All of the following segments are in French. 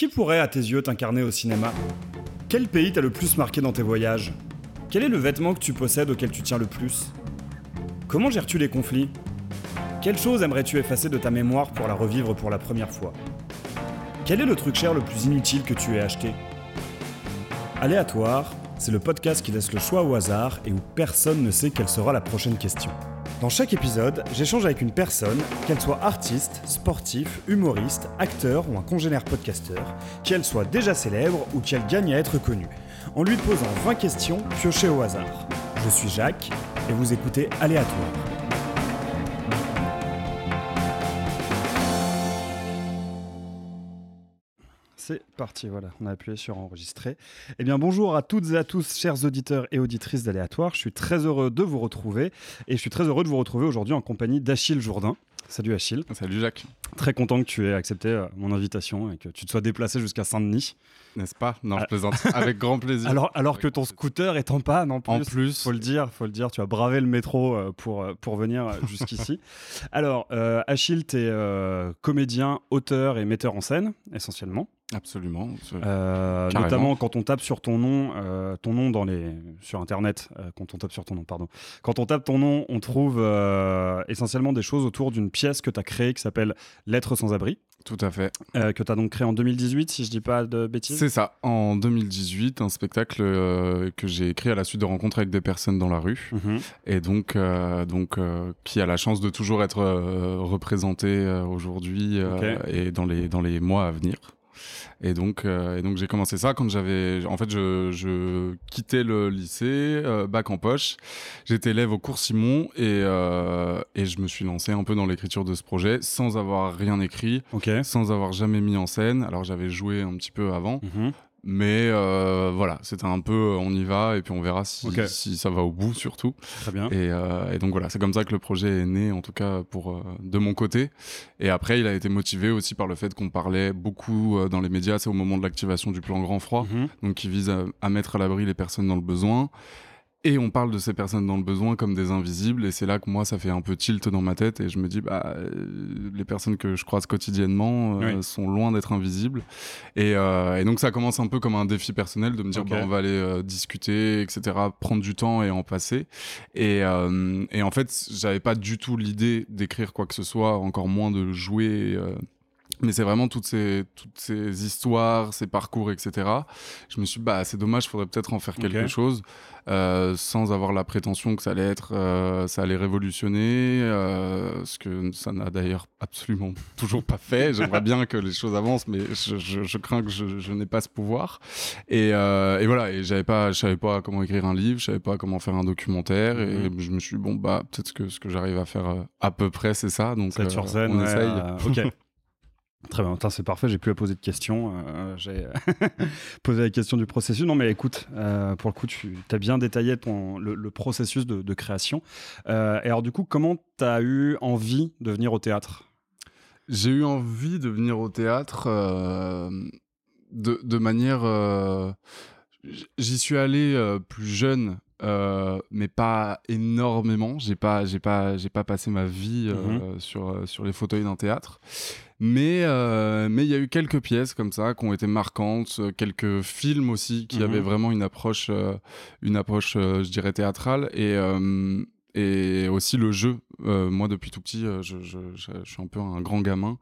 Qui pourrait, à tes yeux, t'incarner au cinéma Quel pays t'a le plus marqué dans tes voyages Quel est le vêtement que tu possèdes auquel tu tiens le plus Comment gères-tu les conflits Quelle chose aimerais-tu effacer de ta mémoire pour la revivre pour la première fois Quel est le truc cher le plus inutile que tu aies acheté Aléatoire, c'est le podcast qui laisse le choix au hasard et où personne ne sait quelle sera la prochaine question. Dans chaque épisode, j'échange avec une personne, qu'elle soit artiste, sportif, humoriste, acteur ou un congénère podcasteur, qu'elle soit déjà célèbre ou qu'elle gagne à être connue, en lui posant 20 questions piochées au hasard. Je suis Jacques et vous écoutez Aléatoire. C'est parti, voilà, on a appuyé sur enregistrer. Eh bien, bonjour à toutes et à tous, chers auditeurs et auditrices d'Aléatoire. Je suis très heureux de vous retrouver et je suis très heureux de vous retrouver aujourd'hui en compagnie d'Achille Jourdain. Salut Achille. Salut Jacques. Très content que tu aies accepté euh, mon invitation et que tu te sois déplacé jusqu'à Saint-Denis. N'est-ce pas Non, je ah. plaisante. Avec grand plaisir. Alors, alors que ton scooter est en panne en plus. En plus. Faut le dire, faut le dire. Tu as bravé le métro euh, pour, euh, pour venir euh, jusqu'ici. alors, Achille, tu es comédien, auteur et metteur en scène, essentiellement. Absolument. notamment quand on tape sur ton nom, ton nom dans les sur internet, quand on tape sur ton nom, pardon. Quand on tape ton nom, on trouve essentiellement des choses autour d'une pièce que tu as créée qui s'appelle Lettres sans abri. Tout à fait. Euh, que tu as donc créé en 2018, si je dis pas de bêtises. C'est ça, en 2018, un spectacle euh, que j'ai créé à la suite de rencontres avec des personnes dans la rue, mhm. et donc, euh, donc qui a la chance de toujours être représenté aujourd'hui et dans les, dans les mois à venir. Et donc, euh, et donc j'ai commencé ça quand j'avais, en fait, je, je quittais le lycée, euh, bac en poche. J'étais élève au cours Simon et, euh, et je me suis lancé un peu dans l'écriture de ce projet sans avoir rien écrit, okay. sans avoir jamais mis en scène. Alors j'avais joué un petit peu avant, mhm. Mais euh, voilà, c'était un peu euh, on y va et puis on verra si, ça va au bout surtout. Très bien. Euh, et, donc voilà, c'est comme ça que le projet est né en tout cas pour de mon côté. Et après, il a été motivé aussi par le fait qu'on parlait beaucoup dans les médias. C'est au moment de l'activation du plan Grand Froid, mhm. donc qui vise à mettre à l'abri les personnes dans le besoin. Et on parle de ces personnes dans le besoin comme des invisibles, et c'est là que moi ça fait un peu tilt dans ma tête, et je me dis, bah, euh, les personnes que je croise quotidiennement euh, sont loin d'être invisibles. Et, euh, et, donc ça commence un peu comme un défi personnel de me dire, bah, on va aller discuter, etc., prendre du temps et en passer. Et, et en fait, j'avais pas du tout l'idée d'écrire quoi que ce soit, encore moins de jouer. Mais c'est vraiment toutes ces, toutes ces histoires, ces parcours, etc. Je me suis dit, bah, c'est dommage, il faudrait peut-être en faire quelque chose, euh, sans avoir la prétention que ça allait être, euh, ça allait révolutionner, euh, ce que ça n'a d'ailleurs absolument toujours pas fait. J'aimerais bien que les choses avancent, mais je, crains que je, n'ai pas ce pouvoir. Et, et voilà, et j'avais pas, je savais pas comment écrire un livre, je savais pas comment faire un documentaire, et mhm. je me suis dit, bon, bah, peut-être que ce que j'arrive à faire à peu près, c'est ça. Donc, on essaye. ok. Très bien, c'est parfait, j'ai plus à poser de questions. Euh, j'ai euh, posé la question du processus. Non, mais écoute, euh, pour le coup, tu as bien détaillé le, processus de, création. et alors, du coup, comment tu as eu envie de venir au théâtre J'ai eu envie de venir au théâtre de, de, manière. J'y suis allé plus jeune euh, mais pas énormément. J'ai pas, j'ai pas, j'ai pas passé ma vie euh, mhm. sur euh, sur les fauteuils d'un théâtre. Mais mais il y a eu quelques pièces comme ça qui ont été marquantes, quelques films aussi qui mhm. avaient vraiment une approche une approche, je dirais théâtrale et et aussi le jeu. Euh, moi, depuis tout petit, euh, je, suis un peu un grand gamin.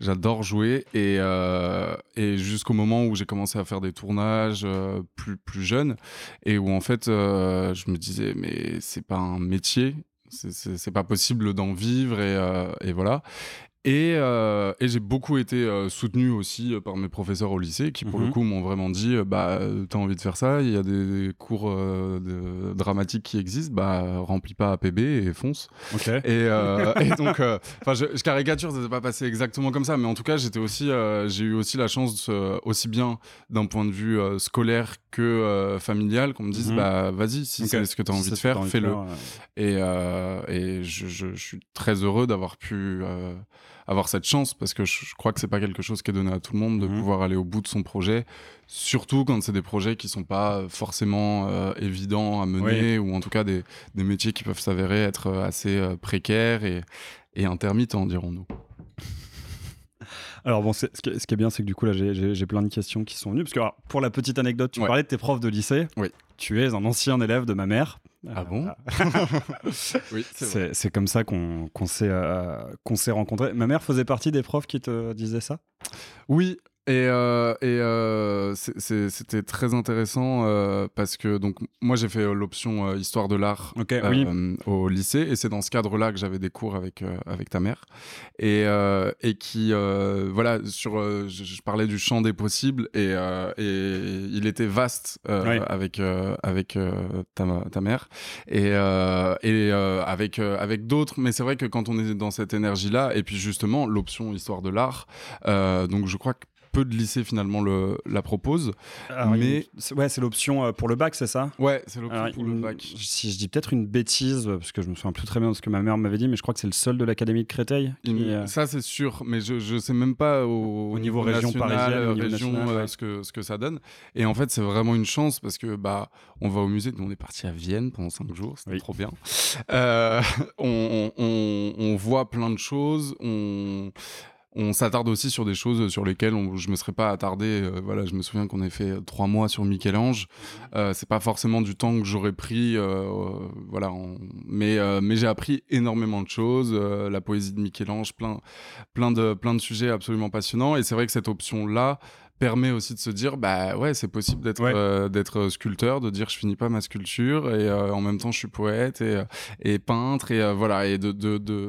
J'adore jouer. Et, euh, et jusqu'au moment où j'ai commencé à faire des tournages plus, plus jeune, et où en fait, je me disais, mais c'est pas un métier, c'est pas possible d'en vivre et, et voilà et, euh, et j'ai beaucoup été euh, soutenu aussi euh, par mes professeurs au lycée qui, pour le mhm. coup, m'ont vraiment dit bah, T'as envie de faire ça, il y a des, cours de, dramatiques qui existent, bah, remplis pas APB et fonce. Et, donc, enfin, je, caricature, ça s'est pas passé exactement comme ça, mais en tout cas, j'étais aussi, j'ai eu aussi la chance, aussi bien d'un point de vue scolaire que familial, qu'on me dise mhm. Bah, vas-y, si c'est ce que tu as envie de faire, fais-le. Et, et je, je, suis très heureux d'avoir pu avoir cette chance parce que je, crois que c'est pas quelque chose qui est donné à tout le monde de mhm. pouvoir aller au bout de son projet, surtout quand c'est des projets qui sont pas forcément euh, évidents à mener ou en tout cas des, des métiers qui peuvent s'avérer être euh, assez euh, précaires et, et intermittents, dirons-nous. Alors bon, ce, qui est bien, c'est que du coup là, j'ai plein de questions qui sont venues parce que pour la petite anecdote, tu parlais de tes profs de lycée. Oui tu es un ancien élève de ma mère. Euh, ah bon ah. c'est comme ça euh, qu'on s'est rencontrés. Ma mère faisait partie des profs qui te disaient ça Oui, et, euh, et euh, c'était très intéressant euh, parce que donc moi j'ai fait l'option histoire de l'art au lycée et c'est dans ce cadre-là que j'avais des cours avec avec ta mère et, et qui voilà sur je, parlais du champ des possibles et, et il était vaste avec avec ta, ta, mère et et avec avec d'autres mais c'est vrai que quand on est dans cette énergie là et puis justement l'option histoire de l'art donc je crois que peu de lycées finalement le, la proposent. Ah, mais ouais, c'est l'option euh, pour le bac, c'est ça Ouais, c'est l'option pour le bac. Hum, si je dis peut-être une bêtise, parce que je me souviens plus très bien de ce que ma mère m'avait dit, mais je crois que c'est le seul de l'académie de Créteil. Euh, ça c'est sûr, mais je ne sais même pas au, niveau, région parisienne, euh, ce que ce que ça donne. Et en fait, c'est vraiment une chance parce que bah on va au musée, nous on est parti à Vienne pendant cinq jours, c'était trop bien. on, on, on voit plein de choses, on on s'attarde aussi sur des choses sur lesquelles je je me serais pas attardé. Euh, voilà, je me souviens qu'on a fait trois mois sur Michel-Ange. Euh, c'est pas forcément du temps que j'aurais pris. Euh, voilà, mais euh, mais j'ai appris énormément de choses. la poésie de Michel-Ange, plein plein de plein de sujets absolument passionnants. Et c'est vrai que cette option là, permet aussi de se dire bah ouais c'est possible d'être euh, d'être euh, sculpteur de dire je finis pas ma sculpture et euh, en même temps je suis poète et, peintre et voilà et de,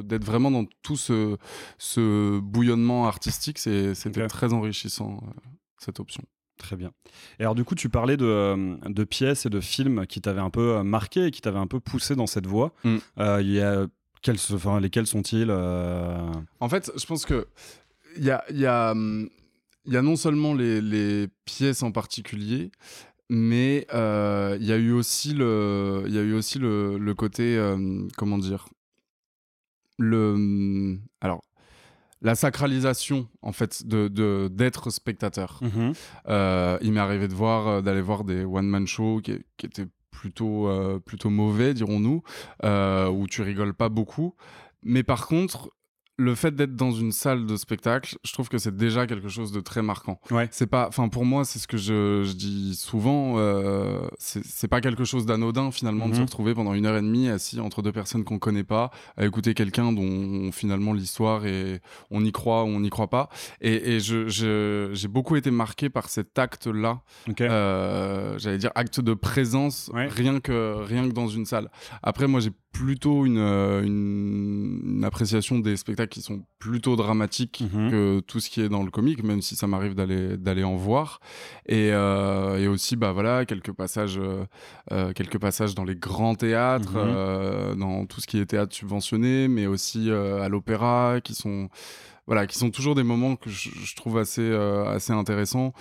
d'être vraiment dans tout ce bouillonnement artistique c'était très enrichissant cette option Très bien. Et alors du coup, tu parlais de, pièces et de films qui t'avaient un peu marqué et qui t'avaient un peu poussé dans cette voie. Mmh. Il y a lesquels sont-ils En fait, je pense que il y a, hum, il y a non seulement les, les pièces en particulier, mais euh, il y a eu aussi le, il y a eu aussi le, le côté, euh, comment dire, le, mm, alors, la sacralisation en fait de d'être spectateur. Mmh euh, il m'est arrivé de voir, d'aller voir des one man shows qui, qui étaient plutôt plutôt mauvais, dirons-nous, où tu rigoles pas beaucoup. Mais par contre, le fait d'être dans une salle de spectacle, je trouve que c'est déjà quelque chose de très marquant. Ouais. C'est pas, enfin pour moi, c'est ce que je, dis souvent. Euh, c'est pas quelque chose d'anodin finalement de se mhm. retrouver pendant une heure et demie assis entre deux personnes qu'on connaît pas, à écouter quelqu'un dont finalement l'histoire et on y croit ou on n'y croit pas. Et, j'ai beaucoup été marqué par cet acte-là. Euh, j'allais dire acte de présence, rien que rien que dans une salle. Après, moi, j'ai plutôt euh, une, une, appréciation des spectacles qui sont plutôt dramatiques mhm. que tout ce qui est dans le comique, même si ça m'arrive d'aller en voir. Et, euh, et, aussi, bah voilà, quelques passages, euh, quelques passages dans les grands théâtres, mhm. dans tout ce qui est théâtre subventionné, mais aussi à l'opéra, qui sont voilà, qui sont toujours des moments que je, trouve assez assez intéressants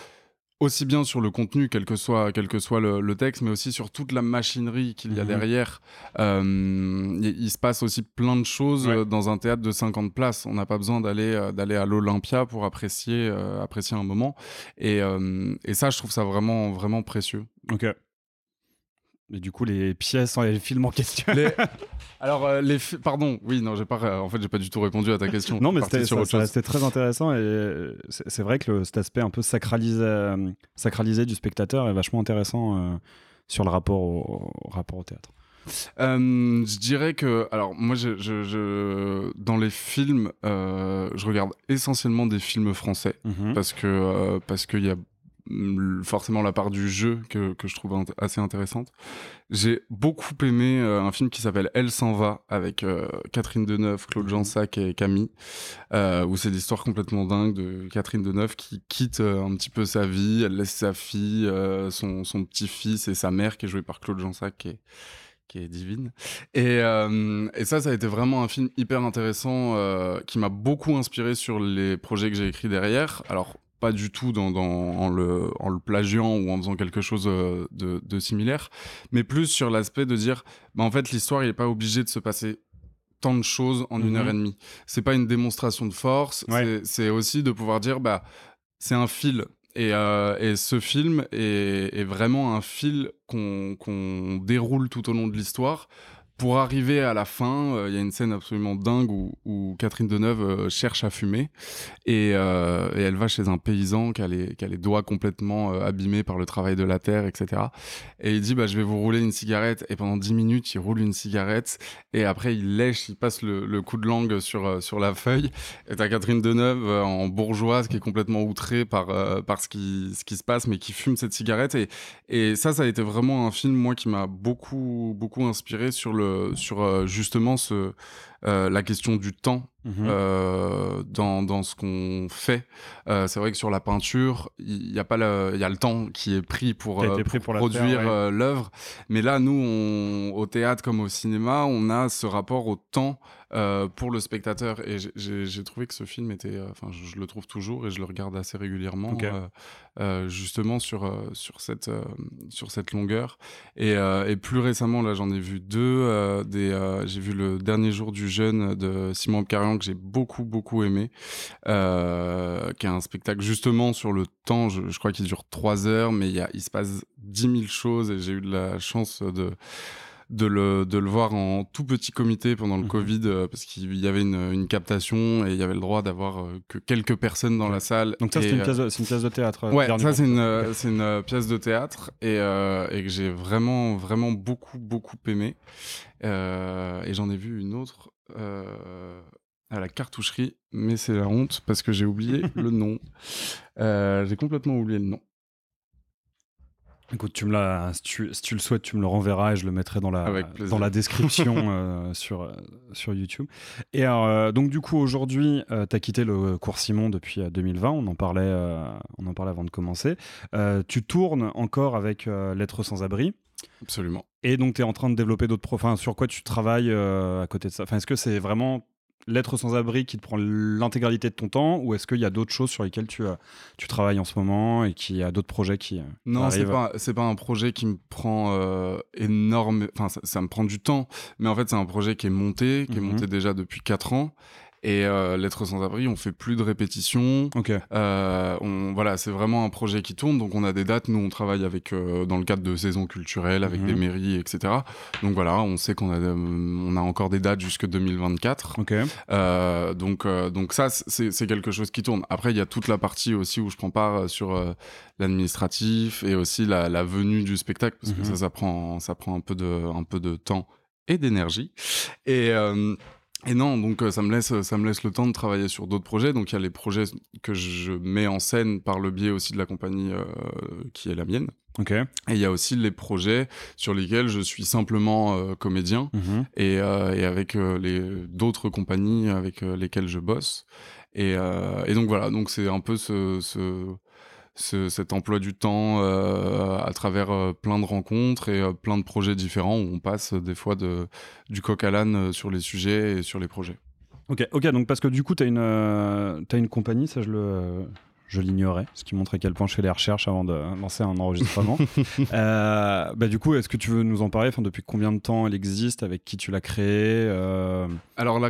aussi bien sur le contenu, quel que soit, quel que soit le, texte, mais aussi sur toute la machinerie qu'il y a mhm. derrière. Euh, il, se passe aussi plein de choses euh, dans un théâtre de 50 places. On n'a pas besoin d'aller euh, à l'Olympia pour apprécier apprécier un moment. Et, ça, je trouve ça vraiment vraiment précieux. Ok. Mais du coup, les pièces hein, et les films en question. Alors, euh, les pardon, oui, non, j'ai pas, en fait, j'ai pas du tout répondu à ta question. non, mais c'était très intéressant et euh, c'est vrai que cet aspect un peu sacralisé, euh, sacralisé du spectateur est vachement intéressant sur le rapport au, rapport au théâtre. je dirais que, alors moi, je, je, dans les films, je regarde essentiellement des films français mhm. parce que parce qu'il y a forcément la part du jeu que, je trouve assez intéressante. J'ai beaucoup aimé euh, un film qui s'appelle Elle s'en va avec euh, Catherine Deneuve, Claude mmh. Jansac et Camille, euh, où c'est l'histoire complètement dingue de Catherine Deneuve qui quitte un petit peu sa vie, elle laisse sa fille, son, petit-fils et sa mère qui est jouée par Claude Jansac qui est qui est divine. Et, ça, ça a été vraiment un film hyper intéressant qui m'a beaucoup inspiré sur les projets que j'ai écrits derrière. Alors, pas du tout dans, en, le, en plagiant ou en faisant quelque chose euh, de, similaire, mais plus sur l'aspect de dire, bah, en fait, l'histoire, il n'est pas obligé de se passer tant de choses en une mhm. heure et demie. C'est pas une démonstration de force, c'est aussi de pouvoir dire, bah, c'est un fil. Et, euh, ce film est, vraiment un fil qu'on déroule tout au long de l'histoire pour arriver à la fin, euh, il y a une scène absolument dingue où, Catherine Deneuve euh, cherche à fumer euh, et, elle va chez un paysan qui a les, doigts complètement abîmés par le travail de la terre, etc. Et il dit bah, Je vais vous rouler une cigarette. Et pendant 10 minutes, il roule une cigarette et après il lèche, il passe le, coup de langue sur, sur la feuille. Et t'as Catherine Deneuve en bourgeoise qui est complètement outrée par, par ce, qui, ce qui se passe, mais qui fume cette cigarette. Et, et ça, ça a été vraiment un film, moi, qui m'a beaucoup, beaucoup inspiré sur le euh, sur euh, justement ce, euh, la question du temps mhm. euh, dans, dans, ce qu'on fait. Euh, c'est vrai que sur la peinture, il y, a pas il y a le temps qui est pris pour, produire l'œuvre, mais là nous on, au théâtre comme au cinéma, on a ce rapport au temps pour le spectateur et j'ai trouvé que ce film était, enfin je, le trouve toujours et je le regarde assez régulièrement justement sur sur cette sur cette longueur et, et plus récemment là j'en ai vu deux des j'ai vu le dernier jour du jeune de Simon Carian que j'ai beaucoup beaucoup aimé, euh, qui est un spectacle justement sur le temps. Je, crois qu'il dure trois heures, mais il, il se passe dix mille choses et j'ai eu de la chance de de le, de le voir en tout petit comité pendant le mmh Covid, euh, parce qu'il y avait une, captation et il y avait le droit d'avoir euh, que quelques personnes dans la salle. Donc ça, c'est une, pièce de théâtre. Ouais, ça, c'est une, une pièce de théâtre et, et que j'ai vraiment, vraiment beaucoup, beaucoup aimé. et j'en ai vu une autre euh, à la cartoucherie, mais c'est la honte parce que j'ai oublié le nom. Euh, j'ai complètement oublié le nom. Écoute, tu me l'as, si, tu, le souhaites, tu me le renverras et je le mettrai dans la, description euh, sur, sur YouTube. Et alors, donc, du coup, aujourd'hui, t'as tu as quitté le cours Simon depuis 2020. On en parlait, on en parlait avant de commencer. tu tournes encore avec Lettres sans abri. Absolument. Et donc, tu es en train de développer d'autres profils. Enfin, sur quoi tu travailles euh, à côté de ça enfin, Est-ce que c'est vraiment l'être sans abri qui te prend l'intégralité de ton temps ou est-ce qu'il y a d'autres choses sur lesquelles tu, euh, tu travailles en ce moment et qu'il y a d'autres projets qui euh, non c'est pas pas un projet qui me prend énorme enfin ça, me prend du temps mais en fait c'est un projet qui est monté qui est mmh monté déjà depuis 4 ans et euh, Lettres sans abri, on fait plus de répétitions. Ok. Euh, on, voilà, c'est vraiment un projet qui tourne. Donc on a des dates. Nous, on travaille avec euh, dans le cadre de saisons culturelles, avec mhm. des mairies, etc. Donc voilà, on sait qu'on a, euh, on a encore des dates jusque 2024. Ok. donc, donc ça, c'est quelque chose qui tourne. Après, il y a toute la partie aussi où je prends part sur l'administratif et aussi la, venue du spectacle parce que mhm. ça, ça prend, ça prend un peu de, un peu de temps et d'énergie. Et et non, donc euh, ça me laisse ça me laisse le temps de travailler sur d'autres projets. Donc il y a les projets que je mets en scène par le biais aussi de la compagnie euh, qui est la mienne. Ok. Et il y a aussi les projets sur lesquels je suis simplement euh, comédien mhm. et, avec les d'autres compagnies avec lesquelles je bosse. Et, donc voilà, donc c'est un peu ce cet emploi du temps euh, à travers euh, plein de rencontres et euh, plein de projets différents où on passe des fois de, du coq à l'âne sur les sujets et sur les projets. Ok, ok, donc parce que du coup, tu as, as, une compagnie, ça je le, je l'ignorais, ce qui montre à quel point je fais les recherches avant de lancer un enregistrement. Euh, bah, du coup, est-ce que tu veux nous en parler enfin, Depuis combien de temps elle existe Avec qui tu l'as créée euh,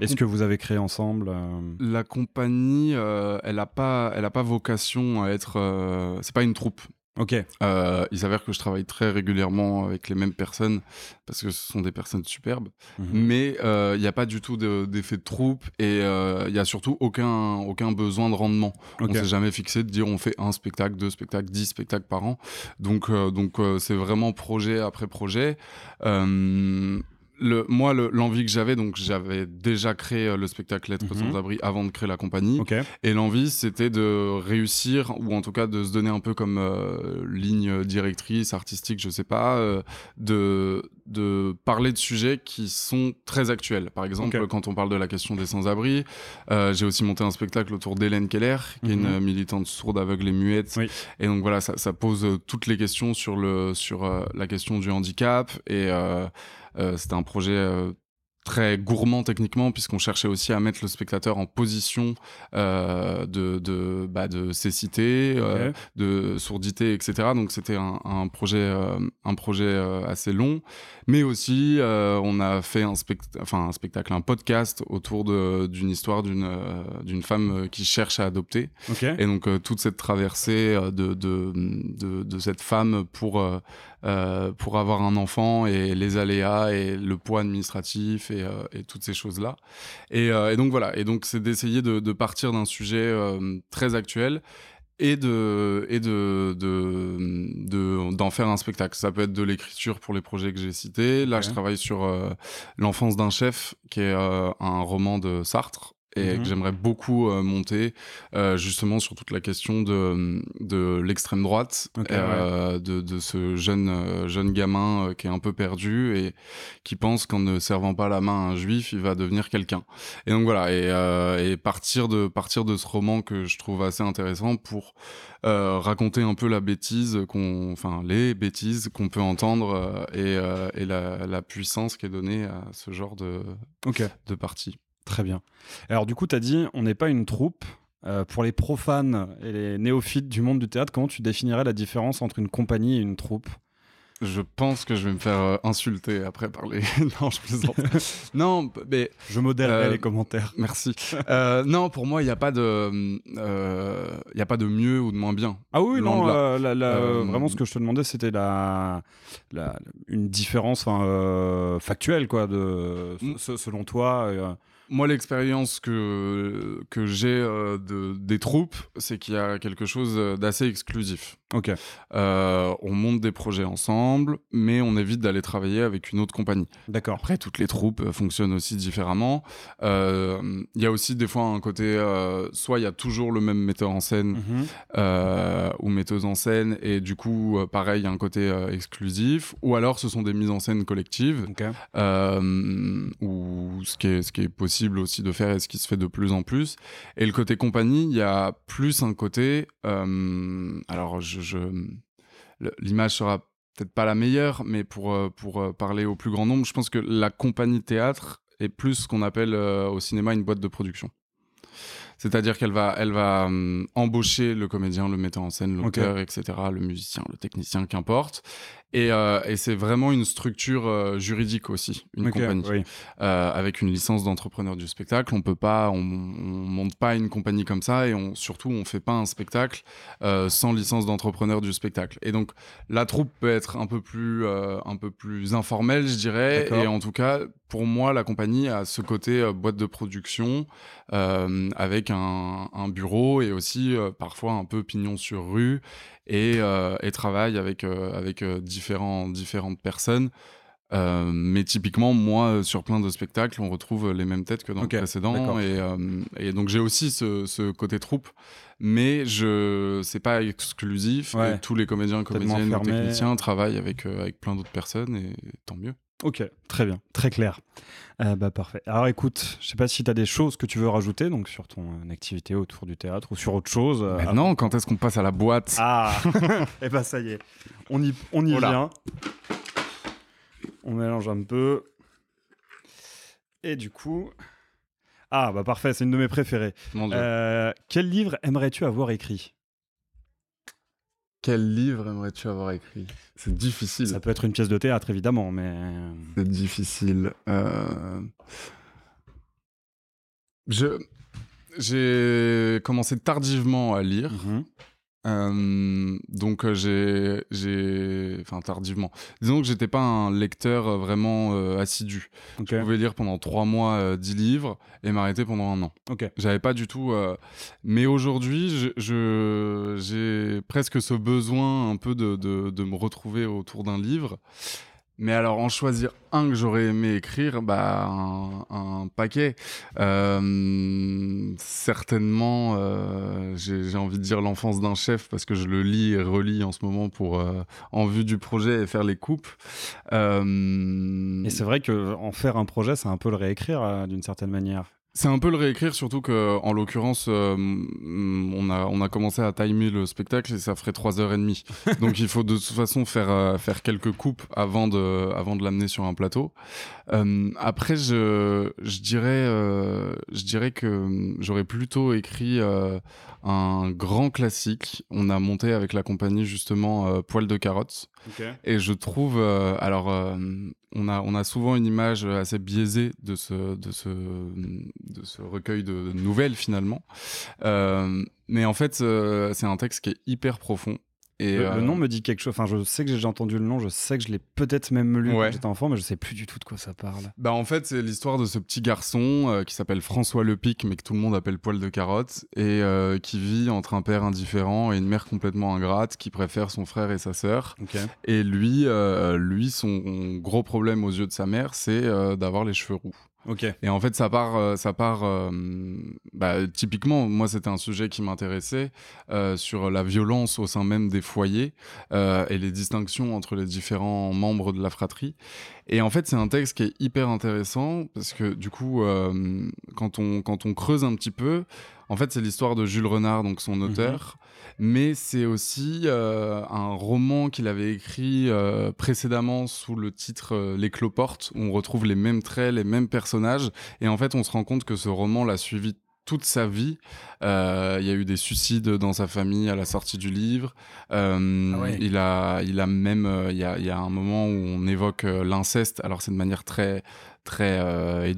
Est-ce que vous avez créé ensemble euh? La compagnie, elle n'a pas, pas vocation à être. c'est pas une troupe. Ok. Euh, il s'avère que je travaille très régulièrement avec les mêmes personnes parce que ce sont des personnes superbes. Mhm. Mais euh, il n'y a pas du tout d'effet de, troupe et euh, il n'y a surtout aucun, aucun besoin de rendement. on On s'est jamais fixé de dire on fait un spectacle, deux spectacles, dix spectacles par an. Donc donc c'est vraiment projet après projet moi, l'envie que j'avais, donc j'avais déjà créé euh, le spectacle être mhm. sans abri avant de créer la compagnie. Et l'envie, c'était de réussir, ou en tout cas de se donner un peu comme euh, ligne directrice, artistique, je sais pas, euh, de, de parler de sujets qui sont très actuels. Par exemple, quand on parle de la question des sans-abri, j'ai aussi monté un spectacle autour d'Hélène Keller, qui est une mhm. militante sourde, aveugle et muette. Et donc voilà, ça, pose toutes les questions sur, le, sur la question du handicap et euh, c'était un projet euh, très gourmand techniquement puisqu'on cherchait aussi à mettre le spectateur en position euh, de de, cécité, bah, de sourdité, etc. Donc c'était un, projet un projet assez long, mais aussi on a fait un spectacle, un podcast autour d'une histoire d'une femme qui cherche à adopter. Et donc toute cette traversée de de, de cette femme pour euh, pour avoir un enfant et les aléas et le poids administratif et, euh, toutes ces choses-là. Euh, et, donc voilà, et donc c'est d'essayer de, partir d'un sujet très actuel et de et de d'en de, faire un spectacle ça peut être de l'écriture pour les projets que j'ai cités là je travaille sur l'enfance d'un chef qui est un roman de Sartre et mhm. que j'aimerais beaucoup euh, monter euh, justement sur toute la question de, de l'extrême droite, euh, de, de, ce jeune, jeune gamin qui est un peu perdu et qui pense qu'en ne servant pas la main à un juif, il va devenir quelqu'un. Et donc voilà, et, partir, de, partir de ce roman que je trouve assez intéressant pour raconter un peu la bêtise, qu'on, enfin les bêtises qu'on peut entendre et, et la, la, puissance qui est donnée à ce genre de, de partie. Très bien. Alors du coup, tu as dit, on n'est pas une troupe. Euh, pour les profanes et les néophytes du monde du théâtre, comment tu définirais la différence entre une compagnie et une troupe je pense que je vais me faire euh, insulter après par les. non, je plaisante. non, mais je modèlerai euh, les commentaires. Merci. non, pour moi, il n'y a pas de, il a pas de mieux ou de moins bien. Ah oui, non. vraiment, ce que je te demandais, c'était la, une différence factuelle, quoi, de mm. selon toi. Moi, l'expérience que, que j'ai euh, de, des troupes, c'est qu'il y a quelque chose euh, d'assez exclusif. Ok. Euh, on monte des projets ensemble, mais on évite d'aller travailler avec une autre compagnie. D'accord. Après, toutes les troupes fonctionnent aussi différemment. Il y a aussi des fois un côté, soit il y a toujours le même metteur en scène mhm. ou metteuse en scène, et du coup, pareil, il y a un côté exclusif, ou alors ce sont des mises en scène collectives, ou ce qui est, ce qui est possible aussi de faire et ce qui se fait de plus en plus. Et le côté compagnie, il y a plus un côté. Euh, alors, je, l'image sera peut-être pas la meilleure, mais pour, euh, pour euh, parler au plus grand nombre, je pense que la compagnie théâtre est plus ce qu'on appelle au cinéma une boîte de production. C'est-à-dire qu'elle va, elle va hum, embaucher le comédien, le metteur en scène, l'auteur, etc., le musicien, le technicien, qu'importe. Et, euh, c'est vraiment une structure euh, juridique aussi, une compagnie. Euh, avec une licence d'entrepreneur du spectacle, on peut pas, on, monte pas une compagnie comme ça et surtout on ne fait pas un spectacle sans licence d'entrepreneur du spectacle. Et donc la troupe peut être un peu plus, un peu plus informelle, je dirais, et en tout cas pour moi, la compagnie a ce côté euh, boîte de production euh, avec un, bureau et aussi euh, parfois un peu pignon sur rue et, travaille avec, avec différents, différentes personnes. mais typiquement, moi, sur plein de spectacles, on retrouve les mêmes têtes que dans le précédent. Et, donc, j'ai aussi ce, ce, côté troupe, mais je c'est pas exclusif. Tous les comédiens, comédiennes, techniciens travaillent avec, avec plein d'autres personnes et tant mieux. Ok, très bien, très clair. Euh, bah parfait. Alors écoute, je sais pas si tu as des choses que tu veux rajouter donc sur ton activité autour du théâtre ou sur autre chose. Euh, non, quand est-ce qu'on passe à la boîte Ah, et eh bah ben, ça y est, on y, on y vient. On mélange un peu. Et du coup... Ah bah parfait, c'est une de mes préférées. Euh, quel livre aimerais-tu avoir écrit quel livre aimerais-tu avoir écrit C'est difficile. Ça peut être une pièce de théâtre, évidemment, mais. C'est difficile. Euh. Je. J'ai commencé tardivement à lire. Mhm. Euh, donc euh, j'ai, j'ai, enfin tardivement. Disons que j'étais pas un lecteur euh, vraiment assidu. Je pouvais lire pendant trois mois 10 dix livres et m'arrêter pendant un an. Ok. J'avais pas du tout. Mais aujourd'hui, je, j'ai presque ce besoin un peu de, de me retrouver autour d'un livre. Mais alors, en choisir un que j'aurais aimé écrire, bah, un, paquet. Euh, certainement, euh, j'ai envie de dire l'enfance d'un chef parce que je le lis et relis en ce moment pour, euh, en vue du projet et faire les coupes. Et c'est vrai que faire un projet, c'est un peu le réécrire d'une certaine manière. C'est un peu le réécrire, surtout que en l'occurrence, euh, mm, on, a, on a commencé à timer le spectacle et ça ferait trois heures et demie. Donc il faut de toute façon faire, euh, faire quelques coupes avant de, avant de l'amener sur un plateau. Euh, après, je, je, dirais, je dirais que mm, j'aurais plutôt écrit un grand classique. On a monté avec la compagnie justement euh, Poil de Carottes. Et je trouve, euh, alors, euh, on, a, on a souvent une image assez biaisée de ce, de ce, recueil de nouvelles finalement. mais en fait, c'est un texte qui est hyper profond le, nom euh, me dit quelque chose. Enfin, je sais que j'ai entendu le nom, je sais que je l'ai peut-être même lu quand j'étais enfant, mais je sais plus du tout de quoi ça parle. Bah, en fait, c'est l'histoire de ce petit garçon euh, qui s'appelle François Lepic, mais que tout le monde appelle poil de carotte, et euh, qui vit entre un père indifférent et une mère complètement ingrate, qui préfère son frère et sa sœur. Et lui, lui, son gros problème aux yeux de sa mère, c'est d'avoir les cheveux roux. Et en fait, ça part, euh, euh, bah, typiquement, moi, c'était un sujet qui m'intéressait euh, sur la violence au sein même des foyers et les distinctions entre les différents membres de la fratrie. Et en fait, c'est un texte qui est hyper intéressant parce que du coup, quand on quand on creuse un petit peu, en fait, c'est l'histoire de Jules Renard, donc son mhm. auteur, mais c'est aussi euh, un roman qu'il avait écrit euh, précédemment sous le titre euh, Les Cloportes, où on retrouve les mêmes traits, les mêmes personnages, et en fait on se rend compte que ce roman l'a suivi toute sa vie. Euh, il y a eu des suicides dans sa famille à la sortie du livre. Euh, ah il a, il a même, euh, il y a, un moment où on évoque l'inceste. Alors c'est de manière très très euh,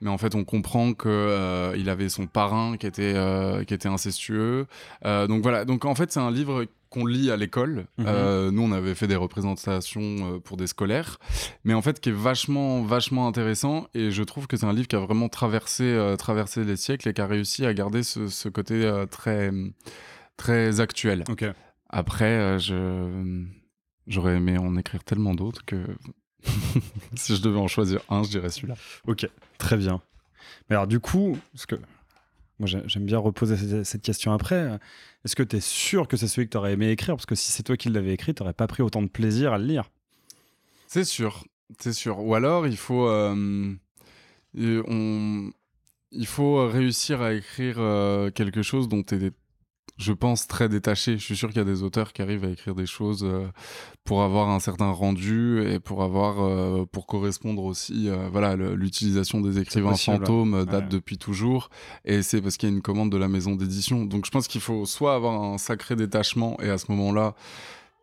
mais en fait on comprend que il avait son parrain qui était qui était incestueux. donc voilà, donc en fait c'est un livre on lit à l'école. Mhm. Euh, nous, on avait fait des représentations euh, pour des scolaires, mais en fait, qui est vachement, vachement intéressant. Et je trouve que c'est un livre qui a vraiment traversé, euh, traversé les siècles et qui a réussi à garder ce, côté très, très actuel. Après, j'aurais aimé en écrire tellement d'autres que si je devais en choisir un, je dirais celui-là. Ok, très bien. Mais alors, du coup, parce que moi, j'aime bien reposer cette question après. Est-ce que tu es sûr que c'est celui que tu aurais aimé écrire Parce que si c'est toi qui l'avais écrit, tu n'aurais pas pris autant de plaisir à le lire. C'est sûr, c'est sûr. Ou alors, il faut, euh, euh, il faut réussir à écrire euh, quelque chose dont tu es je pense, très détaché. Je suis sûr qu'il y a des auteurs qui arrivent à écrire des choses euh, pour avoir un certain rendu et pour avoir, euh, pour correspondre aussi. Euh, voilà, l'utilisation des écrivains hein. fantômes date depuis toujours et c'est parce qu'il y a une commande de la maison d'édition. Donc je pense qu'il faut soit avoir un sacré détachement et à ce moment-là,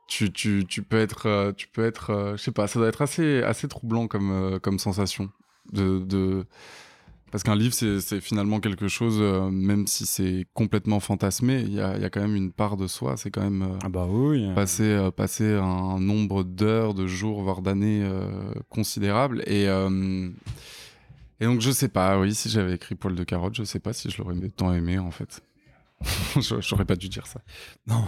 tu, tu, peux être, tu peux être, je sais pas, ça doit être assez, assez troublant comme, comme sensation de, de parce qu'un livre, c'est finalement quelque chose, euh, même si c'est complètement fantasmé, il y a, quand même une part de soi. C'est quand même euh, ah bah passer, euh, passer un nombre d'heures, de jours, voire d'années considérables. Et, et donc, je sais pas, oui, si j'avais écrit Poil de carotte, je sais pas si je l'aurais tant aimé en fait. J'aurais pas dû dire ça. Non,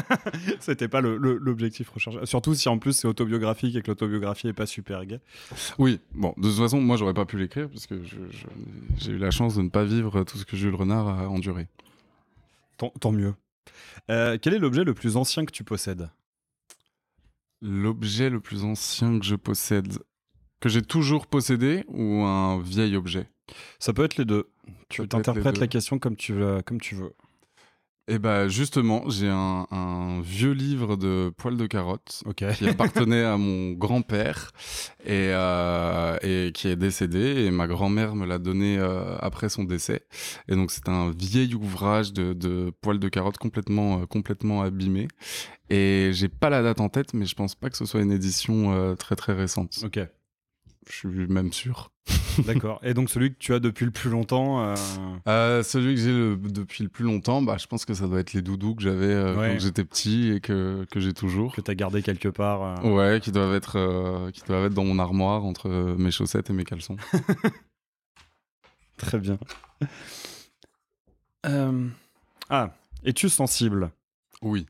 c'était pas l'objectif recherché. Surtout si en plus c'est autobiographique et que l'autobiographie est pas super gay. Oui, bon, de toute façon, moi j'aurais pas pu l'écrire parce que j'ai eu la chance de ne pas vivre tout ce que Jules Renard a enduré. Tant, tant mieux. Euh, quel est l'objet le plus ancien que tu possèdes L'objet le plus ancien que je possède que j'ai toujours possédé ou un vieil objet Ça peut être les deux. Tu interprètes la question comme tu, veux, comme tu veux. Et eh bien, justement, j'ai un, vieux livre de poils de carotte qui appartenait à mon grand-père euh, et, qui est décédé et ma grand-mère me l'a donné euh, après son décès. Et donc c'est un vieil ouvrage de, de poils de carotte complètement euh, complètement abîmé et j'ai pas la date en tête mais je pense pas que ce soit une édition très très récente. OK. Je suis même sûr. D'accord. Et donc celui que tu as depuis le plus longtemps euh, euh, Celui que j'ai depuis le plus longtemps, bah, je pense que ça doit être les doudous que j'avais euh, quand j'étais petit et que, que j'ai toujours. Que tu as gardé quelque part. Ouais, qui doivent, être, qui doivent être dans mon armoire entre mes chaussettes et mes caleçons. Très bien. Ah, es-tu sensible Oui.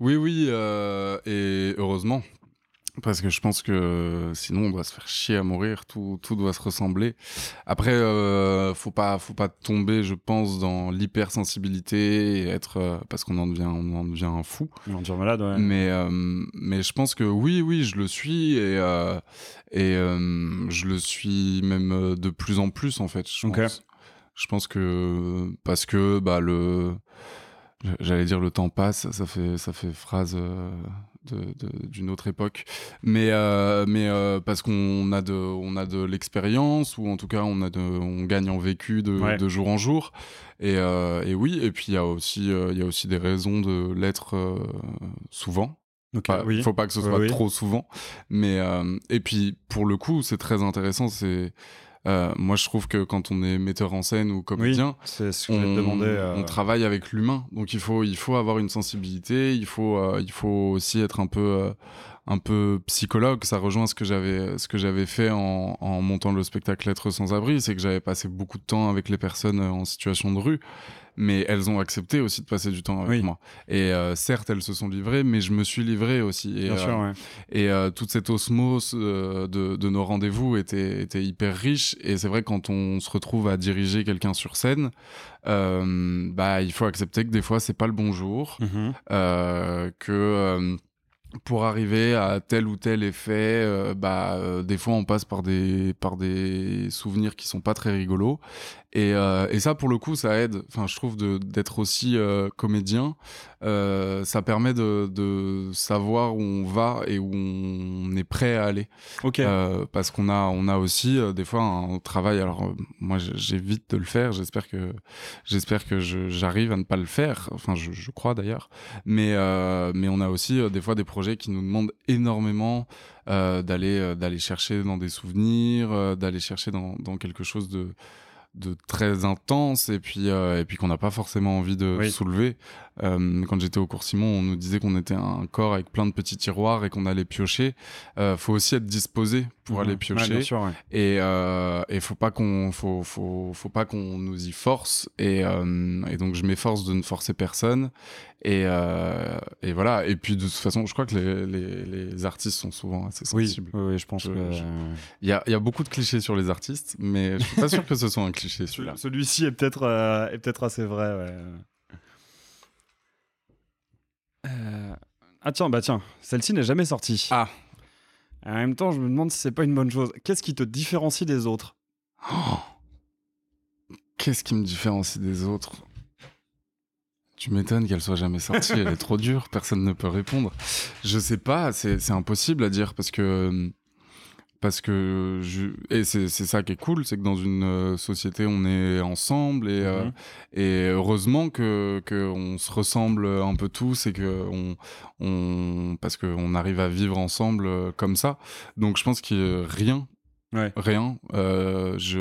Oui, oui, et heureusement, parce que je pense que euh, sinon on doit se faire chier à mourir, tout, tout doit se ressembler. Après, il euh, faut pas, faut pas tomber, je pense, dans l'hypersensibilité et être euh, parce qu'on en devient, on devient un fou. On en devient malade. Ouais. Mais, mais je pense que oui, oui, je le suis et et je le suis même de plus en plus en fait. Je pense. Je pense que parce que bah le, j'allais dire le temps passe, ça fait ça fait phrase d'une autre époque, mais euh, mais euh, parce qu'on a de on a de l'expérience ou en tout cas on a de on gagne en vécu de, de jour en jour et, euh, et oui et puis il y a aussi il y a aussi des raisons de l'être souvent. il ne Faut pas que ce soit trop souvent, mais et puis pour le coup c'est très intéressant c'est euh, moi, je trouve que quand on est metteur en scène ou comédien, ce on, euh, on, travaille avec l'humain. Donc, il faut, il faut avoir une sensibilité. Il faut, euh, il faut aussi être un peu, un peu psychologue. Ça rejoint ce que j'avais, ce que j'avais fait en, en, montant le spectacle Être sans abri, c'est que j'avais passé beaucoup de temps avec les personnes en situation de rue mais elles ont accepté aussi de passer du temps avec moi. Et euh, certes, elles se sont livrées, mais je me suis livré aussi. Et, Bien euh, sûr, et euh, toute cette osmose de, nos rendez-vous était, hyper riche. Et c'est vrai, quand on se retrouve à diriger quelqu'un sur scène, bah, il faut accepter que des fois, c'est pas le bon jour, mm-hmm. que pour arriver à tel ou tel effet, bah, des fois on passe par des, par des souvenirs qui sont pas très rigolos. Et, euh, et, ça, pour le coup, ça aide. Enfin, je trouve d'être aussi euh, comédien, euh, ça permet de, de, savoir où on va et où on est prêt à aller. Ok. Euh, parce qu'on a, on a aussi euh, des fois un travail. Alors, moi, j'évite de le faire. J'espère que, j'espère que j'arrive à ne pas le faire. Enfin, je, je crois d'ailleurs. Mais, mais on a aussi des fois des projets qui nous demandent énormément. d'aller d'aller chercher dans des souvenirs d'aller chercher dans, dans quelque chose de de très intense et puis, euh, et puis qu'on n'a pas forcément envie de soulever. Euh, quand j'étais au cours Simon, on nous disait qu'on était un corps avec plein de petits tiroirs et qu'on allait piocher. il euh, faut aussi être disposé pour aller piocher. Et il euh, ne faut pas qu'on faut, pas qu'on nous y force. Et, donc je m'efforce de ne forcer personne. Et, voilà. Et puis de toute façon, je crois que les, artistes sont souvent assez sensibles. Oui, je pense. Il que... il y, a, beaucoup de clichés sur les artistes, mais je suis pas sûr que ce soit un cliché celui Celui-ci est peut-être peut-être assez vrai. Ouais. Euh, ah tiens, bah tiens, celle-ci n'est jamais sortie. Ah. En même temps, je me demande si c'est pas une bonne chose. Qu'est-ce qui te différencie des autres oh. Qu'est-ce qui me différencie des autres tu m'étonnes qu'elle soit jamais sortie, elle est trop dure, personne ne peut répondre. Je sais pas, c'est impossible à dire parce que euh, parce que je... et c'est ça qui est cool, c'est que dans une euh, société on est ensemble et, euh, mhm. et heureusement que qu'on se ressemble un peu tous et que on, on parce qu'on arrive à vivre ensemble euh, comme ça. Donc je pense qu'il rien Rien. Euh, je...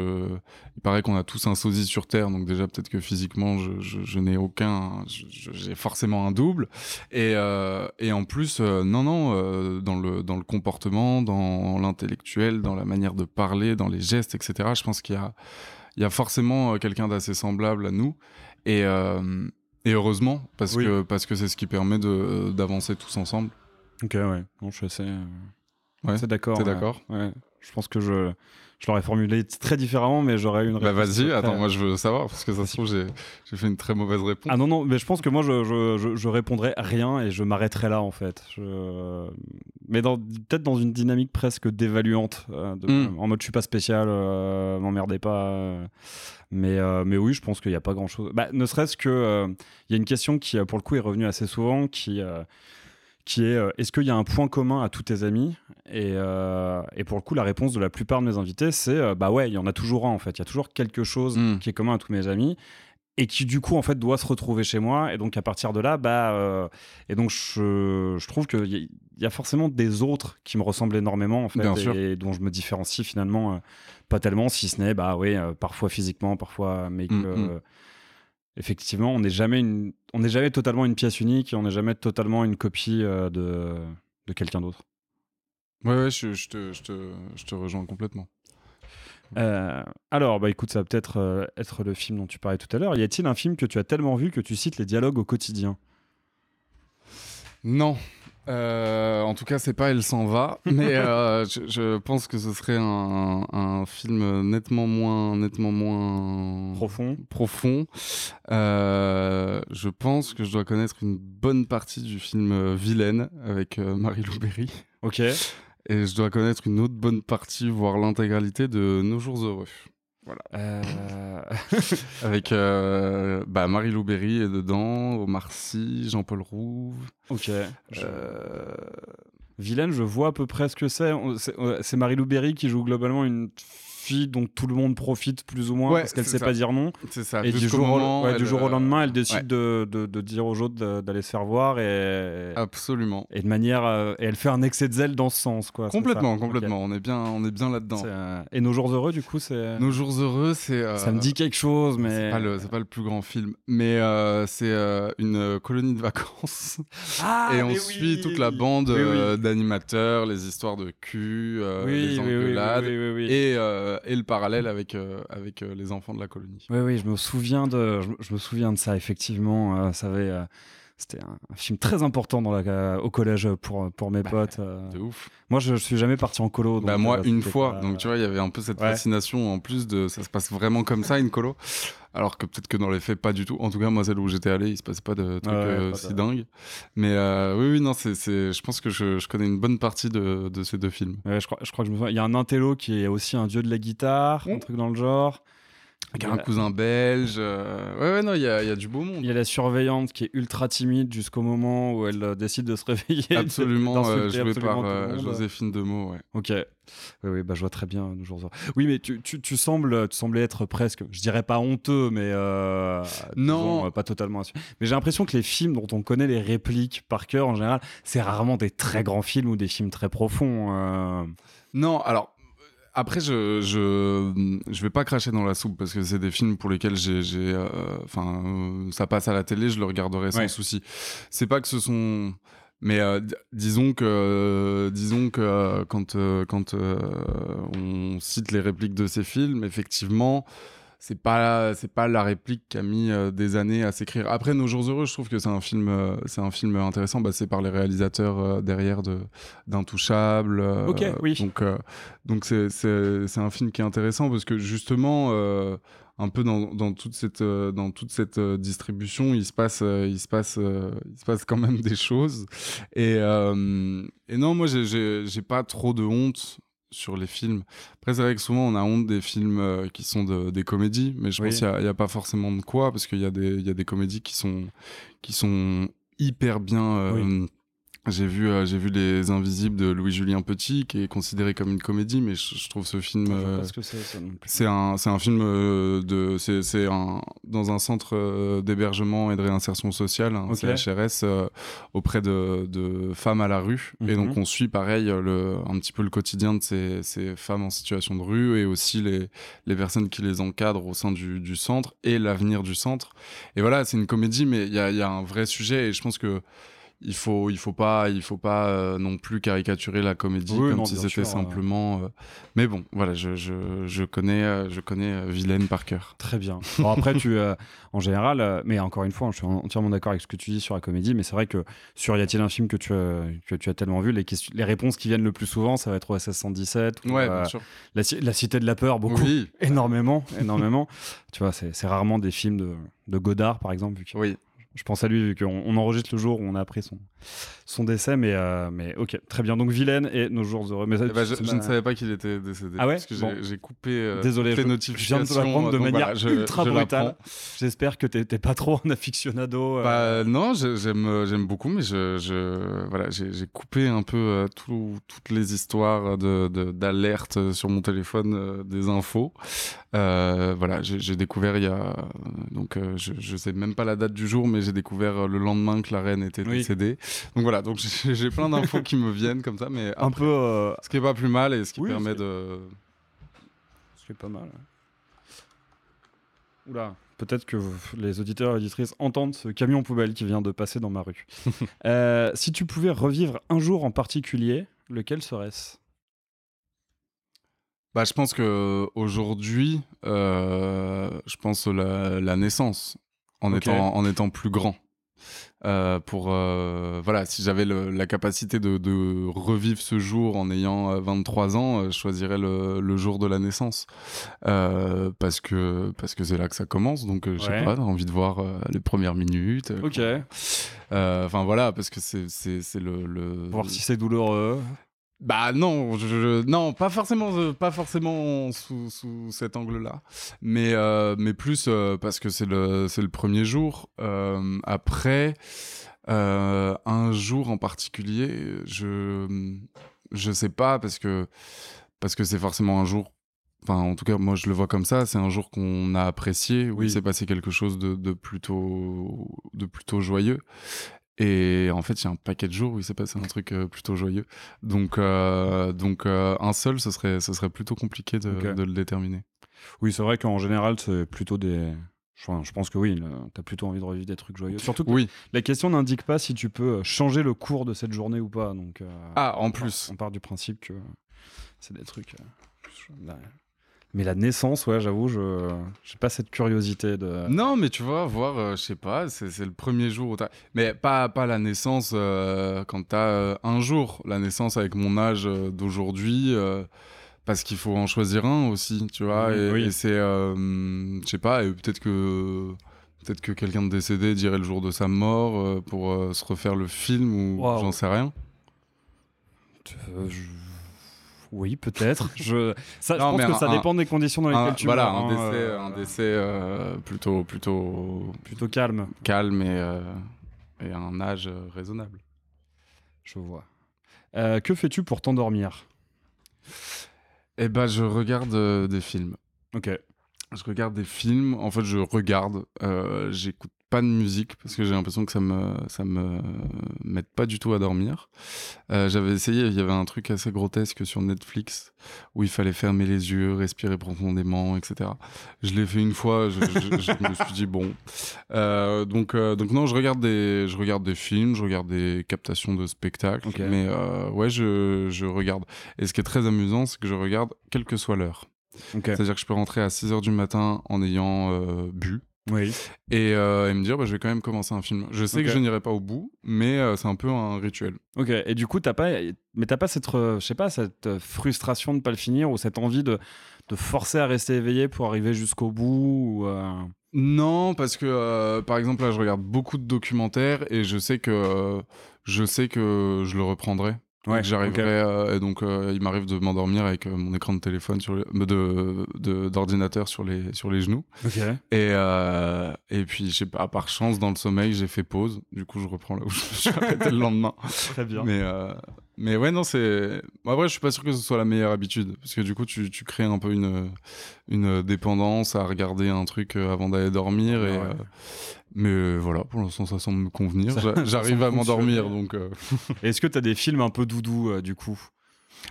Il paraît qu'on a tous un sosie sur Terre, donc déjà peut-être que physiquement je, n'ai aucun, j'ai forcément un double. Et, euh, en plus, euh, non, non, dans, le, dans le comportement, dans l'intellectuel, dans la manière de parler, dans les gestes, etc., je pense qu'il y a, il y a forcément quelqu'un d'assez semblable à nous. Et, heureusement, parce que parce que c'est ce qui permet d'avancer tous ensemble. Ok, ouais, bon, je suis assez, d'accord. T'es d'accord ouais. Je pense que je, je l'aurais formulé très différemment, mais j'aurais eu une bah, réponse. Bah vas-y, attends, moi je veux savoir, parce que ça se trouve, j'ai fait une très mauvaise réponse. Ah non, non, mais je pense que moi je, je, je, répondrais rien et je m'arrêterais là en fait. Mais peut-être dans une dynamique presque dévaluante, euh, hmm. en mode je suis pas spécial, euh, m'emmerdez pas. Euh. mais, mais oui, je pense qu'il n'y a pas grand chose. Bah, ne serait-ce que il y a une question qui, pour le coup, est revenue assez souvent, qui qui est euh, est-ce qu'il y a un point commun à tous tes amis et, euh, et, pour le coup, la réponse de la plupart de mes invités, c'est euh, bah ouais, il y en a toujours un en fait. Il y a toujours quelque chose hmm. qui est commun à tous mes amis et qui du coup en fait doit se retrouver chez moi. Et donc à partir de là, bah et donc je, je trouve qu'il y, y, a forcément des autres qui me ressemblent énormément en fait et, dont je me différencie finalement pas tellement, si ce n'est bah oui, parfois physiquement, parfois mais hmm, hmm effectivement, on n'est jamais n'est jamais totalement une pièce unique on n'est jamais totalement une copie euh, de, quelqu'un d'autre. Ouais, ouais je, te, rejoins complètement. Euh, alors, bah écoute, ça va peut-être euh, être le film dont tu parlais tout à l'heure. Y a-t-il un film que tu as tellement vu que tu cites les dialogues au quotidien Non, euh, en tout cas, c'est pas Elle s'en va, mais euh, je, pense que ce serait un, film nettement moins, nettement moins profond. Profond. Euh, je pense que je dois connaître une bonne partie du film Vilaine avec Marie-Lou Ok. Et je dois connaître une autre bonne partie, voire l'intégralité de Nos jours heureux. Voilà. Euh, avec euh, bah, Marie-Lou Berry est dedans, Omar Sy, Jean-Paul Roux Ok. Euh, Vilaine, je vois à peu près ce que c'est. C'est Marie-Lou Berry qui joue globalement une donc dont tout le monde profite plus ou moins parce qu'elle sait pas dire non. C'est ça. Et du jour, au, euh, lendemain, elle décide de, de, dire aux autres d'aller se faire voir et absolument. Et de manière, euh, elle fait un excès de zèle dans ce sens, quoi. Complètement, complètement. On est bien, on est bien là-dedans. Euh, et nos jours heureux, du coup, c'est. Nos jours heureux, c'est. Ça me dit quelque chose, mais. C'est pas le, pas le plus grand film, mais c'est une colonie de vacances. Ah, et on suit toute la bande d'animateurs, les histoires de cul, les engueulades, et et le parallèle avec, euh, avec euh, les enfants de la colonie. Oui, oui, je me souviens de, je, me souviens de ça, effectivement. Euh, ça avait c'était un, film très important dans euh, au collège pour, pour mes bah, potes. Euh. De ouf. Moi, je, je, suis jamais parti en colo. Bah, moi, euh, une fois. Donc, tu vois, il y avait un peu cette fascination en plus de ça se passe vraiment comme ça, une colo. Alors que peut-être que dans les faits, pas du tout. En tout cas, moi, celle où j'étais allé, il se passait pas de trucs si dingues. Mais oui, oui, non, c'est, je pense que je, connais une bonne partie de, ces deux films. je, crois, je crois que je me Il y a un intello qui est aussi un dieu de la guitare, un mmh. truc dans le genre. Il y a un cousin belge. Euh, ouais, ouais, non, il y, a, du beau monde. Il y a la surveillante qui est ultra timide jusqu'au moment où elle euh, décide de se réveiller. Absolument, euh, jouée par euh, Joséphine Demeaux, ouais. Ok. Oui, oui, bah, je vois très bien nos jours. Oui, mais tu, tu, tu, sembles, tu semblais être presque, je dirais pas honteux, mais. non. pas totalement. Mais j'ai l'impression que les films dont on connaît les répliques par cœur, en général, c'est rarement des très grands films ou des films très profonds. Non, alors après, je, je, je vais pas cracher dans la soupe parce que c'est des films pour lesquels j'ai, euh, enfin, euh, ça passe à la télé, je le regarderai sans souci. C'est pas que ce sont, mais euh, disons que, disons que quand, quand on cite les répliques de ces films, effectivement, c'est pas c'est pas la réplique qui a mis euh, des années à s'écrire. Après Nos jours heureux, je trouve que c'est un film euh, c'est un film intéressant bah, c'est par les réalisateurs euh, derrière de d'Intouchables. OK, oui. Donc donc c'est c'est un film qui est intéressant parce que justement un peu dans, dans, toute cette dans toute cette distribution il se passe il se passe il se passe quand même des choses et, et non moi j'ai pas trop de honte sur les films. Après, c'est vrai que souvent, on a honte des films euh, qui sont des comédies, mais je pense qu'il n'y a, pas forcément de quoi, parce qu'il y, a des comédies qui sont, qui sont hyper bien. Euh, j'ai vu, euh, j'ai vu Les Invisibles de Louis-Julien Petit, qui est considéré comme une comédie, mais je, trouve ce film. Euh, c'est un, c'est un film euh, de, c'est, c'est un, dans un centre euh, d'hébergement et de réinsertion sociale, un hein, CHRS, auprès de, de, femmes à la rue. Et donc mhm. on suit pareil le, un petit peu le quotidien de ces, ces femmes en situation de rue et aussi les, les personnes qui les encadrent au sein du, du centre et l'avenir du centre. Et voilà, c'est une comédie, mais il y a, y a un vrai sujet et je pense que il faut il faut pas il faut pas euh, non plus caricaturer la comédie comme non, si c'était hein. simplement euh, mais bon voilà je, je, je connais euh, je connais Vilaine par cœur très bien après tu en général mais encore une fois je suis entièrement d'accord avec ce que tu dis sur la comédie mais c'est vrai que sur y a-t-il un film que tu as, tu as tellement vu les les réponses qui viennent le plus souvent ça va être OSS 117 ou, La, la, cité de la peur beaucoup oui. énormément énormément tu vois c'est rarement des films de de Godard par exemple vu oui je pense à lui vu qu'on enregistre le jour où on a appris son, son décès, mais, euh, mais ok, très bien. Donc Vilaine et Nos Jours Heureux. Eh ben, je, ne savais pas qu'il était décédé. Ah ouais j'ai coupé euh, Désolé, les viens de l'apprendre de euh, manière ultra brutale. J'espère que tu n'es pas trop un aficionado. Bah, non, j'aime beaucoup, mais je, voilà, j'ai coupé un peu toutes les histoires d'alerte de, d'alerte sur mon téléphone des infos. voilà, j'ai découvert il y a. Donc, je ne sais même pas la date du jour, mais j'ai découvert euh, le lendemain que la reine était décédée. Donc voilà, donc j'ai plein d'infos qui me viennent comme ça, mais un peu. Euh, ce qui est pas plus mal et ce qui permet de. ce qui est pas mal. Oula peut-être que les auditeurs et auditrices entendent ce camion poubelle qui vient de passer dans ma rue. Euh, si tu pouvais revivre un jour en particulier, lequel serait-ce bah, je pense que aujourd'hui, je pense la, la naissance en, étant, plus grand. Euh, pour euh, voilà, si j'avais la capacité de, revivre ce jour en ayant 23 euh, ans, je choisirais le, jour de la naissance parce que parce que c'est là que ça commence. Donc j'ai pas envie de voir les premières minutes. ok. Enfin voilà, parce que c'est le, le, voir si c'est douloureux. Bah non, je, non, pas forcément, euh, pas forcément sous, sous cet angle-là, mais euh, mais plus euh, parce que c'est le c'est le premier jour. après, un jour en particulier, je je sais pas parce que parce que c'est forcément un jour. Enfin, en tout cas, moi je le vois comme ça. C'est un jour qu'on a apprécié. Oui, s'est passé quelque chose de, de plutôt de plutôt joyeux. Et en fait, il y a un paquet de jours où il s'est passé un truc euh, plutôt joyeux. Donc, euh, donc euh, un seul, ce serait, ce serait plutôt compliqué de, le déterminer. Oui, c'est vrai qu'en général, c'est plutôt des. je pense que oui, tu as plutôt envie de revivre des trucs joyeux. Surtout que oui. la question n'indique pas si tu peux changer le cours de cette journée ou pas. Donc, ah, en plus. on part du principe que c'est des trucs. Mais la naissance, ouais, j'avoue, je n'ai pas cette curiosité de. Non, mais tu vois, voir, je euh, je sais pas, c'est le premier jour où Mais pas, pas la naissance euh, quand t'as as euh, un jour, la naissance avec mon âge d'aujourd'hui, parce qu'il faut en choisir un aussi, tu vois. Mmh, et, c'est. je sais pas, et peut-être que. Peut-être que quelqu'un de décédé dirait le jour de sa mort pour se refaire le film ou j'en sais rien. Je oui, peut-être. je, ça, pense que ça dépend des conditions dans lesquelles tu voilà, Voilà, hein, euh, un décès, euh, plutôt, plutôt, plutôt calme. Calme et, euh, un âge raisonnable. Je vois. que fais-tu pour t'endormir Eh ben, je regarde des films. Ok. Je regarde des films. En fait, je regarde. J'écoute pas de musique parce que j'ai l'impression que ça me ça me m'aide pas du tout à dormir. Euh, j'avais essayé, il y avait un truc assez grotesque sur Netflix où il fallait fermer les yeux, respirer profondément, etc. Je l'ai fait une fois, je, me suis dit bon. Euh, donc euh, donc non, je regarde des je regarde des films, je regarde des captations de spectacles, mais ouais je regarde. Et ce qui est très amusant, c'est que je regarde quelle que soit l'heure. C'est-à-dire que je peux rentrer à 6 heures du matin en ayant bu oui. Euh, et, me dire, bah, je vais quand même commencer un film. Je sais que je n'irai pas au bout, mais euh, c'est un peu un rituel. Ok, et du coup, t'as pas, mais t'as pas cette, euh, je sais pas, cette frustration de ne pas le finir ou cette envie de, de forcer à rester éveillé pour arriver jusqu'au bout ou, Non, parce que par exemple, là, je regarde beaucoup de documentaires et je sais que, je sais que je le reprendrai Ouais, euh, donc euh, il m'arrive de m'endormir avec euh, mon écran de téléphone sur le, de d'ordinateur sur les sur les genoux. Et et puis j'ai pas par chance dans le sommeil j'ai fait pause. Du coup je reprends là où je suis arrêté le lendemain. Très bien. Mais mais ouais, non, c'est. Bah, après, je suis pas sûr que ce soit la meilleure habitude. Parce que du coup, tu, tu crées un peu une, une dépendance à regarder un truc euh, avant d'aller dormir. Ah bah et, euh, Mais voilà, pour l'instant, ça semble me convenir. J'arrive à m'endormir. donc. Euh. Est-ce que tu as des films un peu doudou, du coup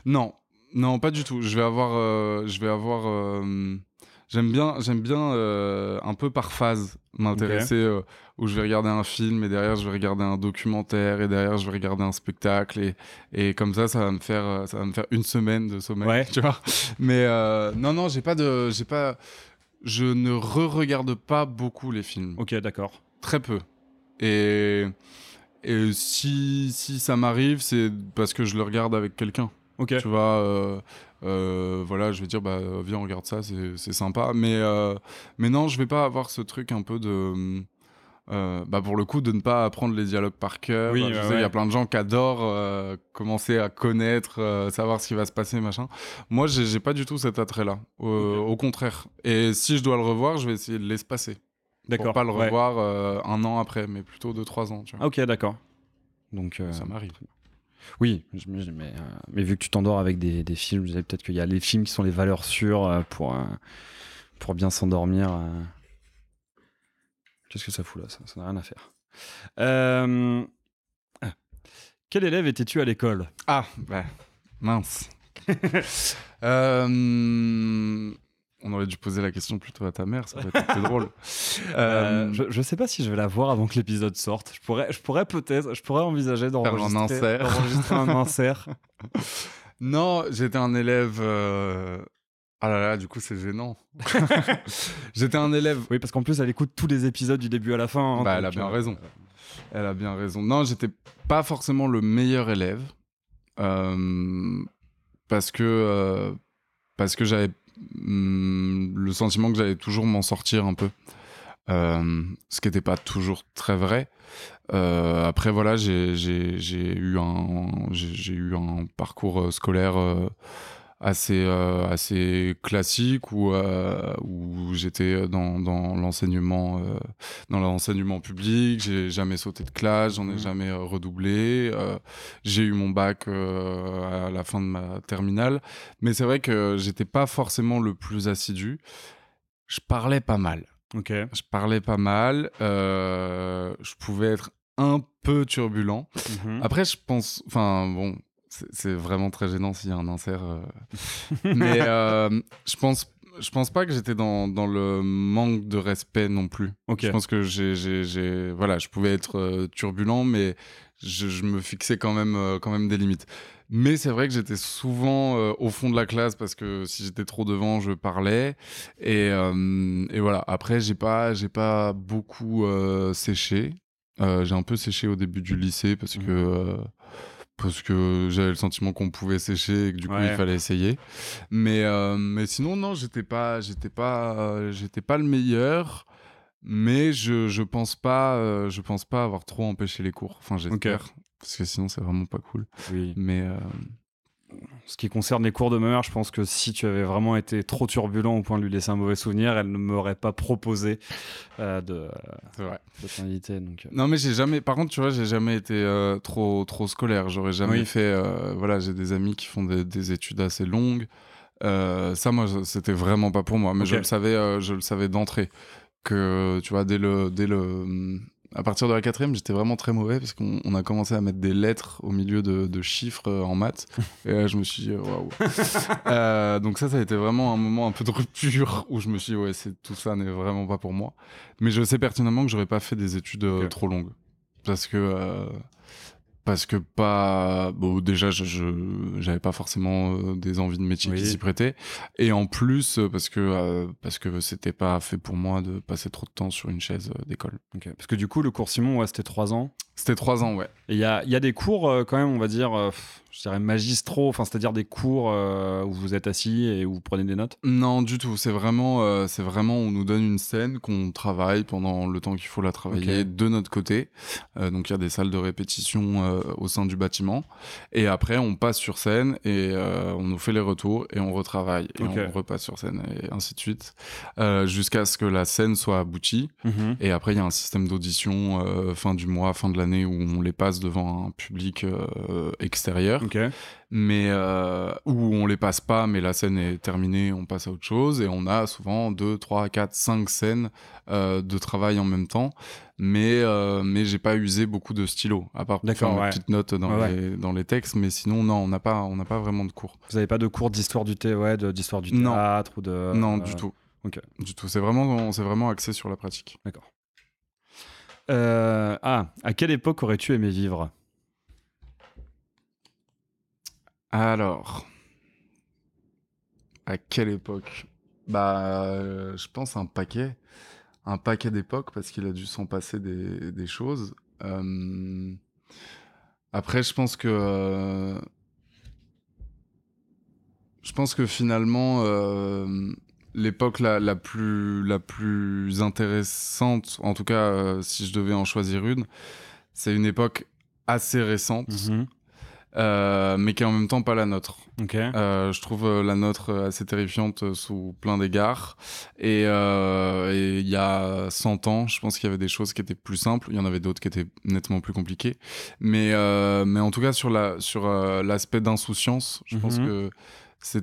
Non. Non, pas du tout. Je vais avoir. je vais avoir j'aime bien, j'aime bien un peu par phase m'intéresser où je vais regarder un film et derrière je vais regarder un documentaire et derrière je vais regarder un spectacle et, et comme ça ça va me faire euh, ça va me faire une semaine de sommeil tu vois mais euh, non non j'ai pas de j'ai pas je ne re-regarde pas beaucoup les films ok d'accord très peu et, et si, si ça m'arrive c'est parce que je le regarde avec quelqu'un Ok tu vois euh, voilà, je vais dire, bah, viens, on regarde ça, c'est sympa. Mais, mais non, je vais pas avoir ce truc un peu de. Euh, bah pour le coup de ne pas apprendre les dialogues par cœur. il y a plein de gens qui adorent euh, commencer à connaître, euh, savoir ce qui va se passer, machin. Moi, j'ai pas du tout cet attrait-là. Au contraire. Et si je dois le revoir, je vais essayer de l'espacer. D'accord. Pas le revoir un an après, mais plutôt deux trois ans. Ah, ok, d'accord. Donc ça m'arrive. Oui, mais, vu que tu t'endors avec des, des, films, peut-être qu'il y a les films qui sont les valeurs sûres pour pour bien s'endormir. Qu'est-ce que ça fout là Ça n'a rien à faire. Euh, ah. Quel élève étais-tu à l'école Ah, bah, mince. Euh, on aurait dû poser la question plutôt à ta mère, ça aurait été drôle. Euh, je, ne sais pas si je vais la voir avant que l'épisode sorte. Je pourrais, je pourrais peut-être, je pourrais envisager d'enregistrer un insert. non, j'étais un élève ah là là, du coup, c'est gênant. J'étais un élève. Oui, parce qu'en plus, elle écoute tous les épisodes du début à la fin. Hein, bah, elle a bien euh, raison. Euh, elle a bien raison. Non, j'étais pas forcément le meilleur élève. Euh, parce que, parce que j'avais hmm, le sentiment que j'allais toujours m'en sortir un peu. ce qui n'était pas toujours très vrai. après voilà, j'ai eu un j'ai eu un parcours scolaire assez euh, assez classique où euh, où j'étais dans l'enseignement euh, dans l'enseignement public j'ai jamais sauté de classe j'en ai mmh. jamais redoublé j'ai eu mon bac à la fin de ma terminale mais c'est vrai que j'étais pas forcément le plus assidu je parlais pas mal ok je parlais pas mal je pouvais être un peu turbulent mmh après je pense enfin bon c'est vraiment très gênant s'il y a un insert. Euh. Mais euh, je pense je pense pas que j'étais dans, le manque de respect non plus. Je pense que j'ai, voilà, je pouvais être euh, turbulent, mais je, me fixais quand même, quand même des limites. Mais c'est vrai que j'étais souvent au fond de la classe parce que si j'étais trop devant, je parlais. Et, voilà. Après, j'ai pas, j'ai pas beaucoup séché. j'ai un peu séché au début du lycée parce mmh. que parce que j'avais le sentiment qu'on pouvait sécher et que du coup il fallait essayer mais euh, mais sinon non j'étais pas j'étais pas euh, j'étais pas le meilleur mais je je pense pas euh, je pense pas avoir trop empêché les cours enfin j'espère parce que sinon c'est vraiment pas cool oui. mais ce qui concerne les cours de ma mère, je pense que si tu avais vraiment été trop turbulent au point de lui laisser un mauvais souvenir, elle ne m'aurait pas proposé euh, de, t'inviter. Euh. Non, mais j'ai jamais. Par contre, tu vois, j'ai jamais été euh, trop trop scolaire. J'aurais jamais fait. voilà, j'ai des amis qui font des, études assez longues. ça, moi, c'était vraiment pas pour moi. Mais je le savais, je le savais d'entrée que tu vois dès le dès le hum, à partir de la quatrième, j'étais vraiment très mauvais parce qu'on a commencé à mettre des lettres au milieu de, chiffres euh, en maths. Et là, je me suis dit, euh, waouh. Euh, donc, ça, ça a été vraiment un moment un peu de rupture où je me suis dit, ouais, tout ça n'est vraiment pas pour moi. Mais je sais pertinemment que j'aurais pas fait des études trop longues. Parce que parce que pas bon déjà je j'avais pas forcément euh, des envies de métier qui s'y prêtaient et en plus euh, parce que euh, parce que c'était pas fait pour moi de passer trop de temps sur une chaise d'école parce que du coup le cours Simon ouais c'était trois ans c'était trois ans, ouais. Et Il y a, des cours, euh, quand même, on va dire, euh, je dirais magistraux, enfin, c'est-à-dire des cours euh, où vous êtes assis et où vous prenez des notes Non, du tout. C'est vraiment, c'est vraiment, on nous donne une scène qu'on travaille pendant le temps qu'il faut la travailler de notre côté. donc, il y a des salles de répétition au sein du bâtiment. Et après, on passe sur scène et on nous fait les retours et on retravaille. Et on repasse sur scène et ainsi de suite. jusqu'à ce que la scène soit aboutie. Mhm. Et après, il y a un système d'audition fin du mois, fin de l'année où on les passe devant un public euh, extérieur, mais euh, où on les passe pas, mais la scène est terminée, on passe à autre chose, et on a souvent 2, 3, 4, 5 scènes euh, de travail en même temps, mais, mais j'ai pas usé beaucoup de stylo, à part pour une petite note dans, les, textes, mais sinon, non, on n'a pas, on pas vraiment de cours. Vous n'avez pas de cours d'histoire du, thé, ouais, d'histoire du théâtre non. ou de... Non, du tout. Du tout, c'est vraiment, c'est vraiment axé sur la pratique. D'accord. Euh, ah, à quelle époque aurais-tu aimé vivre Alors, à quelle époque Bah, euh, je pense un paquet, un paquet d'époques parce qu'il a dû s'en passer des, choses. Euh, après, je pense que je pense que finalement, l'époque la, plus, la plus intéressante, en tout cas euh, si je devais en choisir une, c'est une époque assez récente, mhm. euh, mais qui est en même temps pas la nôtre. Euh, je trouve la nôtre assez terrifiante sous plein d'égards. Et il y a 100 ans, je pense qu'il y avait des choses qui étaient plus simples, il y en avait d'autres qui étaient nettement plus compliquées. Mais, mais en tout cas sur l'aspect la, sur, d'insouciance je mhm. pense que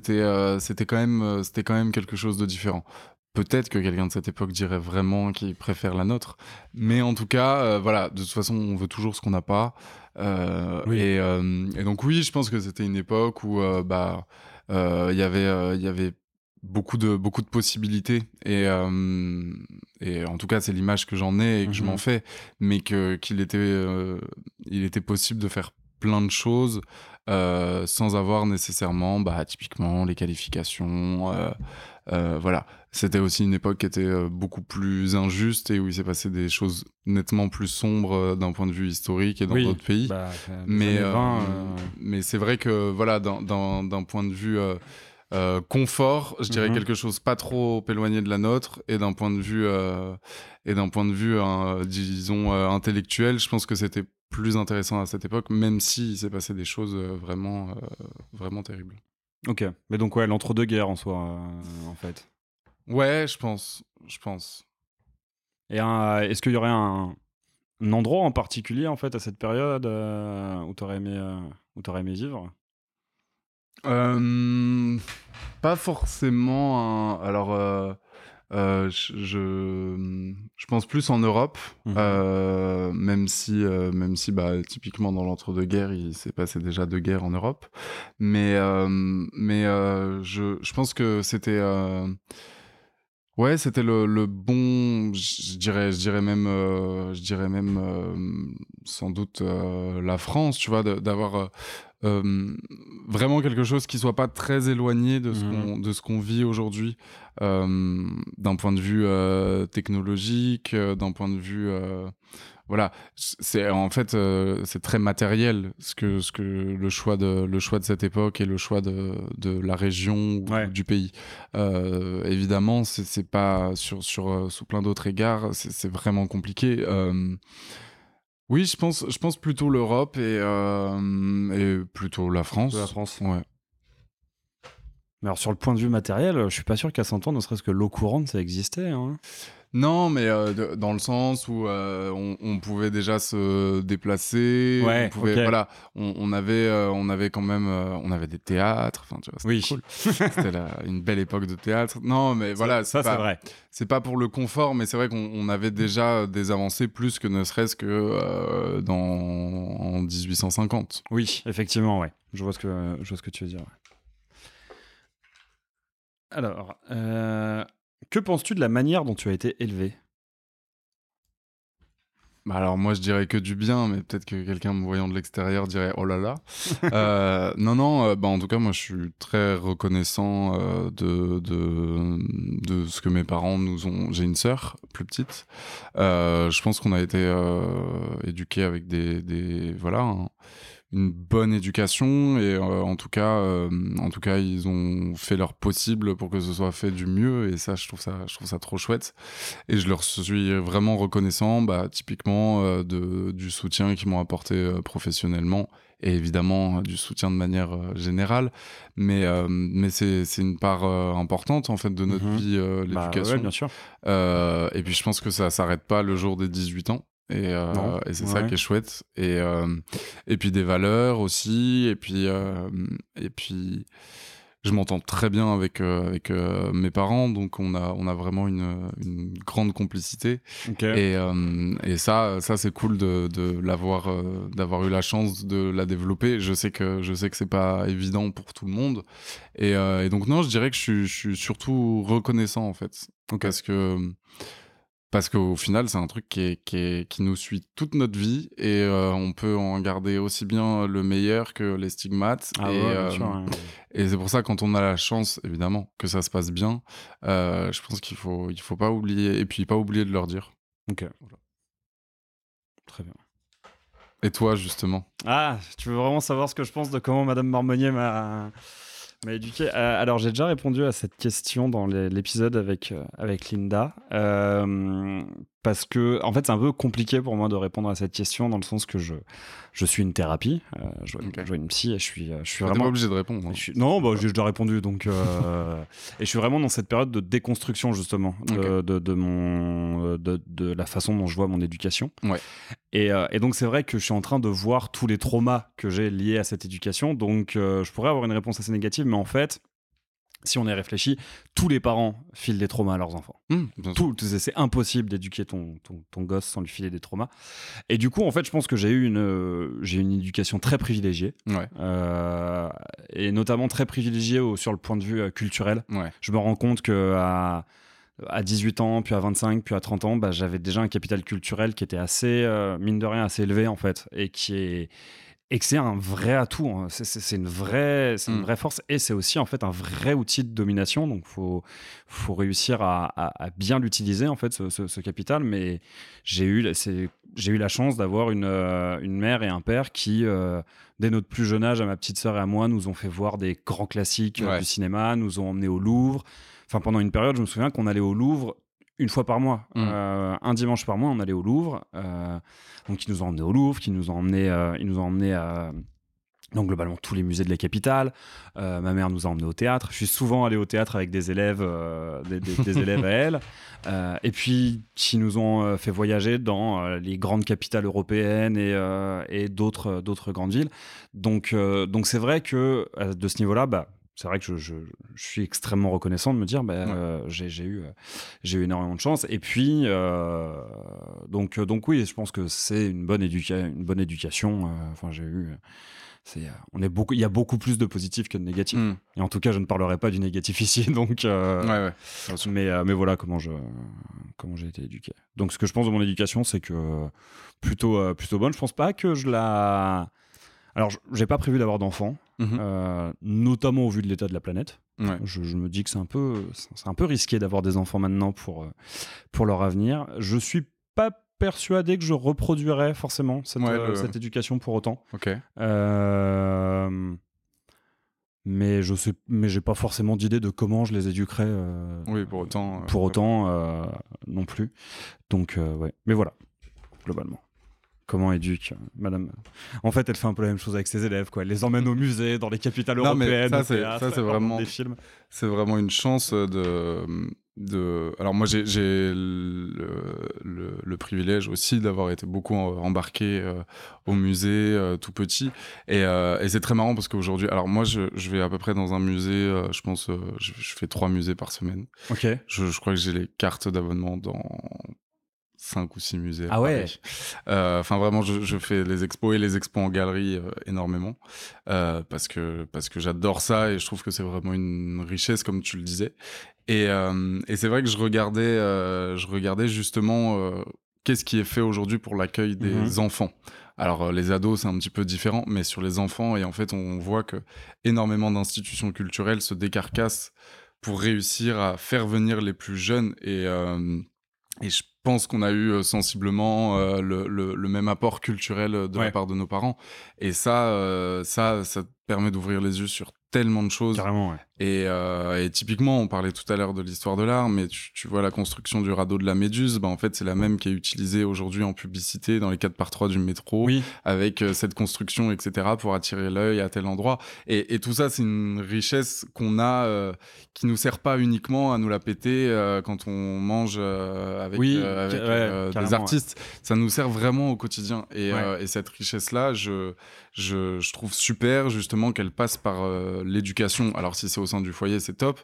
euh, c'était quand même euh, c'était quand même quelque chose de différent. Peut-être que quelqu'un de cette époque dirait vraiment qu'il préfère la nôtre, mais en tout cas, euh, voilà, de toute façon, on veut toujours ce qu'on n'a pas. et, donc oui, je pense que c'était une époque où bah il y avait il y avait beaucoup de beaucoup de possibilités et en tout cas c'est l'image que j'en ai et que je mmh m'en fais, mais que qu'il il était possible de faire plein de choses euh, sans avoir nécessairement, bah, typiquement, les qualifications. Euh, euh, voilà. C'était aussi une époque qui était beaucoup plus injuste et où il s'est passé des choses nettement plus sombres d'un point de vue historique et dans d'autres pays. Bah, mais mais c'est vrai que, voilà, d'un point de vue. confort, je dirais mhm. quelque chose pas trop éloigné de la nôtre et d'un point de vue et d'un point de vue hein, disons intellectuel, je pense que c'était plus intéressant à cette époque, même s'il s'est passé des choses euh, vraiment, euh, vraiment terribles. Ok, mais donc ouais, l'entre-deux guerres en soi, euh, en fait. Ouais, je pense, je pense. Et est-ce qu'il y aurait un, un, endroit en particulier, en fait, à cette période où où tu aimé, où aurais aimé vivre Pas forcément. Un... Alors, euh, je, je pense plus en Europe, mhm. euh, même si, euh, même si bah, typiquement dans l'entre-deux-guerres, il s'est passé déjà deux guerres en Europe. Mais, mais je pense que c'était Ouais, c'était le, bon, je dirais, je dirais même, euh, je dirais même euh, sans doute euh, la France, tu vois, d'avoir vraiment quelque chose qui soit pas très éloigné de mmh de ce qu'on vit aujourd'hui, d'un point de vue technologique, d'un point de vue voilà, c'est en fait euh, c'est très matériel ce que ce que le choix de le choix de cette époque et le choix de, la région ou du pays. Euh, évidemment, c'est pas sur sur euh, sous plein d'autres égards, c'est vraiment compliqué. oui, je pense je pense plutôt l'Europe et plutôt la France. La France. Ouais. Mais alors sur le point de vue matériel, je suis pas sûr qu'à 100 ans, ne serait-ce que l'eau courante, ça existait. Hein. Non, mais euh, dans le sens où euh, on, pouvait déjà se déplacer. on voilà, on, avait, euh, on avait quand même, on avait des théâtres. c'était oui. c'était une belle époque de théâtre. Non, mais voilà, ça c'est vrai. C'est pas pour le confort, mais c'est vrai qu'on avait déjà des avancées plus que ne serait-ce que dans en 1850. Oui, effectivement, ouais. Je vois ce que je vois ce que tu veux dire. Alors, que penses-tu de la manière dont tu as été élevé bah alors moi je dirais que du bien, mais peut-être que quelqu'un me voyant de l'extérieur dirait oh là là. Euh, non non, euh, bah en tout cas moi je suis très reconnaissant euh, de, de, de ce que mes parents nous ont. J'ai une sœur plus petite. je pense qu'on a été éduqués avec des, des voilà. Hein une bonne éducation et euh, en tout cas euh, en tout cas ils ont fait leur possible pour que ce soit fait du mieux et ça je trouve ça je trouve ça trop chouette et je leur suis vraiment reconnaissant bah, typiquement euh, de, du soutien qu'ils m'ont apporté professionnellement et évidemment du soutien de manière générale mais mais c'est une part importante en fait de notre mhm. vie bah l'éducation bien sûr et puis je pense que ça s'arrête pas le jour des 18 ans euh, et, c'est ça qui est chouette. Et, euh, et puis des valeurs aussi. Et puis, euh, et puis je m'entends très bien avec, avec mes parents. Donc on a, on a vraiment une, grande complicité. Et, et, ça, ça c'est cool de, de l'avoir, d'avoir eu la chance de la développer. Je sais que, je sais que c'est pas évident pour tout le monde. Et, donc non, je dirais que je suis, surtout reconnaissant en fait. est Parce que parce qu'au final, c'est un truc qui, qui, nous suit toute notre vie et euh, on peut en garder aussi bien le meilleur que les stigmates. Ah et, euh, et c'est pour ça, quand on a la chance, évidemment, que ça se passe bien, euh, je pense qu'il faut, il faut pas oublier et puis pas oublier de leur dire. Ok. Très bien. Et toi, justement Ah, tu veux vraiment savoir ce que je pense de comment Madame Marmonnier m'a euh, alors, j'ai déjà répondu à cette question dans l'épisode avec, euh, avec Linda. Euh, parce que en fait c'est un peu compliqué pour moi de répondre à cette question dans le sens que je je suis une thérapie euh, je, okay. une psy et je suis euh, je suis ah, vraiment obligé de répondre Non, hein. je suis, non bah répondu donc euh, et je suis vraiment dans cette période de déconstruction justement de, de, mon de, la façon dont je vois mon éducation ouais. et, donc c'est vrai que je suis en train de voir tous les traumas que j'ai liés à cette éducation donc je pourrais avoir une réponse assez négative mais en fait si on est réfléchi, tous les parents filent des traumas à leurs enfants. Mmh, c'est impossible d'éduquer ton, gosse sans lui filer des traumas. Et du coup, en fait, je pense que j'ai eu une, euh, j'ai une éducation très privilégiée, euh, et notamment très privilégiée sur le point de vue euh, culturel. Je me rends compte que à, 18 ans, puis à 25, puis à 30 ans, bah, j'avais déjà un capital culturel qui était assez, mine de rien, assez élevé en fait, et qui est et que c'est un vrai atout. Hein. C'est une vraie, c'est une mm. vraie force et c'est aussi en fait un vrai outil de domination. Donc faut faut réussir à, bien l'utiliser en fait ce, capital. Mais j'ai eu j'ai eu la chance d'avoir une, euh, mère et un père qui euh, dès notre plus jeune âge à ma petite sœur et à moi nous ont fait voir des grands classiques euh, du cinéma, nous ont emmenés au Louvre. Enfin pendant une période, je me souviens qu'on allait au Louvre une fois par mois, mmh. euh, un dimanche par mois, on allait au Louvre. Euh, donc, ils nous ont emmenés au Louvre, qui nous ont emmenés, euh, ils nous ont emmenés à donc globalement tous les musées de la capitale. ma mère nous a emmenés au théâtre. Je suis souvent allé au théâtre avec des élèves, des, élèves à elle. et puis qui nous ont fait voyager dans les grandes capitales européennes et, et d'autres d'autres grandes villes. Donc donc c'est vrai que de ce niveau-là, bah, c'est vrai que je, suis extrêmement reconnaissant de me dire, ben euh, j'ai eu, euh, j'ai eu énormément de chance. Et puis, euh, donc, donc oui, je pense que c'est une bonne une bonne éducation. Enfin, j'ai eu, c'est, on est beaucoup, il y a beaucoup plus de positifs que de négatifs. Hmm. Et en tout cas, je ne parlerai pas du négatif ici. Donc, mais, mais voilà comment je, comment j'ai été éduqué. Donc, ce que je pense de mon éducation, c'est que plutôt, plutôt bonne. Je pense pas que je la alors, j'ai pas prévu d'avoir d'enfants, mhm. euh, notamment au vu de l'état de la planète. Je, me dis que c'est un peu, c'est un peu risqué d'avoir des enfants maintenant pour euh, pour leur avenir. Je suis pas persuadé que je reproduirais forcément cette, euh, cette éducation pour autant. Ok. mais je sais, mais j'ai pas forcément d'idée de comment je les éduquerais. oui, pour autant. pour autant, non plus. Donc, ouais. Mais voilà, globalement comment éduque madame En fait, elle fait un peu la même chose avec ses élèves, quoi. Elle les emmène au musée, dans les capitales européennes, ça, c'est, vraiment, C'est vraiment une chance de. Alors, moi, j'ai, le, privilège aussi d'avoir été beaucoup embarqué euh, au musée euh, tout petit. Euh, et, c'est très marrant parce qu'aujourd'hui, alors moi, je, vais à peu près dans un musée, je pense, je, fais trois musées par semaine. Ok. je crois que j'ai les cartes d'abonnement dans cinq ou six musées. Ah ouais euh, Enfin, vraiment, je, fais les expos et les expos en galerie euh, énormément euh, parce que, parce que j'adore ça et je trouve que c'est vraiment une richesse, comme tu le disais. Et, c'est vrai que je regardais, je regardais justement qu'est-ce qui est fait aujourd'hui pour l'accueil des mm-hmm. enfants alors les ados, c'est un petit peu différent, mais sur les enfants, et en fait, on voit que énormément d'institutions culturelles se décarcassent pour réussir à faire venir les plus jeunes. Et, euh, et je pense qu'on a eu euh, sensiblement euh, le, même apport culturel euh, de la part de nos parents. Et ça, ça, ça permet d'ouvrir les yeux sur tellement de choses. Carrément, euh, Et, typiquement, on parlait tout à l'heure de l'histoire de l'art, mais tu, vois la construction du radeau de la Méduse, bah en fait, c'est la même qui est utilisée aujourd'hui en publicité dans les 4 par 3 du métro, oui. avec euh, cette construction, etc., pour attirer l'œil à tel endroit. Et, tout ça, c'est une richesse qu'on a, euh, qui nous sert pas uniquement à nous la péter quand on mange avec, oui, des artistes. Ça nous sert vraiment au quotidien. Et, cette richesse-là, je, je, je, trouve super justement qu'elle passe par l'éducation. Alors si c'est au sein du foyer, c'est top.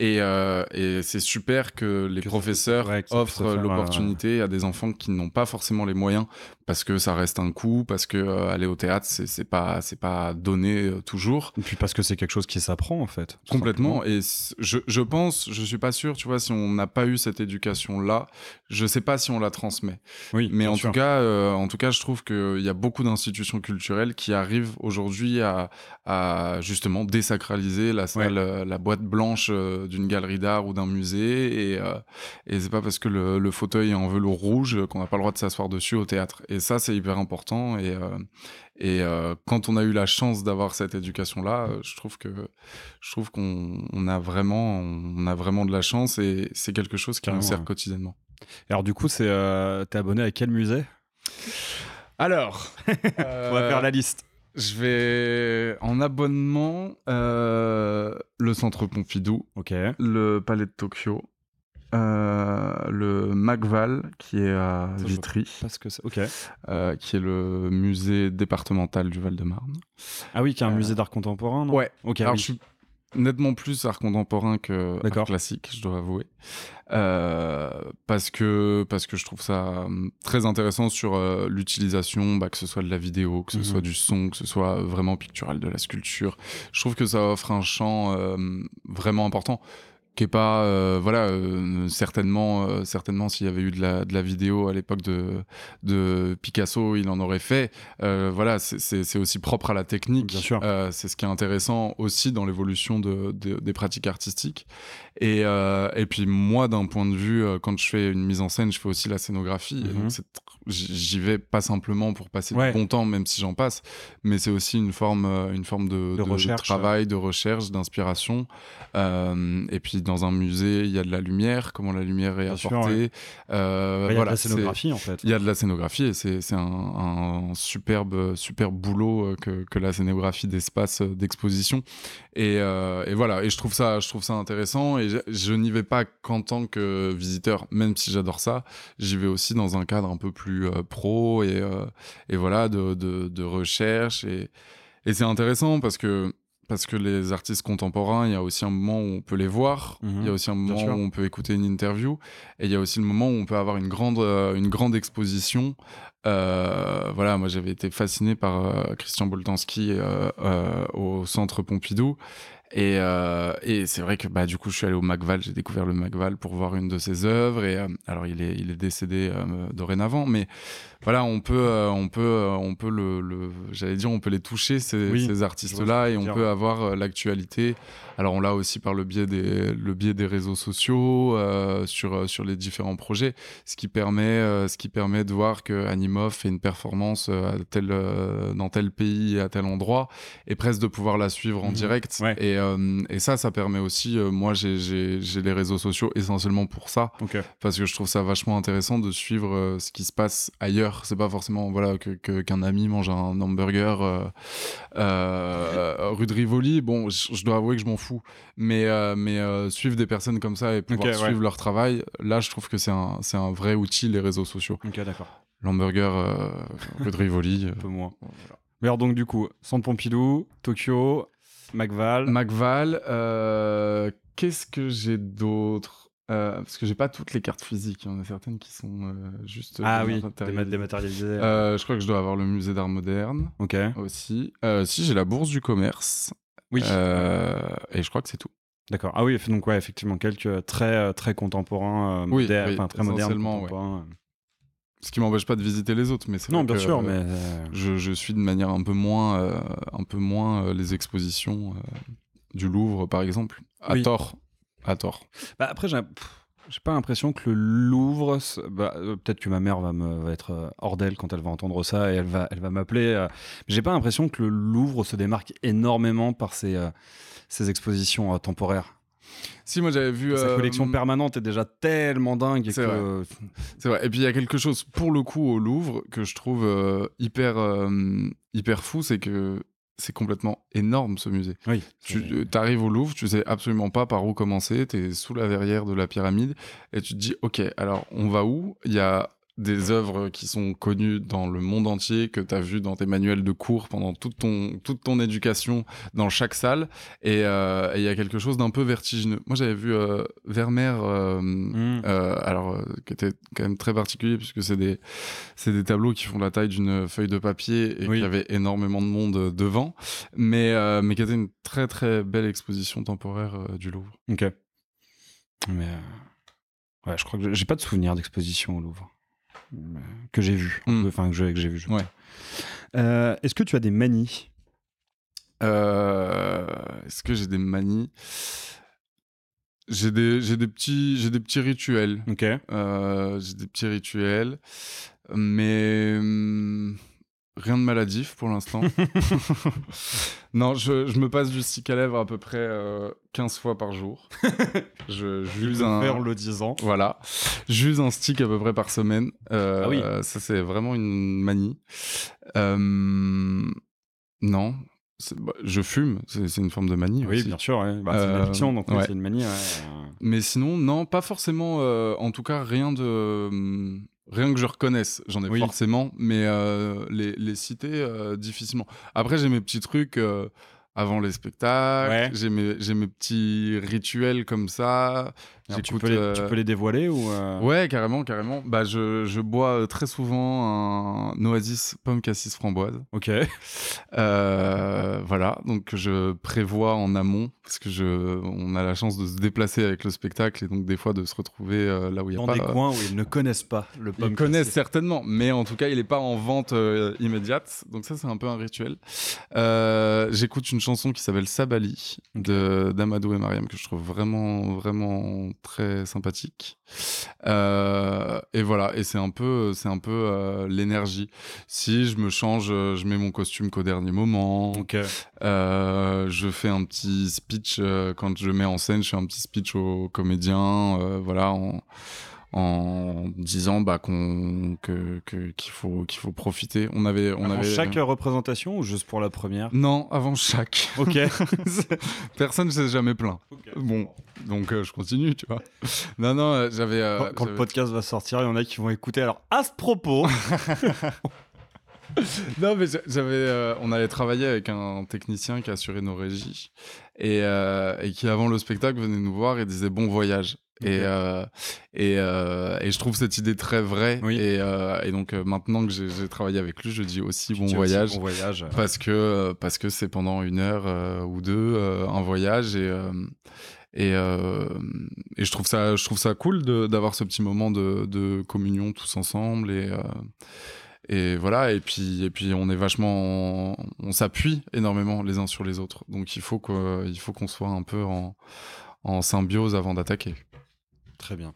Et, euh, c'est super que les professeurs offrent l'opportunité à des enfants qui n'ont pas forcément les moyens, parce que ça reste un coût, parce que euh, aller au théâtre, c'est pas, pas donné euh, toujours. Et puis parce que c'est quelque chose qui s'apprend en fait. Complètement. Et je, je, pense, je suis pas sûr, tu vois, si on n'a pas eu cette éducation-là, je sais pas si on la transmet. Oui, Mais en tout, cas, en tout cas, je trouve qu'il y a beaucoup d'institutions culturelles qui arrivent aujourd'hui à, à justement désacraliser la salle, euh, la boîte blanche euh, d'une galerie d'art ou d'un musée. Et, euh, c'est pas parce que le, fauteuil est en velours rouge qu'on n'a pas le droit de s'asseoir dessus au théâtre. Et ça, c'est hyper important. Et, quand on a eu la chance d'avoir cette éducation-là, je trouve que je trouve qu'on a vraiment, on a vraiment de la chance. Et c'est quelque chose qui nous sert quotidiennement. Alors du coup, c'est euh, t'es abonné à quel musée alors, on va faire la liste. Je vais en abonnement euh, le Centre Pompidou, ok, le Palais de Tokyo, euh, le McVal, qui est à Vitry, que euh, qui est le musée départemental du Val-de-Marne. Ah oui, qui est un musée d'art contemporain, non ouais. Ok nettement plus art contemporain que classique, je dois avouer, euh, parce que parce que je trouve ça hum, très intéressant sur euh, l'utilisation, bah, que ce soit de la vidéo, que ce soit mhm. du son, que ce soit euh, vraiment pictural de la sculpture. Je trouve que ça offre un champ vraiment important qui est pas euh, voilà euh, certainement euh, certainement s'il y avait eu de la, de la vidéo à l'époque de, de Picasso il en aurait fait voilà c'est aussi propre à la technique c'est ce qui est intéressant aussi dans l'évolution de, des pratiques artistiques et, euh, et puis moi, d'un point de vue, euh, quand je fais une mise en scène, je fais aussi la scénographie. Mhm. j'y vais pas simplement pour passer du bon temps, même si j'en passe, mais c'est aussi une forme, euh, une forme de, travail, de recherche, d'inspiration. et puis dans un musée, il y a de la lumière, comment la lumière est apportée. Bah, il y a de la scénographie en fait. Il y a de la scénographie et c'est un, superbe, super boulot que, que la scénographie d'espace d'exposition. Euh, et, voilà, et je trouve ça, je trouve ça intéressant. Et je, n'y vais pas qu'en tant que visiteur, même si j'adore ça. J'y vais aussi dans un cadre un peu plus euh, pro euh, et, voilà de, recherche. Et, c'est intéressant parce que parce que les artistes contemporains, il y a aussi un moment où on peut les voir, mhm. il y a aussi un moment où on peut écouter une interview, et il y a aussi le moment où on peut avoir une grande, une grande exposition euh, voilà, moi j'avais été fasciné par euh, Christian Boltanski euh, au centre Pompidou. Et, c'est vrai que bah, du coup, je suis allé au Macval, j'ai découvert le Macval pour voir une de ses œuvres. Et alors, il est, il est décédé dorénavant, mais voilà, on peut, euh, on peut, euh, on peut le, j'allais dire, on peut les toucher ces, ces artistes-là et on peut avoir euh, l'actualité. Alors on l'a aussi par le biais des, le biais des réseaux sociaux sur sur les différents projets, ce qui permet, ce qui permet de voir que fait une performance dans tel pays à tel endroit et presque de pouvoir la suivre en mhm. direct. Et, et, ça, ça permet aussi. moi, j'ai les réseaux sociaux essentiellement pour ça, parce que je trouve ça vachement intéressant de suivre ce qui se passe ailleurs c'est pas forcément voilà que, qu'un ami mange un hamburger euh, euh rue de Rivoli. Bon, je dois avouer que je m'en fous, mais euh, mais euh, suivre des personnes comme ça et pouvoir suivre leur travail, là, je trouve que c'est un c'est un vrai outil les réseaux sociaux. Ok, d'accord. L'hamburger rue de Rivoli. un peu moins. alors donc du coup, Centre Pompidou, Tokyo, McVal McVal Qu'est-ce que j'ai d'autre euh, parce que j'ai pas toutes les cartes physiques, il y en a certaines qui sont euh, juste ah euh, oui, dématérialisées. je crois que je dois avoir le musée d'art moderne. Ok. Aussi. si j'ai la bourse du commerce. Oui. et je crois que c'est tout. D'accord. Ah oui, donc ouais, effectivement quelques très très contemporains, très modernes, Ce qui m'empêche pas de visiter les autres, mais c'est non, bien sûr, mais je, suis de manière un peu moins un peu moins les expositions du Louvre par exemple. À tort. À tort. Bah, après, j'ai. pas l'impression que le Louvre, bah, euh, peut-être que ma mère va me va être euh, hors d'elle quand elle va entendre ça et elle va, elle va m'appeler. Euh, j'ai pas l'impression que le Louvre se démarque énormément par ses, ses expositions temporaires. Si moi j'avais vu sa collection mm. permanente est déjà tellement dingue. Et puis il y a quelque chose pour le coup au Louvre que je trouve hyper hyper fou, c'est que c'est complètement énorme ce musée. Tu euh, arrives au Louvre, tu sais absolument pas par où commencer, tu es sous la verrière de la pyramide et tu te dis OK, alors on va où Il y a des œuvres qui sont connues dans le monde entier, que tu as vu dans tes manuels de cours pendant toute ton, toute ton éducation dans chaque salle. Euh, et il y a quelque chose d'un peu vertigineux. Moi, j'avais vu euh, Vermeer, euh, mm. alors, qui était quand même très particulier, puisque c'est des, des tableaux qui font la taille d'une feuille de papier et il y avait énormément de monde devant, mais, mais qui était une très très belle exposition temporaire du Louvre. Ok. Mais. Ouais, je crois que j'ai pas de souvenir d'exposition au Louvre que j'ai vu, hmm. enfin que j'ai vu. Ouais. Euh, est-ce que tu as des manies euh, Est-ce que j'ai des manies J'ai des, des, petits, j'ai des petits rituels. Ok. Euh, j'ai des petits rituels, mais hmm, Rien de maladif pour l'instant. non, je, me passe du stick à lèvres à peu près 15 euh, fois par jour. je j'use un. en le disant. Voilà. J'use un stick à peu près par semaine. Euh, ah oui. Ça, c'est vraiment une manie. Euh, non. Bah, je fume, c'est une forme de manie. Oui, bien sûr. Bah, c'est une addiction, donc c'est une manie. Mais sinon, non, pas forcément. en tout cas, rien de hum, Rien que je reconnaisse, j'en ai forcément, mais euh, les, citer euh, difficilement. Après, j'ai mes petits trucs euh, avant les spectacles, j'ai mes, mes, petits rituels comme ça. Tu peux, les, euh, peux, les, dévoiler ou euh Ouais, carrément, carrément. Bah, je, bois euh, très souvent un Oasis pomme cassis framboise. Ok. voilà, donc je prévois en amont parce que je, on a la chance de se déplacer avec le spectacle et donc des fois de se retrouver là où il y a pas. des coins où ils ne connaissent pas le pomme. Ils connaissent certainement, mais en tout cas, il n'est pas en vente immédiate. Donc ça, c'est un peu un rituel. J'écoute une chanson qui s'appelle Sabali de d'Amadou et Mariam que je trouve vraiment vraiment très sympathique euh, et voilà, et c'est un peu, c'est un peu euh, l'énergie. Si je me change, euh, je mets mon costume qu'au dernier moment. je fais un petit speech quand je mets en scène, je fais un petit speech aux comédiens. voilà. En en disant bah, qu'on que, qu'il faut qu'il faut profiter. On avait on avant avait chaque euh, représentation ou juste pour la première Non, avant chaque. Ok. Personne ne s'est jamais plaint. Bon, donc euh, je continue, tu vois. Non non, euh, j'avais quand, le podcast va sortir, il y en a qui vont écouter. Alors à ce propos. non mais j'avais, on allait travailler avec un technicien qui assurait nos régies et, et qui avant le spectacle venait nous voir et disait bon voyage et, euh, et, euh, et, je trouve cette idée très vraie. Euh, et, donc maintenant que j'ai travaillé avec lui, je dis aussi bon voyage. bon voyage. Parce que parce que c'est pendant une heure ou deux un voyage et et, et je trouve ça je trouve ça cool d'avoir ce petit moment de, communion tous ensemble et et voilà et puis et puis on est vachement on, s'appuie énormément les uns sur les autres donc il faut qu'il faut qu'on soit un peu en symbiose avant d'attaquer. Très bien.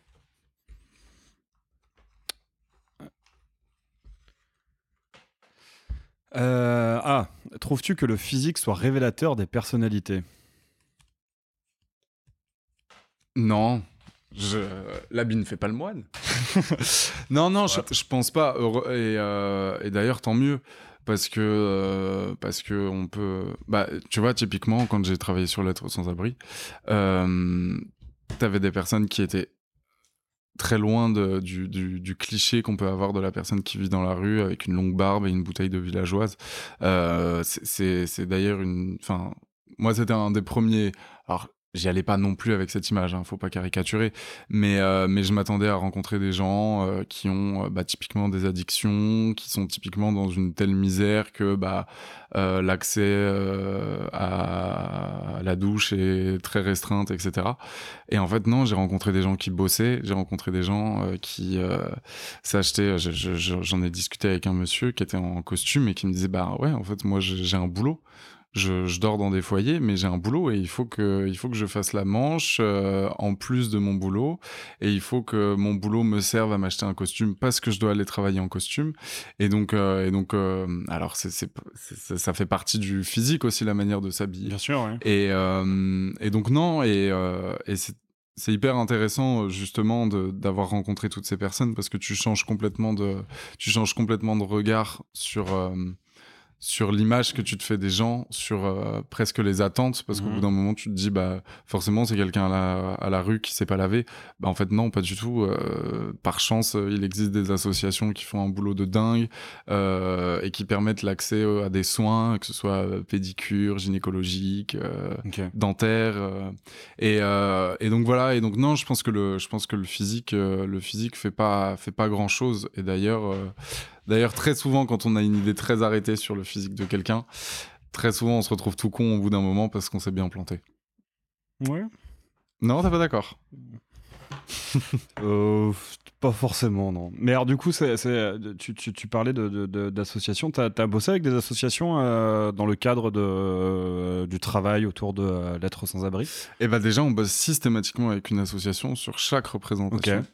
Euh, ah, trouves-tu que le physique soit révélateur des personnalités Non. Je... L'habit ne fait pas le moine. non, non, je, pense pas. Euh, et, d'ailleurs, tant mieux. Parce que, euh, parce que on peut. Bah, tu vois, typiquement, quand j'ai travaillé sur l'être sans abri, t'avais des personnes qui étaient très loin du, cliché qu'on peut avoir de la personne qui vit dans la rue avec une longue barbe et une bouteille de villageoise. Euh, c'est, d'ailleurs une. Enfin, moi, c'était un des premiers j'y allais pas non plus avec cette image, hein, faut pas caricaturer, mais, euh, mais je m'attendais à rencontrer des gens euh, qui ont euh, bah, typiquement des addictions, qui sont typiquement dans une telle misère que bah, l'accès à la douche est très restreinte, etc. Et en fait, non, j'ai rencontré des gens qui bossaient, j'ai rencontré des gens qui s'achetaient, j'en ai discuté avec un monsieur qui était en costume et qui me disait, bah ouais, en fait, moi j'ai un boulot je, je, dors dans des foyers, mais j'ai un boulot et il faut que, il faut que je fasse la manche euh, en plus de mon boulot. Et il faut que mon boulot me serve à m'acheter un costume parce que je dois aller travailler en costume. Et donc, euh, et donc euh, alors, c'est, c'est, ça fait partie du physique aussi, la manière de s'habiller. Bien sûr, et, et, donc, non, et, et c'est hyper intéressant justement d'avoir rencontré toutes ces personnes parce que tu changes complètement de tu changes complètement de regard sur sur l'image que tu te fais des gens, sur euh, presque les attentes, parce qu'au bout mhm. d'un moment, tu te dis, bah, forcément, c'est quelqu'un à la, à la, rue qui s'est pas lavé. Bah, en fait, non, pas du tout. Euh, par chance, euh, il existe des associations qui font un boulot de dingue et qui permettent l'accès à des soins, que ce soit pédicure, gynécologique, dentaire. Et, et, donc voilà. Et donc non, je pense que le, je pense que le physique, le physique fait pas, fait pas grand chose. Et d'ailleurs D'ailleurs, très souvent, quand on a une idée très arrêtée sur le physique de quelqu'un, très souvent, on se retrouve tout con au bout d'un moment parce qu'on s'est bien planté. Ouais. Non, t'es pas d'accord euh, Pas forcément, non. Mais alors, du coup, c'est, tu, parlais d'associations. T'as, bossé avec des associations euh, dans le cadre de, euh, du travail autour de l'être sans abri Eh ben déjà, on bosse systématiquement avec une association sur chaque représentation. OK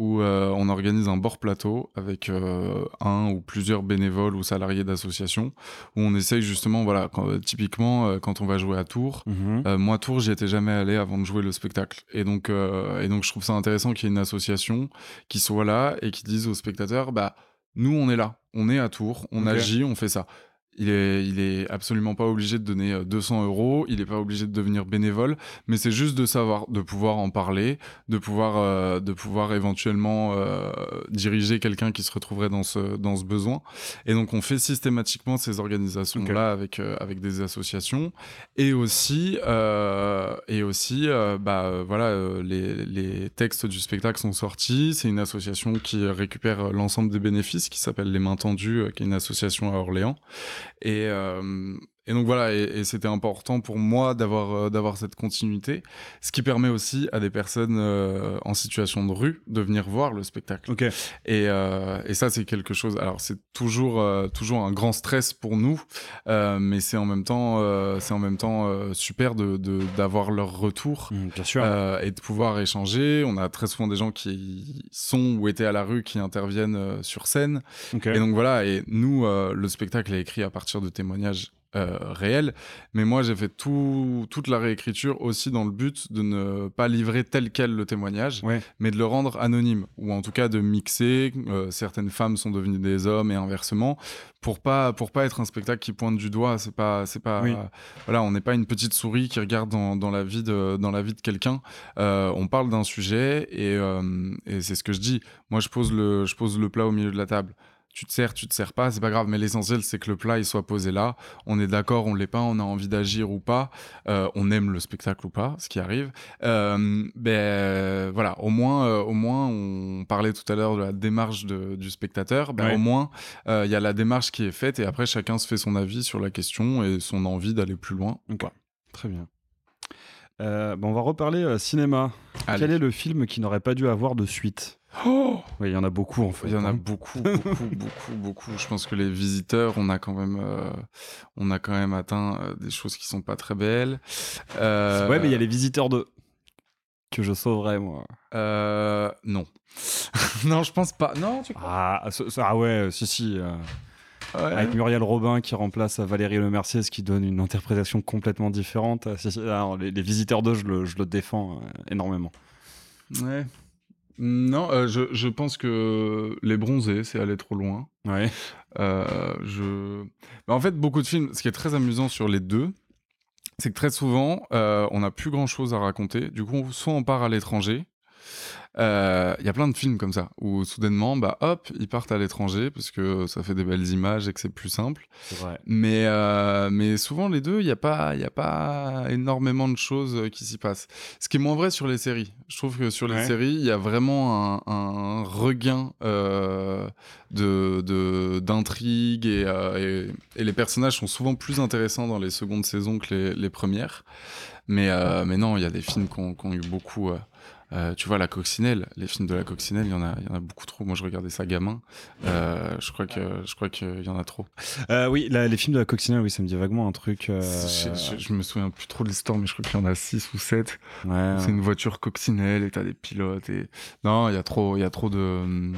où euh, on organise un bord plateau avec euh, un ou plusieurs bénévoles ou salariés d'associations, où on essaye justement, voilà, typiquement euh, quand on va jouer à Tours, mhm. moi Tours, j'y étais jamais allé avant de jouer le spectacle. Et donc, et donc je trouve ça intéressant qu'il y ait une association qui soit là et qui dise aux spectateurs, bah, nous on est là, on est à Tours, on agit, on fait ça il est, absolument pas obligé de donner 200 euh, euros, il n'est pas obligé de devenir bénévole, mais c'est juste de savoir, de pouvoir en parler, de pouvoir, euh, de pouvoir éventuellement euh, diriger quelqu'un qui se retrouverait dans ce, dans ce besoin. Et donc on fait systématiquement ces organisations-là avec, avec des associations et aussi, et aussi bah, voilà, les, les textes du spectacle sont sortis. C'est une association qui récupère l'ensemble des bénéfices qui s'appelle Les Mains Tendues, qui est une association à Orléans. Et euh, et donc voilà, et, c'était important pour moi d'avoir euh, d'avoir cette continuité, ce qui permet aussi à des personnes euh, en situation de rue de venir voir le spectacle. Ok. Et, euh, et, ça c'est quelque chose. Alors c'est toujours toujours un grand stress pour nous, mais c'est en même temps c'est en même temps super de d'avoir leur retour, mmh, bien sûr. et de pouvoir échanger. On a très souvent des gens qui sont ou étaient à la rue qui interviennent sur scène. Et donc voilà, et nous le spectacle est écrit à partir de témoignages euh, réel. Mais moi, j'ai fait toute la réécriture aussi dans le but de ne pas livrer tel quel le témoignage, mais de le rendre anonyme, ou en tout cas de mixer. Euh, certaines femmes sont devenues des hommes et inversement, pour pas pour pas être un spectacle qui pointe du doigt. C'est pas c'est pas voilà, on n'est pas une petite souris qui regarde dans, la vie de dans la vie de quelqu'un. Euh, on parle d'un sujet et, et c'est ce que je dis. Moi, je pose le je pose le plat au milieu de la table tu te sers, tu te sers pas, c'est pas grave. Mais l'essentiel, c'est que le plat, il soit posé là. On est d'accord, on l'est pas, on a envie d'agir ou pas, euh, on aime le spectacle ou pas, ce qui arrive. Euh, ben voilà, au moins, euh, au moins, on parlait tout à l'heure de la démarche du spectateur. Ben au moins, il y a la démarche qui est faite et après, chacun se fait son avis sur la question et son envie d'aller plus loin. Très bien. Bon, on va reparler cinéma. Quel est le film qui n'aurait pas dû avoir de suite Oh il y en a beaucoup en fait. Il y en a hein. beaucoup, beaucoup, beaucoup, beaucoup. Je pense que les visiteurs, on a quand même, euh, on a quand même atteint euh, des choses qui sont pas très belles. Euh ouais, mais il y a les visiteurs de que je sauverai moi. non, non, je pense pas. Non, ah, ah, ouais, si si. Ah avec Muriel Robin qui remplace Valérie Lemercier ce qui donne une interprétation complètement différente. Ah, les, visiteurs d'eux, je le, je le défends énormément. Ouais. Non, euh, je, pense que les bronzés, c'est aller trop loin. Ouais. Euh, je... Bah, en fait, beaucoup de films, ce qui est très amusant sur les deux, c'est que très souvent, euh, on n'a plus grand-chose à raconter. Du coup, soit on part à l'étranger, euh, il y a plein de films comme ça où soudainement, bah hop, ils partent à l'étranger parce que ça fait des belles images et que c'est plus simple. Mais euh, mais souvent les deux, il y a pas il y a pas énormément de choses euh, qui s'y passent. Ce qui est moins vrai sur les séries. Je trouve que sur les séries, il y a vraiment un, regain de d'intrigue et, et, les personnages sont souvent plus intéressants dans les secondes saisons que les, premières. Mais mais non, il y a des films qui ont eu beaucoup euh, tu vois, La Coccinelle, les films de La Coccinelle, il y, en a, il y en a beaucoup trop. Moi, je regardais ça gamin. Euh, je crois que je crois qu'il y en a trop. Euh, oui, là les films de La Coccinelle, oui, ça me dit vaguement un truc. Euh, je, me souviens plus trop de l'histoire, mais je crois qu'il y en a 6 ou 7. C'est une voiture Coccinelle et t'as des pilotes. Et... Non, il y a trop, il y a trop de...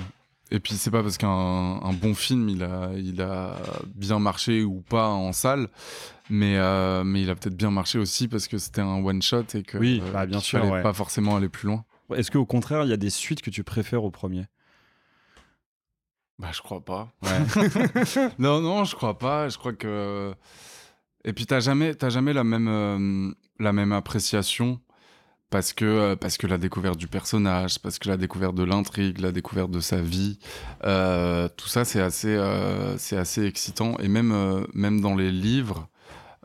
Et puis c'est pas parce qu'un bon film il a, bien marché ou pas en salle, euh, mais, il a peut-être bien marché aussi parce que c'était un one shot et que oui, euh, bah, pas forcément aller plus loin. Est-ce qu'au contraire il y a des suites que tu préfères au premier Bah je crois pas. non non je crois pas. Je crois que et puis t'as jamais jamais la même euh, la même appréciation parce que euh, parce que la découverte du personnage, parce que la découverte de l'intrigue, la découverte de sa vie, euh, tout ça c'est assez euh, assez excitant et même même dans les livres,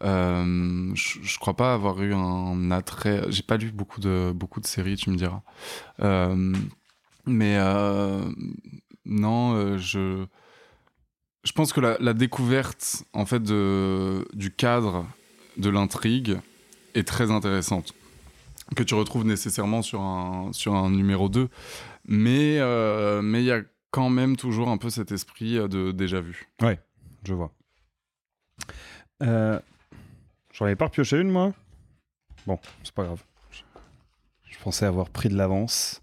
je, je crois pas avoir eu un attrait. J'ai pas lu beaucoup de beaucoup de séries, tu me diras. mais non, je je pense que la, la découverte en fait de, du cadre de l'intrigue est très intéressante que tu retrouves nécessairement sur un, sur un numéro 2. Mais euh, mais il y a quand même toujours un peu cet esprit euh, de déjà vu. Ouais, je vois. Euh, J'en avais pas repioché une, moi Bon, c'est pas grave. Je pensais avoir pris de l'avance.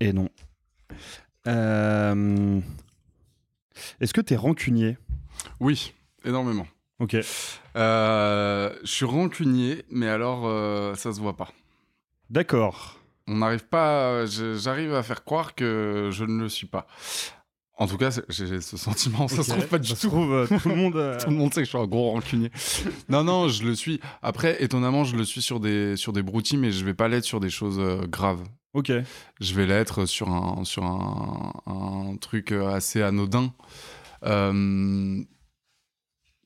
Et non. Euh, est-ce que tu es rancunier Oui, énormément. Ok. Euh, je suis rancunier, mais alors euh, ça se voit pas. D'accord. On n'arrive pas. J'arrive à faire croire que je ne le suis pas. En tout cas, j'ai ce sentiment. Ça se trouve pas du tout. Euh, tout, le monde, tout le monde sait que je suis un gros rancunier. non, non, je le suis. Après, étonnamment, je le suis sur des, sur des broutilles, mais je vais pas l'être sur des choses graves. Ok. Je vais l'être sur un, sur un, un truc assez anodin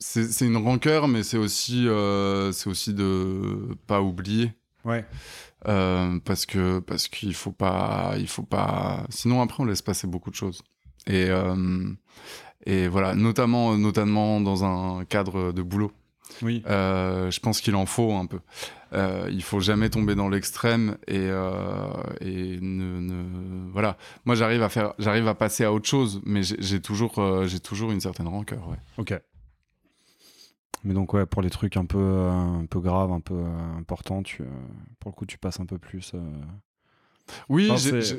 c'est une rancœur, mais c'est aussi, euh, c'est aussi de pas oublier. Ouais. Euh, parce que parce qu'il faut pas, il faut pas. Sinon après on laisse passer beaucoup de choses. Et euh, et voilà, notamment notamment dans un cadre de boulot. Oui. Euh, je pense qu'il en faut un peu. Euh, il faut jamais tomber dans l'extrême et, et ne, voilà. Moi, j'arrive à faire, j'arrive à passer à autre chose, mais j'ai toujours, j'ai toujours une certaine rancœur. Ouais. Ok. Mais donc, ouais, pour les trucs un peu, euh, un peu graves, un peu euh, importants, tu, euh, pour le coup, tu passes un peu plus. Oui,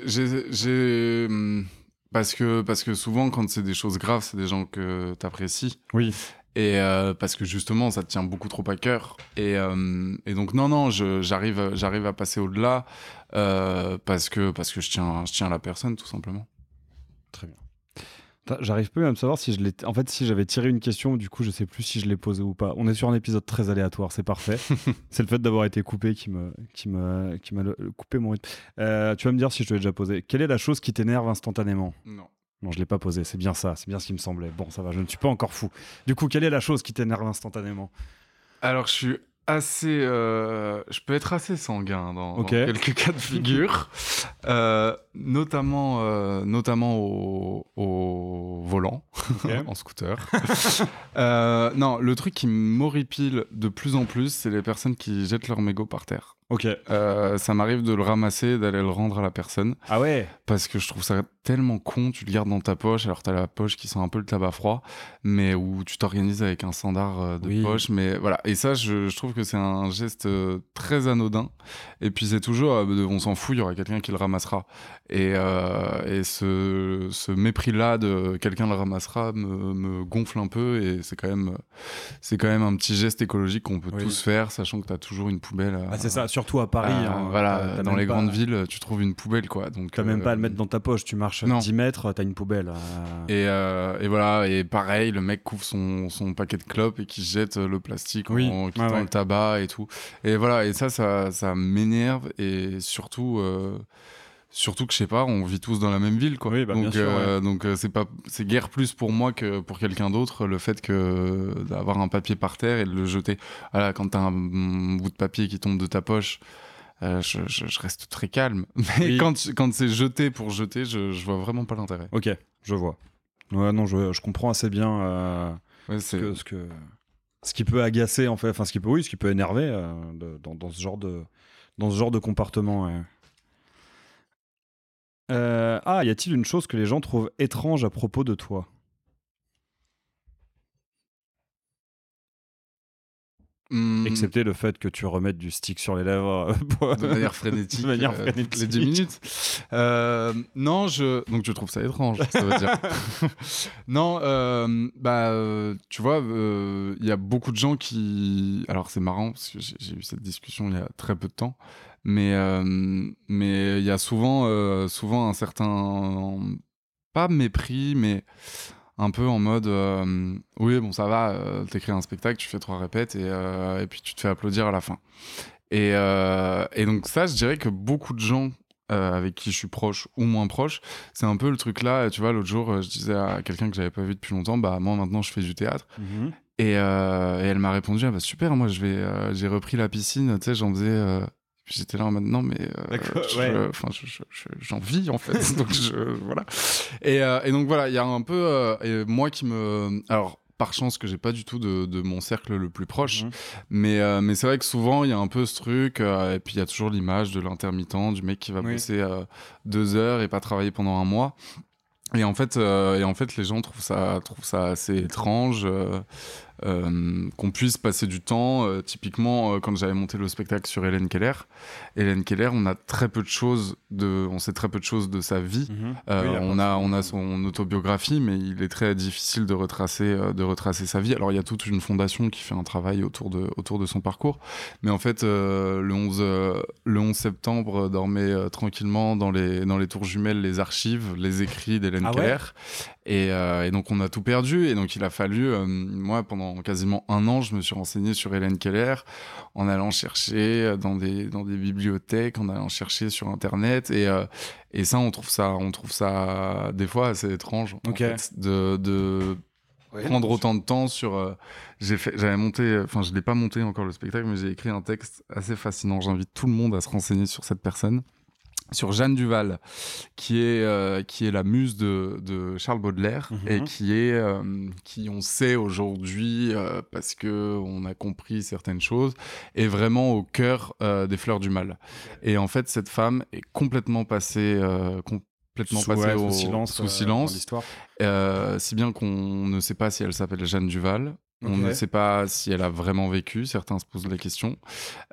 j'ai. Hmm, parce que, parce que souvent, quand c'est des choses graves, c'est des gens que tu apprécies. Oui. Et parce que justement, ça te tient beaucoup trop à cœur. Et, et donc, non, non, j'arrive j'arrive à passer au-delà parce, que, parce que je tiens, je tiens à la personne, tout simplement. Très bien. J'arrive plus à me savoir si je l'ai. En fait, si j'avais tiré une question, du coup, je sais plus si je l'ai posée ou pas. On est sur un épisode très aléatoire, c'est parfait. c'est le fait d'avoir été coupé qui me, qui me, qui m'a coupé mon rythme. Euh, tu vas me dire si je te l'ai déjà posé. Quelle est la chose qui t'énerve instantanément Non. Non, je l'ai pas posé. C'est bien ça. C'est bien ce qui me semblait. Bon, ça va. Je ne suis pas encore fou. Du coup, quelle est la chose qui t'énerve instantanément Alors, je suis assez, euh, je peux être assez sanguin dans, quelques cas de figure, euh, notamment, euh, notamment au, volant, en scooter. non, le truc qui m'horripile de plus en plus, c'est les personnes qui jettent leur mégot par terre. Ok. Euh, ça m'arrive de le ramasser, d'aller le rendre à la personne. Ah ouais Parce que je trouve ça tellement con, tu le gardes dans ta poche, alors t'as la poche qui sent un peu le tabac froid, mais où tu t'organises avec un standard euh, de poche. Mais voilà, et ça, je, trouve que c'est un geste euh, très anodin. Et puis c'est toujours, euh, on s'en fout, il y aura quelqu'un qui le ramassera. Et, euh, et ce, ce mépris-là de quelqu'un le ramassera me, me, gonfle un peu, et c'est quand même, c'est quand même un petit geste écologique qu'on peut tous faire, sachant que t'as toujours une poubelle. À... Ah c'est ça surtout à Paris. Euh, hein. voilà, dans les grandes villes, tu trouves une poubelle, quoi. Donc t'as même euh, pas à le mettre dans ta poche. Tu marches 10 mètres, t'as une poubelle. Euh. Et, voilà, et pareil, le mec couvre son, son, paquet de clopes et qui jette le plastique en le tabac et tout. Et voilà, et ça, ça, ça m'énerve et surtout. Surtout que je sais pas, on vit tous dans la même ville, quoi. Oui, bah, donc, euh, donc euh, c'est pas, c'est guère plus pour moi que pour quelqu'un d'autre le fait que d'avoir un papier par terre et de le jeter. là, quand t'as un bout de papier qui tombe de ta poche, euh, je, reste très calme. Mais quand, quand c'est jeté pour jeter, je, vois vraiment pas l'intérêt. Ok, je vois. Ouais, non, je, comprends assez bien ce, que, ce, qui peut agacer, en fait, enfin, ce qui peut, oui, ce qui peut énerver dans, ce genre de, dans ce genre de comportement. Euh, ah, y a-t-il une chose que les gens trouvent étrange à propos de toi hmm. Excepté le fait que tu remettes du stick sur les lèvres euh, de manière frénétique, euh, les 10 minutes. non, je donc je trouve ça étrange. ça veut dire. non, bah tu vois, il y a beaucoup de gens qui. Alors c'est marrant parce que j'ai eu cette discussion il y a très peu de temps. Mais euh, mais il y a souvent euh, souvent un certain pas mépris, mais un peu en mode euh, oui bon ça va t'écris un spectacle tu fais trois répètes et, et, puis tu te fais applaudir à la fin et, et donc ça je dirais que beaucoup de gens avec qui je suis proche ou moins proche c'est un peu le truc là tu vois l'autre jour je disais à quelqu'un que j'avais pas vu depuis longtemps bah moi maintenant je fais du théâtre mmh et, elle m'a répondu ah, bah super moi je vais j'ai repris la piscine tu sais j'en faisais j'étais là maintenant, mais euh, j'en vis en fait. donc voilà. Euh, et, donc voilà, il y a un peu euh, et moi qui me, alors par chance que j'ai pas du tout de, mon cercle le plus proche. Mhm. Mais, euh, mais c'est vrai que souvent, il y a un peu ce truc, et puis il y a toujours l'image de l'intermittent, du mec qui va bosser deux heures et pas travailler pendant un mois. Et en fait, et en fait, les gens trouvent ça, trouvent ça assez étrange. Euh, qu'on puisse passer du temps. Euh, typiquement, euh, quand j'avais monté le spectacle sur Hélène Keller, Hélène Keller, on a très peu de choses de, on sait très peu de choses de sa vie. Mhm. on a, son autobiographie, mais il est très difficile de retracer, de retracer sa vie. Alors il y a toute une fondation qui fait un travail autour de, autour de son parcours, mais en fait le 11, septembre dormait tranquillement dans les, dans les tours jumelles les archives, les écrits d'Hélène ah Keller. Euh, et, donc on a tout perdu. Et donc il a fallu, euh, moi pendant quasiment un an, je me suis renseigné sur Hélène Keller en allant chercher euh, dans des, dans des bibliothèques, en allant chercher sur Internet. Et, et ça, on trouve ça, on trouve ça des fois assez étrange de, de prendre autant de temps sur. j'avais monté, enfin, je n'ai pas monté encore le spectacle, mais j'ai écrit un texte assez fascinant. J'invite tout le monde à se renseigner sur cette personne sur Jeanne Duval, qui est, euh, qui est la muse de, Charles Baudelaire mhm. et qui est, euh, qui on sait aujourd'hui, euh, parce qu'on a compris certaines choses, est vraiment au cœur des fleurs du mal. Et en fait, cette femme est complètement passée, complètement passée au, silence, sous silence si bien qu'on ne sait pas si elle s'appelle Jeanne Duval on ne sait pas si elle a vraiment vécu, certains se posent la question.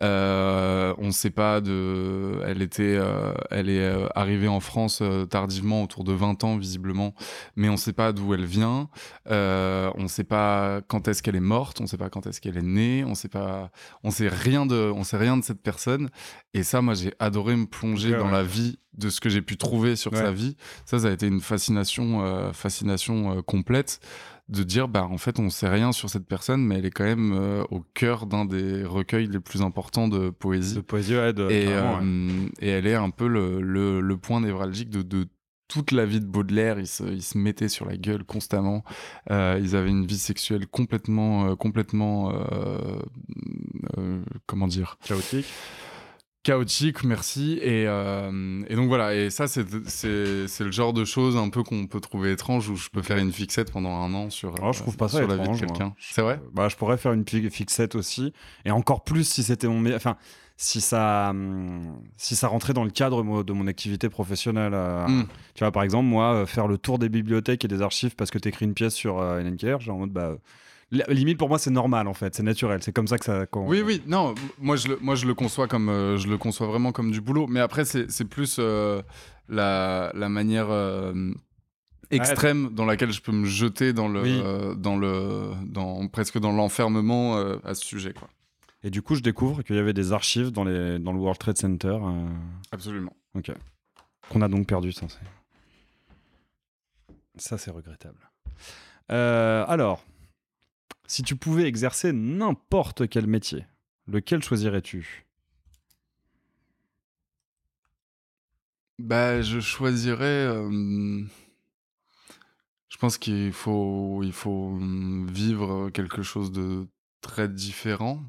Euh, on ne sait pas de. Elle, était, euh, elle est euh, arrivée en France tardivement, autour de 20 ans visiblement, mais on ne sait pas d'où elle vient, on ne sait pas quand est-ce qu'elle est morte, on ne sait pas quand est-ce qu'elle est née, on sait pas. On sait rien de, on sait rien de cette personne. Et ça, moi, j'ai adoré me plonger dans la vie de ce que j'ai pu trouver sur sa vie. Ça, ça a été une fascination, fascination complète de dire bah en fait on sait rien sur cette personne mais elle est quand même euh, au cœur d'un des recueils les plus importants de poésie de poésie ouais, euh, Et, elle est un peu le, le, point névralgique de, toute la vie de Baudelaire, ils se, se mettaient sur la gueule constamment. Euh, ils avaient une vie sexuelle complètement, complètement, comment dire, chaotique chaotique, merci. Euh, et, donc voilà, et ça, c'est le genre de choses un peu qu'on peut trouver étrange où je peux faire une fixette pendant un an sur, ah, je trouve pas ça la vie de quelqu'un. C'est vrai bah, Je pourrais faire une fixette aussi, et encore plus si c'était mon meilleur. Enfin, si ça, hum, si ça rentrait dans le cadre de mon activité professionnelle. Euh. Hmm. Tu vois, par exemple, moi, euh, faire le tour des bibliothèques et des archives parce que tu écris une pièce sur euh, NNKR, j'ai en mode, bah limite pour moi c'est normal en fait, c'est naturel, c'est comme ça que ça. oui oui non, moi je le, moi je le conçois comme euh, je le conçois vraiment comme du boulot, mais après c'est plus euh, la, manière euh, extrême dans laquelle je peux me jeter dans le dans le dans presque dans l'enfermement à ce sujet quoi. Et du coup je découvre qu'il y avait des archives dans les dans le World Trade Center. Absolument. Ok. Qu'on a donc perdu ça. Ça c'est regrettable. alors. Si tu pouvais exercer n'importe quel métier, lequel choisirais-tu Bah, je choisirais. Euh, je pense qu'il faut, il faut mm, vivre quelque chose de très différent.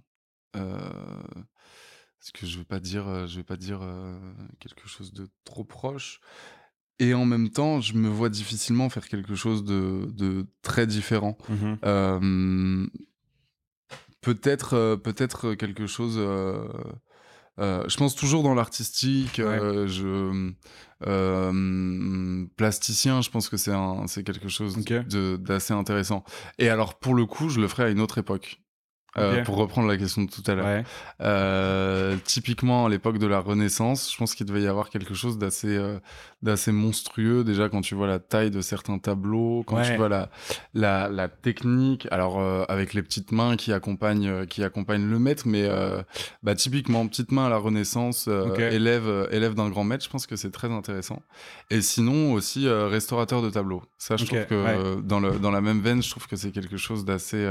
Euh, parce que je veux pas dire, euh, je vais pas dire quelque chose de trop proche, et en même temps, je me vois difficilement faire quelque chose de, très différent. Mm-hmm. Euh, peut-être, euh, peut-être quelque chose. Euh, je pense toujours dans l'artistique. plasticien, je pense que c'est c'est quelque chose d'assez intéressant. Et alors pour le coup, je le ferai à une autre époque. Euh, pour reprendre la question de tout à l'heure. Euh, typiquement, à l'époque de la Renaissance, je pense qu'il devait y avoir quelque chose d'assez euh, d'assez monstrueux déjà quand tu vois la taille de certains tableaux, quand tu vois la, la, technique, alors avec les petites mains qui accompagnent, qui accompagnent le maître, mais bah, typiquement petite main à la Renaissance, élève, élève d'un grand maître, je pense que c'est très intéressant. Et sinon aussi restaurateur de tableaux. Ça, je trouve que dans, le, dans la même veine, je trouve que c'est quelque chose d'assez...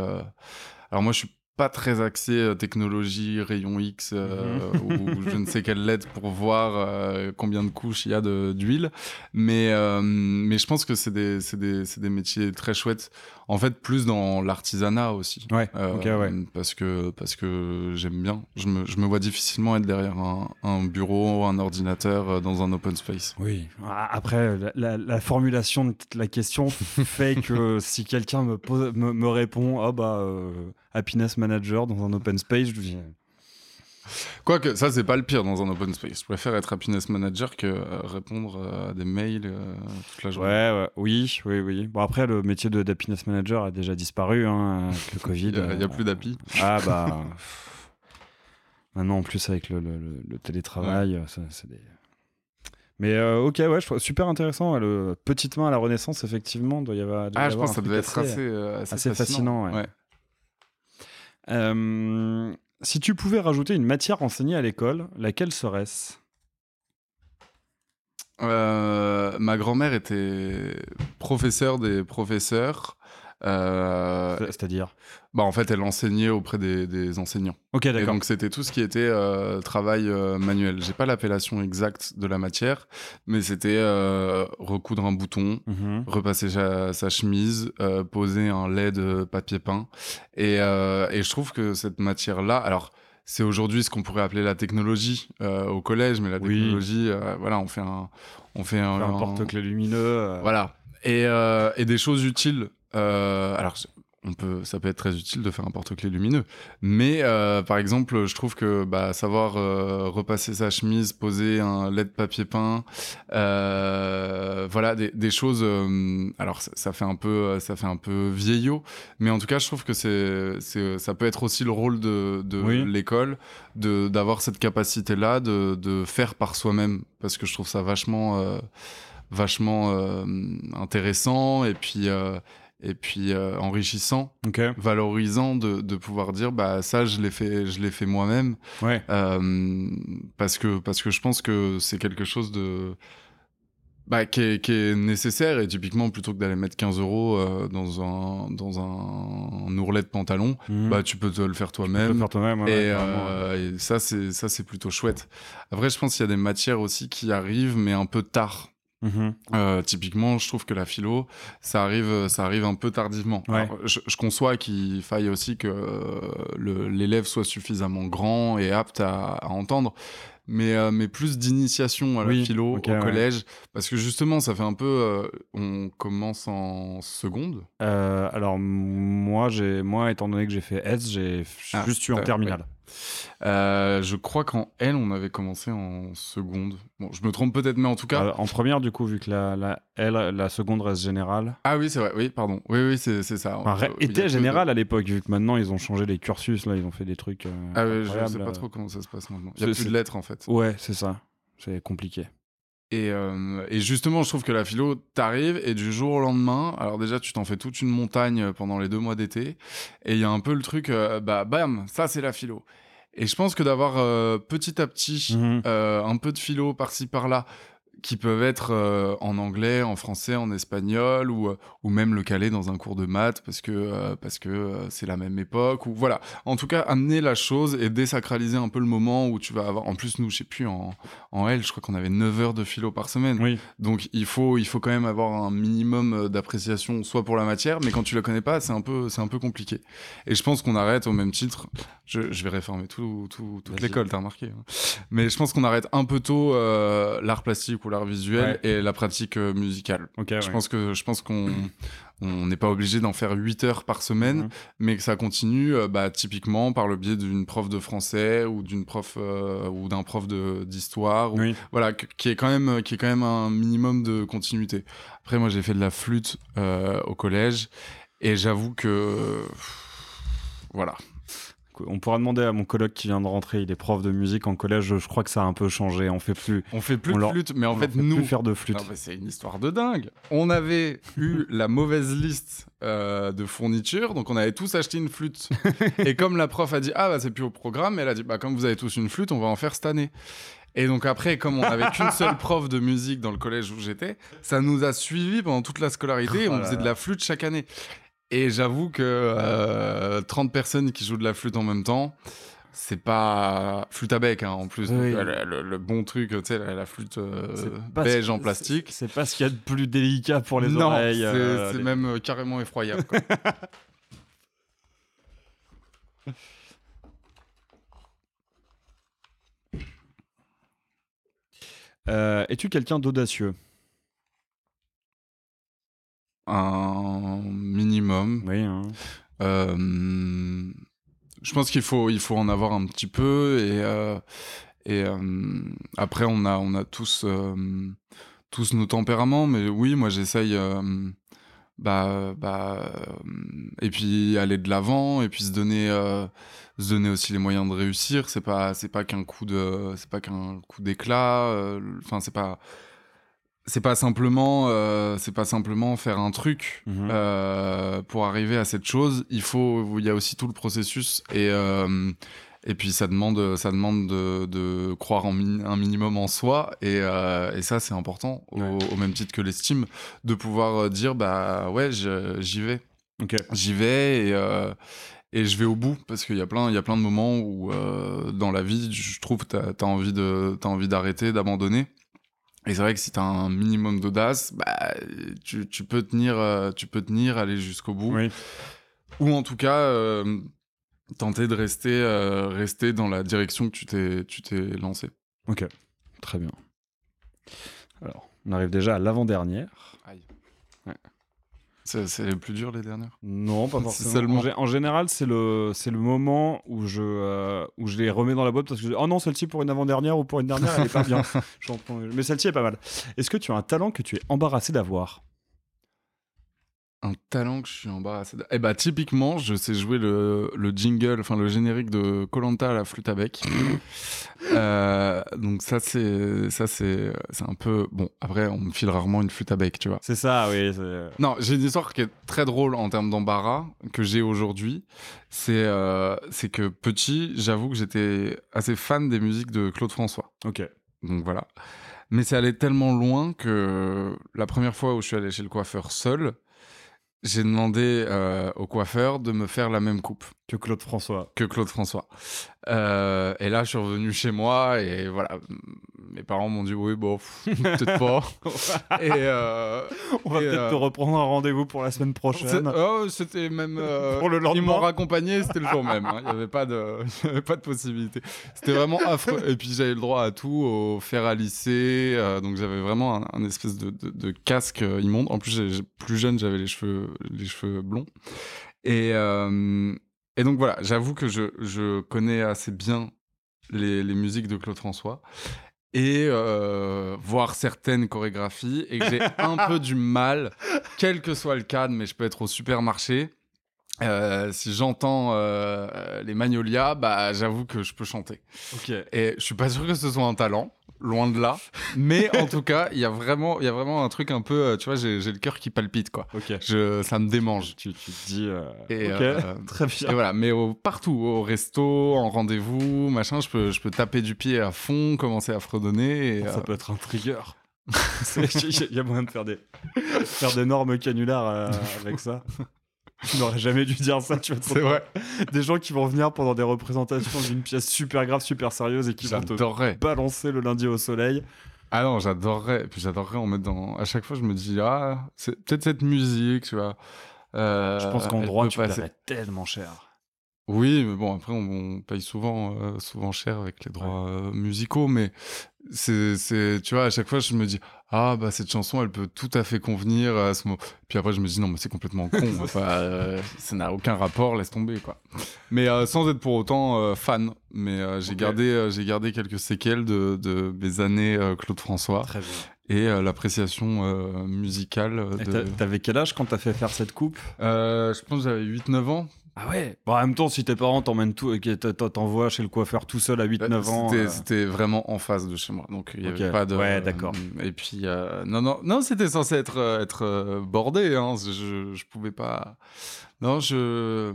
Alors moi, je suis pas très axé euh, technologie, rayon X euh, mhm. ou je ne sais quelle LED pour voir euh, combien de couches il y a d'huile. Mais, mais je pense que c'est des, des, des, métiers très chouettes. En fait, plus dans l'artisanat aussi. Ouais, ok, ouais. Parce que, parce que j'aime bien. Je me, je me, vois difficilement être derrière un, bureau, un ordinateur dans un open space. Oui. Ah, après, la, formulation de la question fait que si quelqu'un me, me, répond, ah oh bah happiness manager dans un open space. Je dis... Quoique, ça, c'est pas le pire dans un open space. Je préfère être happiness manager que euh, répondre euh, à des mails euh, toute la journée. Ouais, oui, oui, oui. Bon, après, le métier de manager a déjà disparu hein, avec le Covid. Il n'y a, plus d'happy. Ah, bah. Maintenant, en plus, avec le, télétravail, c'est des. Mais ok, ouais, je trouve super intéressant. Le petite main à la Renaissance, effectivement, y ah, je pense que ça devait être assez, fascinant. Ouais. Euh, si tu pouvais rajouter une matière enseignée à l'école, laquelle serait-ce euh, Ma grand-mère était professeur des professeurs euh, c'est-à-dire bah, En fait, elle enseignait auprès des, enseignants. Ok, d'accord. donc, c'était tout ce qui était euh, travail manuel. Euh, manuel. J'ai pas l'appellation exacte de la matière, mais c'était recoudre un bouton, mmh repasser sa, chemise, poser un lait de papier peint. Et, je trouve que cette matière-là, alors c'est aujourd'hui ce qu'on pourrait appeler la technologie au collège, mais la technologie, voilà, on fait un, on fait un, porte-clés lumineux. Voilà. Et, et, des choses utiles euh, alors, on peut, ça peut être très utile de faire un porte-clés lumineux. Mais euh, par exemple, je trouve que bah, savoir euh, repasser sa chemise, poser un lait de papier peint, voilà des, choses. alors ça, fait un peu, ça fait un peu vieillot, mais en tout cas, je trouve que c'est, ça peut être aussi le rôle de, l'école de d'avoir cette capacité-là de, de, faire par soi-même, parce que je trouve ça vachement, vachement intéressant et puis et puis euh, enrichissant, valorisant de, pouvoir dire bah ça je l'ai fait je l'ai fait moi-même euh, parce que parce que je pense que c'est quelque chose de bah, qui, est, nécessaire et typiquement plutôt que d'aller mettre 15 euros euh, dans un dans un, ourlet de pantalon mhm. bah tu peux le faire toi-même et, ça c'est ça c'est plutôt chouette après je pense qu'il y a des matières aussi qui arrivent mais un peu tard Mhm. Euh, typiquement, je trouve que la philo, ça arrive, ça arrive un peu tardivement. je, conçois qu'il faille aussi que euh, l'élève soit suffisamment grand et apte à, entendre, mais, euh, mais plus d'initiation à la philo au collège, parce que justement, ça fait un peu, on commence en seconde. alors moi, j'ai, moi, étant donné que j'ai fait S, j'ai suis ah, juste eu en terminale. Euh, je crois qu'en L, on avait commencé en seconde. Bon, je me trompe peut-être, mais en tout cas. Euh, en première, du coup, vu que la, la seconde reste générale. Ah oui, c'est vrai, oui, pardon. Oui, oui, c'est ça. était générale à l'époque, vu que maintenant, ils ont changé les cursus, là, ils ont fait des trucs. Euh, ah oui, je sais pas trop comment ça se passe maintenant. Il n'y a plus de lettres, en fait. Ouais, c'est ça. C'est compliqué. Euh, et, justement, je trouve que la philo t'arrive et du jour au lendemain, alors déjà tu t'en fais toute une montagne euh, pendant les deux mois d'été, et il y a un peu le truc, euh, bah bam, ça c'est la philo. Et je pense que d'avoir petit à petit mhm. un peu de philo par-ci par-là, qui peuvent être euh, en anglais, en français, en espagnol, ou, euh, ou même le caler dans un cours de maths parce que euh, parce que c'est la même époque. Ou voilà. En tout cas, amener la chose et désacraliser un peu le moment où tu vas avoir. En plus, nous, je sais plus en, en L, je crois qu'on avait 9 heures de philo par semaine. Donc il faut il faut quand même avoir un minimum d'appréciation, soit pour la matière, mais quand tu la connais pas, c'est un peu c'est un peu compliqué. Et je pense qu'on arrête au même titre. Je, je vais réformer tout, tout toute l'école, as remarqué. Hein. Mais je pense qu'on arrête un peu tôt l'art plastique ou visuel et la pratique euh, musicale. je pense que je pense qu'on on n'est pas obligé d'en faire 8 heures par semaine, mais que ça continue euh, bah, typiquement par le biais d'une prof de français ou d'une prof euh, ou d'un prof d'histoire, oui. voilà, qui est quand même qui est quand même un minimum de continuité. Après, moi, j'ai fait de la flûte au collège et j'avoue que voilà, on pourra demander à mon collègue qui vient de rentrer, il est prof de musique en collège, je crois que ça a un peu changé. On fait plus, on fait plus de flûte, mais en fait, fait nous, plus faire de flûte. c'est une histoire de dingue. On avait eu la mauvaise liste euh, de fournitures, donc on avait tous acheté une flûte. et comme la prof a dit ah bah c'est plus au programme, elle a dit bah comme vous avez tous une flûte, on va en faire cette année. Et donc après, comme on n'avait qu'une seule prof de musique dans le collège où j'étais, ça nous a suivis pendant toute la scolarité. on oh faisait de la flûte chaque année. Et j'avoue que 30 euh, personnes qui jouent de la flûte en même temps, c'est pas flûte à bec hein, en plus le, bon truc tu sais la, flûte euh, beige en plastique c'est pas ce qu'il y a de plus délicat pour les non, oreilles c'est euh, même carrément effroyable es-tu quelqu'un d'audacieux un minimum. Oui. Hein. Euh, je pense qu'il faut, il faut en avoir un petit peu et, euh, et euh, après on a, on a tous, tous nos tempéraments, mais oui, moi j'essaye. bah, bah, et puis aller de l'avant et puis se donner se donner aussi les moyens de réussir c'est pas c'est pas qu'un coup de c'est pas qu'un coup d'éclat enfin c'est pas c'est pas simplement euh, c'est pas simplement faire un truc mhm. euh, pour arriver à cette chose il faut il y a aussi tout le processus et euh, et puis ça demande ça demande de, de croire en un minimum en soi et, euh, et ça c'est important au, même titre que l'estime de pouvoir euh, dire bah ouais j'y vais j'y vais et euh, et je vais au bout parce qu'il y a plein il y a plein de moments où dans la vie je trouve t'as as envie de as envie d'arrêter d'abandonner et c'est vrai que si tu as un minimum d'audace, bah, tu, peux tenir, euh, tu peux tenir, aller jusqu'au bout. Ou en tout cas, euh, tenter de rester, euh, rester dans la direction que tu t'es lancé. Ok, très bien. Alors, on arrive déjà à l'avant-dernière. C'est le plus dur les dernières Non, pas forcément. En général, c'est le, le moment où je, euh, je les remets dans la boîte parce que je dis, oh non, celle-ci pour une avant-dernière ou pour une dernière, elle n'est pas bien. Mais celle-ci est pas mal. Est-ce que tu as un talent que tu es embarrassé d'avoir un talent que je suis embarrassé. Eh bah, typiquement, je sais jouer le, le jingle, enfin le générique de Colanta à la flûte à bec. Euh, donc ça, c'est ça, c'est c'est un peu bon. Après, on me file rarement une flûte à bec, tu vois. C'est ça, oui. Euh. Non, j'ai une histoire qui est très drôle en termes d'embarras que j'ai aujourd'hui. C'est euh, c'est que petit, j'avoue que j'étais assez fan des musiques de Claude François. Ok. Donc voilà. Mais c'est allé tellement loin que la première fois où je suis allé chez le coiffeur seul, j'ai demandé euh, au coiffeur de me faire la même coupe. Que Claude François. Que Claude François. Euh, et là, je suis revenu chez moi et voilà, mes parents m'ont dit oui, bon, peut-être pas. et, euh, On va peut-être euh, te reprendre un rendez-vous pour la semaine prochaine. Oh, c'était même. Euh, pour le lendemain. Ils m'ont raccompagné, c'était le jour même. Hein. Il n'y avait, pas de... pas de possibilité. C'était vraiment affreux. Et puis j'avais le droit à tout, au fer à lycée donc j'avais vraiment un, espèce de, de, casque immonde. En plus, plus jeune, j'avais les cheveux, les cheveux blonds. Et. et donc voilà, j'avoue que je, je connais assez bien les, les, musiques de Claude François et euh, voir certaines chorégraphies et que j'ai un peu du mal, quel que soit le cadre, mais je peux être au supermarché euh, si j'entends euh, les Magnolias, bah, j'avoue que je peux chanter. Et je suis pas sûr que ce soit un talent, loin de là. Mais en tout cas, il y a vraiment, il y a vraiment un truc un peu, euh, tu vois, j'ai, le cœur qui palpite, quoi. ça me démange. Tu, te dis. Euh... très bien. Et voilà, mais partout, au resto, en rendez-vous, machin, je peux, je peux taper du pied à fond, commencer à fredonner. Oh, ça peut être un trigger. Il y a moyen de faire des, faire d'énormes canulars avec ça tu n'aurais jamais dû dire ça, tu vois. C'est vrai. Des gens qui vont venir pendant des représentations d'une pièce super grave, super sérieuse et qui vont te balancer le lundi au soleil. Ah non, j'adorerais. Puis j'adorerais en mettre dans. À chaque fois, je me dis, ah, c'est peut-être cette musique, tu vois. Euh, je pense qu'en droit, tu c'est tellement cher. Oui, mais bon, après, on, paye souvent, euh, souvent cher avec les droits euh, musicaux, mais c'est, tu vois, à chaque fois, je me dis, ah bah cette chanson elle peut tout à fait convenir à ce moment. Puis après je me dis non mais c'est complètement con, enfin, euh, ça n'a aucun rapport, laisse tomber quoi. Mais euh, sans être pour autant euh, fan, mais j'ai gardé j'ai gardé quelques séquelles de, de mes années Claude François. Et l'appréciation musicale. De... T'avais quel âge quand t'as fait faire cette coupe Je pense j'avais 8-9 ans. Ah ouais bon, En même temps, si tes parents t'emmènent tout, t'envoient chez le coiffeur tout seul à 8-9 bah, ans. Euh. C'était vraiment en face de chez moi. Donc il n'y avait pas de. Ouais, d'accord. Euh, et puis, euh, non, non, non c'était censé être, être bordé. Hein. Je, ne pouvais pas. Non, je.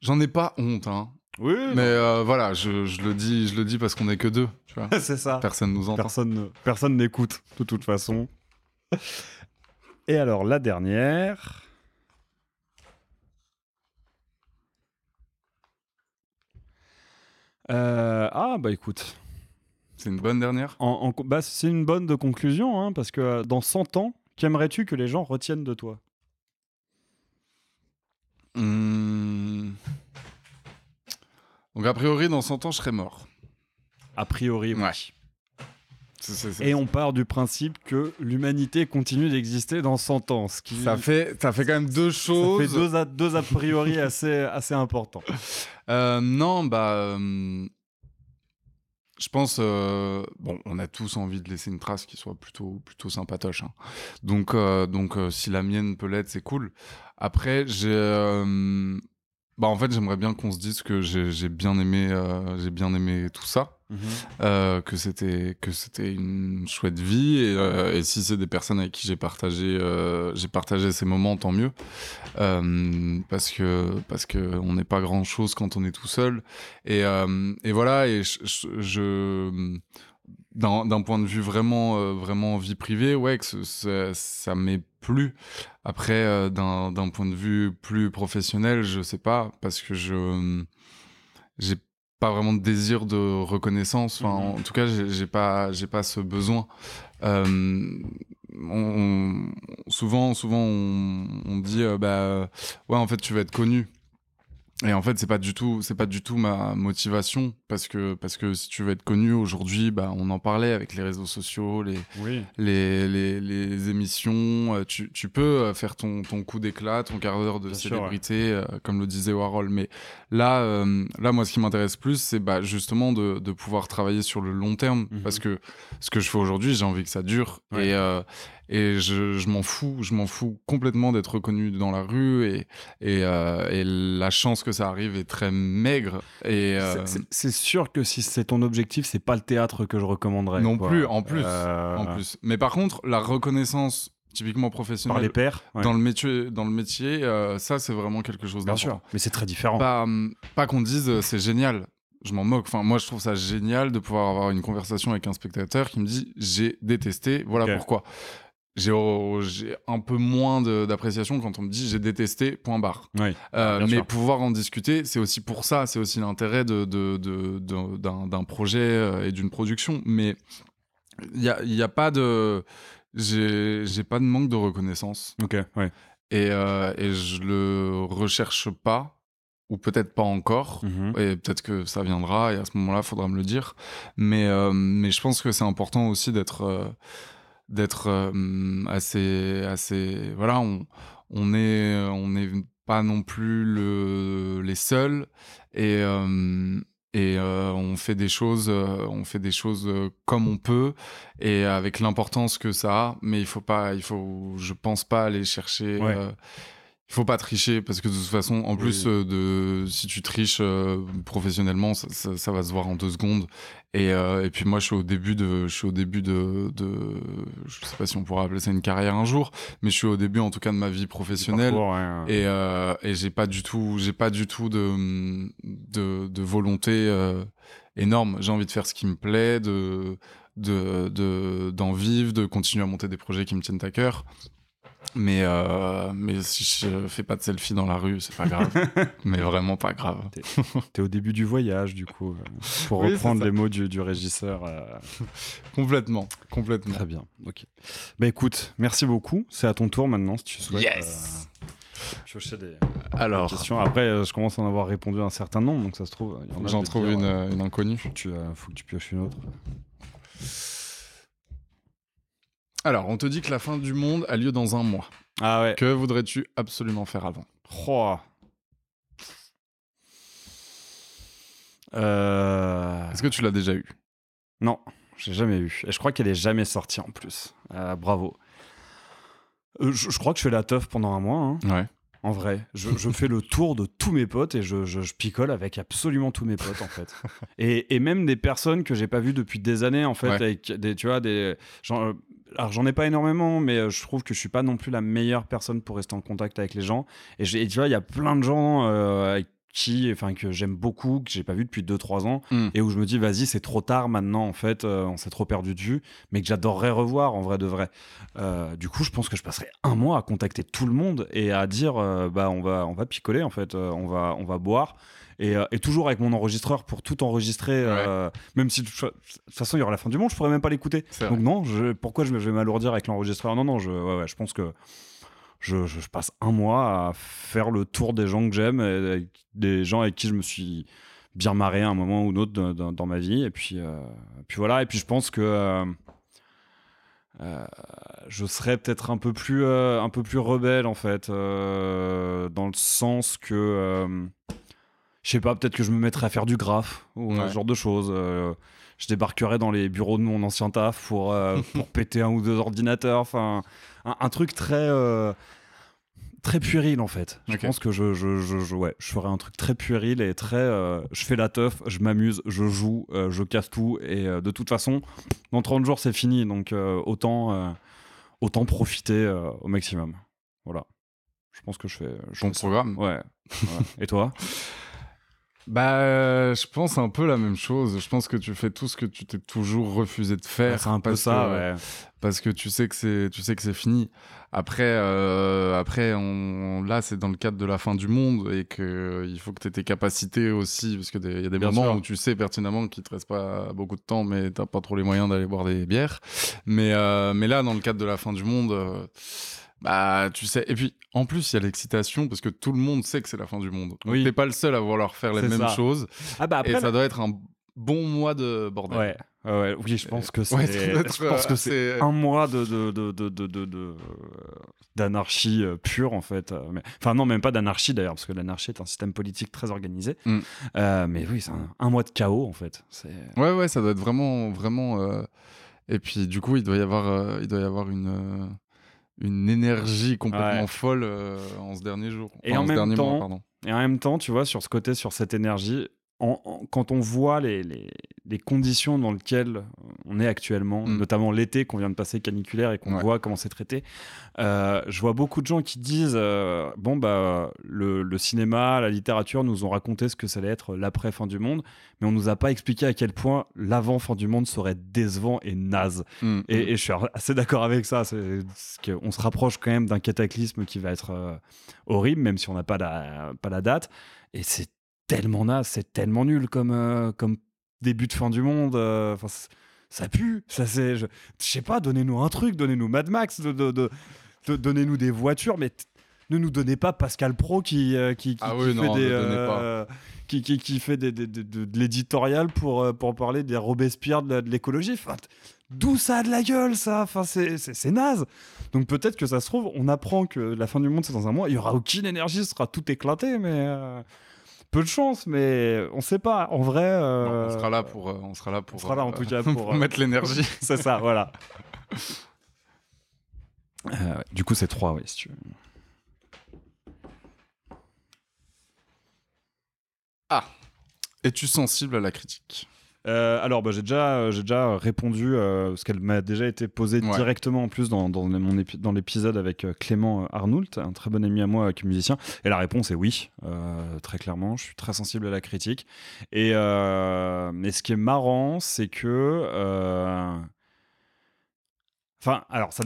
J'en ai pas honte. Hein. Oui. Mais voilà, je, je, le dis, je le dis parce qu'on n'est que deux. Tu vois. C'est ça. Personne nous entend. Personne, personne n'écoute, de toute façon. Et alors, la dernière. Euh, ah, bah écoute. C'est une bonne dernière en, bah, C'est une bonne de conclusion, hein, parce que euh, dans 100 ans, qu'aimerais-tu que les gens retiennent de toi hmm. Donc, a priori, dans 100 ans, je serais mort. A priori, et on part du principe que l'humanité continue d'exister dans 100 ans. Ce qui... ça, fait, ça fait quand même deux choses. Ça fait deux a, priori assez, assez importants. Euh, non, bah. Euh, je pense, euh, bon, on a tous envie de laisser une trace qui soit plutôt plutôt sympatoche. Hein. Donc donc si la mienne peut l'être, c'est cool. Après, j'ai bah, en fait, j'aimerais bien qu'on se dise que j'ai bien aimé, j'ai bien aimé tout ça. Mhm. Euh, que c'était une chouette vie euh, et, si c'est des personnes avec qui j'ai partagé euh, partagé ces moments tant mieux parce que parce que on n'est pas grand chose quand on est tout seul et, voilà et je, d'un point de vue vraiment vraiment vie privée ouais que ça m'est plus. après d'un point de vue plus professionnel je sais pas parce que je j'ai pas vraiment de désir de reconnaissance. Mhm. en, tout cas, j'ai pas, j'ai pas ce besoin. Euh, souvent, souvent, on, dit, euh, bah, ouais, en fait, tu vas être connu. Et en fait, c'est pas du tout, c'est pas du tout ma motivation parce que parce que si tu veux être connu aujourd'hui, bah on en parlait avec les réseaux sociaux, les les, les, émissions, euh, tu, tu, peux euh, faire ton, ton coup d'éclat, ton quart d'heure de célébrité, euh, comme le disait Warhol. Mais là là moi ce qui m'intéresse plus, c'est bah justement de, de pouvoir travailler sur le long terme mhm. parce que ce que je fais aujourd'hui, j'ai envie que ça dure et et je, je m'en fous, je m'en fous complètement d'être reconnu dans la rue et, et, euh, la chance que ça arrive est très maigre. Et euh, c'est sûr que si c'est ton objectif, c'est pas le théâtre que je recommanderais. Non plus, en plus, euh, en plus. Mais par contre, la reconnaissance typiquement professionnelle les Dans le métier, dans le métier ça, c'est vraiment quelque chose Bien sûr, mais c'est très différent. Pas, hum, qu'on dise c'est génial. Je m'en moque. Enfin, moi, je trouve ça génial de pouvoir avoir une conversation avec un spectateur qui me dit j'ai détesté, voilà pourquoi j'ai un peu moins d'appréciation quand on me dit j'ai détesté, point barre. Euh, ah, mais pouvoir en discuter, c'est aussi pour ça, c'est aussi l'intérêt d'un de, de, projet euh, et d'une production. Mais il n'y a, a, pas de. J'ai pas de manque de reconnaissance. Ok, ouais. Et, je euh, et je le recherche pas, ou peut-être pas encore, mm-hmm. et peut-être que ça viendra, et à ce moment-là, il faudra me le dire. Mais, mais je pense que c'est important aussi d'être d'être euh, assez, assez. Voilà, on, on est, on n'est pas non plus le, les seuls et euh, et euh, on fait des choses, on fait des choses comme on peut et avec l'importance que ça a. Mais il faut pas, il faut, je pense pas aller chercher. Il il faut pas tricher parce que de toute façon, en plus de si tu triches professionnellement, ça, ça, va se voir en deux secondes euh, et, puis moi, je suis au début de, je suis au début de, je sais pas si on pourra appeler ça une carrière un jour, mais je suis au début en tout cas de ma vie professionnelle. Euh, et, j'ai pas du tout, de, volonté euh, énorme. J'ai envie de faire ce qui me plaît, d'en vivre, de continuer à monter des projets qui me tiennent à cœur. Mais, euh, mais si je fais pas de selfie dans la rue, c'est pas grave. mais vraiment pas grave. T'es, es au début du voyage, du coup, euh, pour reprendre les mots du, du régisseur. Euh. Complètement, complètement. Très bien, ok. Bah écoute, merci beaucoup. C'est à ton tour maintenant, si tu souhaites. Yes Je des Alors, questions. Après, je commence à en avoir répondu à un certain nombre, donc ça se trouve. J'en trouve une, une, inconnue. Tu, faut que tu pioches une autre. Alors, on te dit que la fin du monde a lieu dans un mois. Ah ouais. Que voudrais-tu absolument faire avant Croix. Euh. Est-ce que tu l'as déjà eu Non, j'ai jamais eu. Et je crois qu'elle est jamais sortie en plus. Euh, bravo. Euh, je, crois que je fais la teuf pendant un mois. Hein. Ouais. En vrai, je, fais le tour de tous mes potes et je, picole avec absolument tous mes potes en fait. Et, même des personnes que j'ai pas vues depuis des années en fait, avec des, tu vois, des alors j'en ai pas énormément, mais euh, je trouve que je suis pas non plus la meilleure personne pour rester en contact avec les gens. Et, tu vois, il y a plein de gens euh, qui, enfin que j'aime beaucoup, que j'ai pas vu depuis 2-3 ans, hmm. et où je me dis vas-y c'est trop tard maintenant en fait, euh, on s'est trop perdu de vue, mais que j'adorerais revoir en vrai de vrai. du coup je pense que je passerai un mois à contacter tout le monde et à dire bah on va on va picoler en fait, on va on va boire. Euh, et, toujours avec mon enregistreur pour tout enregistrer, euh, même si de toute façon il y aura la fin du monde, je pourrais même pas l'écouter. Donc non, je, pourquoi je, vais m'alourdir avec l'enregistreur Non, non, je, je pense que je, passe un mois à faire le tour des gens que j'aime, des gens avec qui je me suis bien marré à un moment ou un autre dans ma vie. Et puis, euh, puis voilà. Et puis je pense que je serais peut-être un peu plus, un peu plus rebelle en fait, dans le sens que je sais pas, peut-être que je me mettrais à faire du graphe ou un ce genre de choses. Euh, je débarquerais dans les bureaux de mon ancien taf pour, euh, péter un ou deux ordinateurs. Enfin, un, truc très. Euh, très puéril en fait. Je pense que je, je, je, ferais un truc très puéril et très. je fais la teuf, je m'amuse, je joue, je casse tout. Et de toute façon, dans 30 jours, c'est fini. Donc autant, autant profiter au maximum. Voilà. Je pense que je fais. Je programme. ouais. et toi Bah, euh, je pense un peu la même chose. Je pense que tu fais tout ce que tu t'es toujours refusé de faire. c'est un peu ça, ouais. Parce que tu sais que c'est, tu sais que c'est fini. Après, euh, après, on, là, c'est dans le cadre de la fin du monde et que euh, il faut que tu aies tes capacités aussi, parce que il y a des moments où tu sais pertinemment qu'il te reste pas beaucoup de temps, mais t'as pas trop les moyens d'aller boire des bières. Mais, mais là, dans le cadre de la fin du monde. Bah, tu sais. Et puis, en plus, il y a l'excitation parce que tout le monde sait que c'est la fin du monde. Il n'est pas le seul à vouloir faire les mêmes choses. Ah bah, et ça doit être un bon mois de bordel. Ouais. oui, je pense que c'est. que euh, c'est un mois de d'anarchie de, de, de, euh, euh, pure en fait. enfin non, même pas d'anarchie d'ailleurs, parce que l'anarchie est un système politique très organisé. Mm. mais oui, c'est un, mois de chaos en fait. Ouais, ouais, ça doit être vraiment, vraiment. Et puis du coup, il doit y avoir, il doit y avoir une une énergie complètement folle euh, en ce dernier jour. en, et en même temps, tu vois, sur ce côté, sur cette énergie, quand on voit les, conditions dans lesquelles on est actuellement, mm. notamment l'été qu'on vient de passer caniculaire et qu'on voit comment c'est traité, euh, je vois beaucoup de gens qui disent euh, bon bah le, cinéma, la littérature nous ont raconté ce que ça allait être l'après fin du monde, mais on nous a pas expliqué à quel point l'avant fin du monde serait décevant et naze. Mm, mm. Et, je suis assez d'accord avec ça, c'est qu'on se rapproche quand même d'un cataclysme qui va être euh, horrible, même si on n'a pas la pas la date. Et c'est tellement naze, c'est tellement nul comme, euh, comme début de fin du monde. Euh, enfin, ça pue, ça c'est. Je, sais pas, donnez-nous un truc, donnez-nous Mad Max, donnez-nous des voitures, mais ne nous donnez pas Pascal Pro qui, qui, qui fait des, de, l'éditorial pour, euh, pour parler des Robespierre de, l'écologie. D'où ça a de la gueule, ça enfin, C'est naze Donc peut-être que ça se trouve, on apprend que la fin du monde, c'est dans un mois, il y aura aucune énergie, ce sera tout éclaté, mais peu de chance, mais on sait pas. En vrai, on euh, sera là pour, euh, on sera là pour, on sera là en euh, tout cas pour, mettre l'énergie. c'est ça, voilà. du coup, c'est 3, oui, si tu veux. Ah, es-tu sensible à la critique euh, alors, bah, j'ai déjà, euh, j'ai déjà répondu, ce euh, parce qu'elle m'a déjà été posée directement en plus dans, mon dans l'épisode avec Clément Arnoult, un très bon ami à moi qui est musicien. Et la réponse est oui, très clairement. Je suis très sensible à la critique. Et, mais ce qui est marrant, c'est que. Enfin, alors, ça,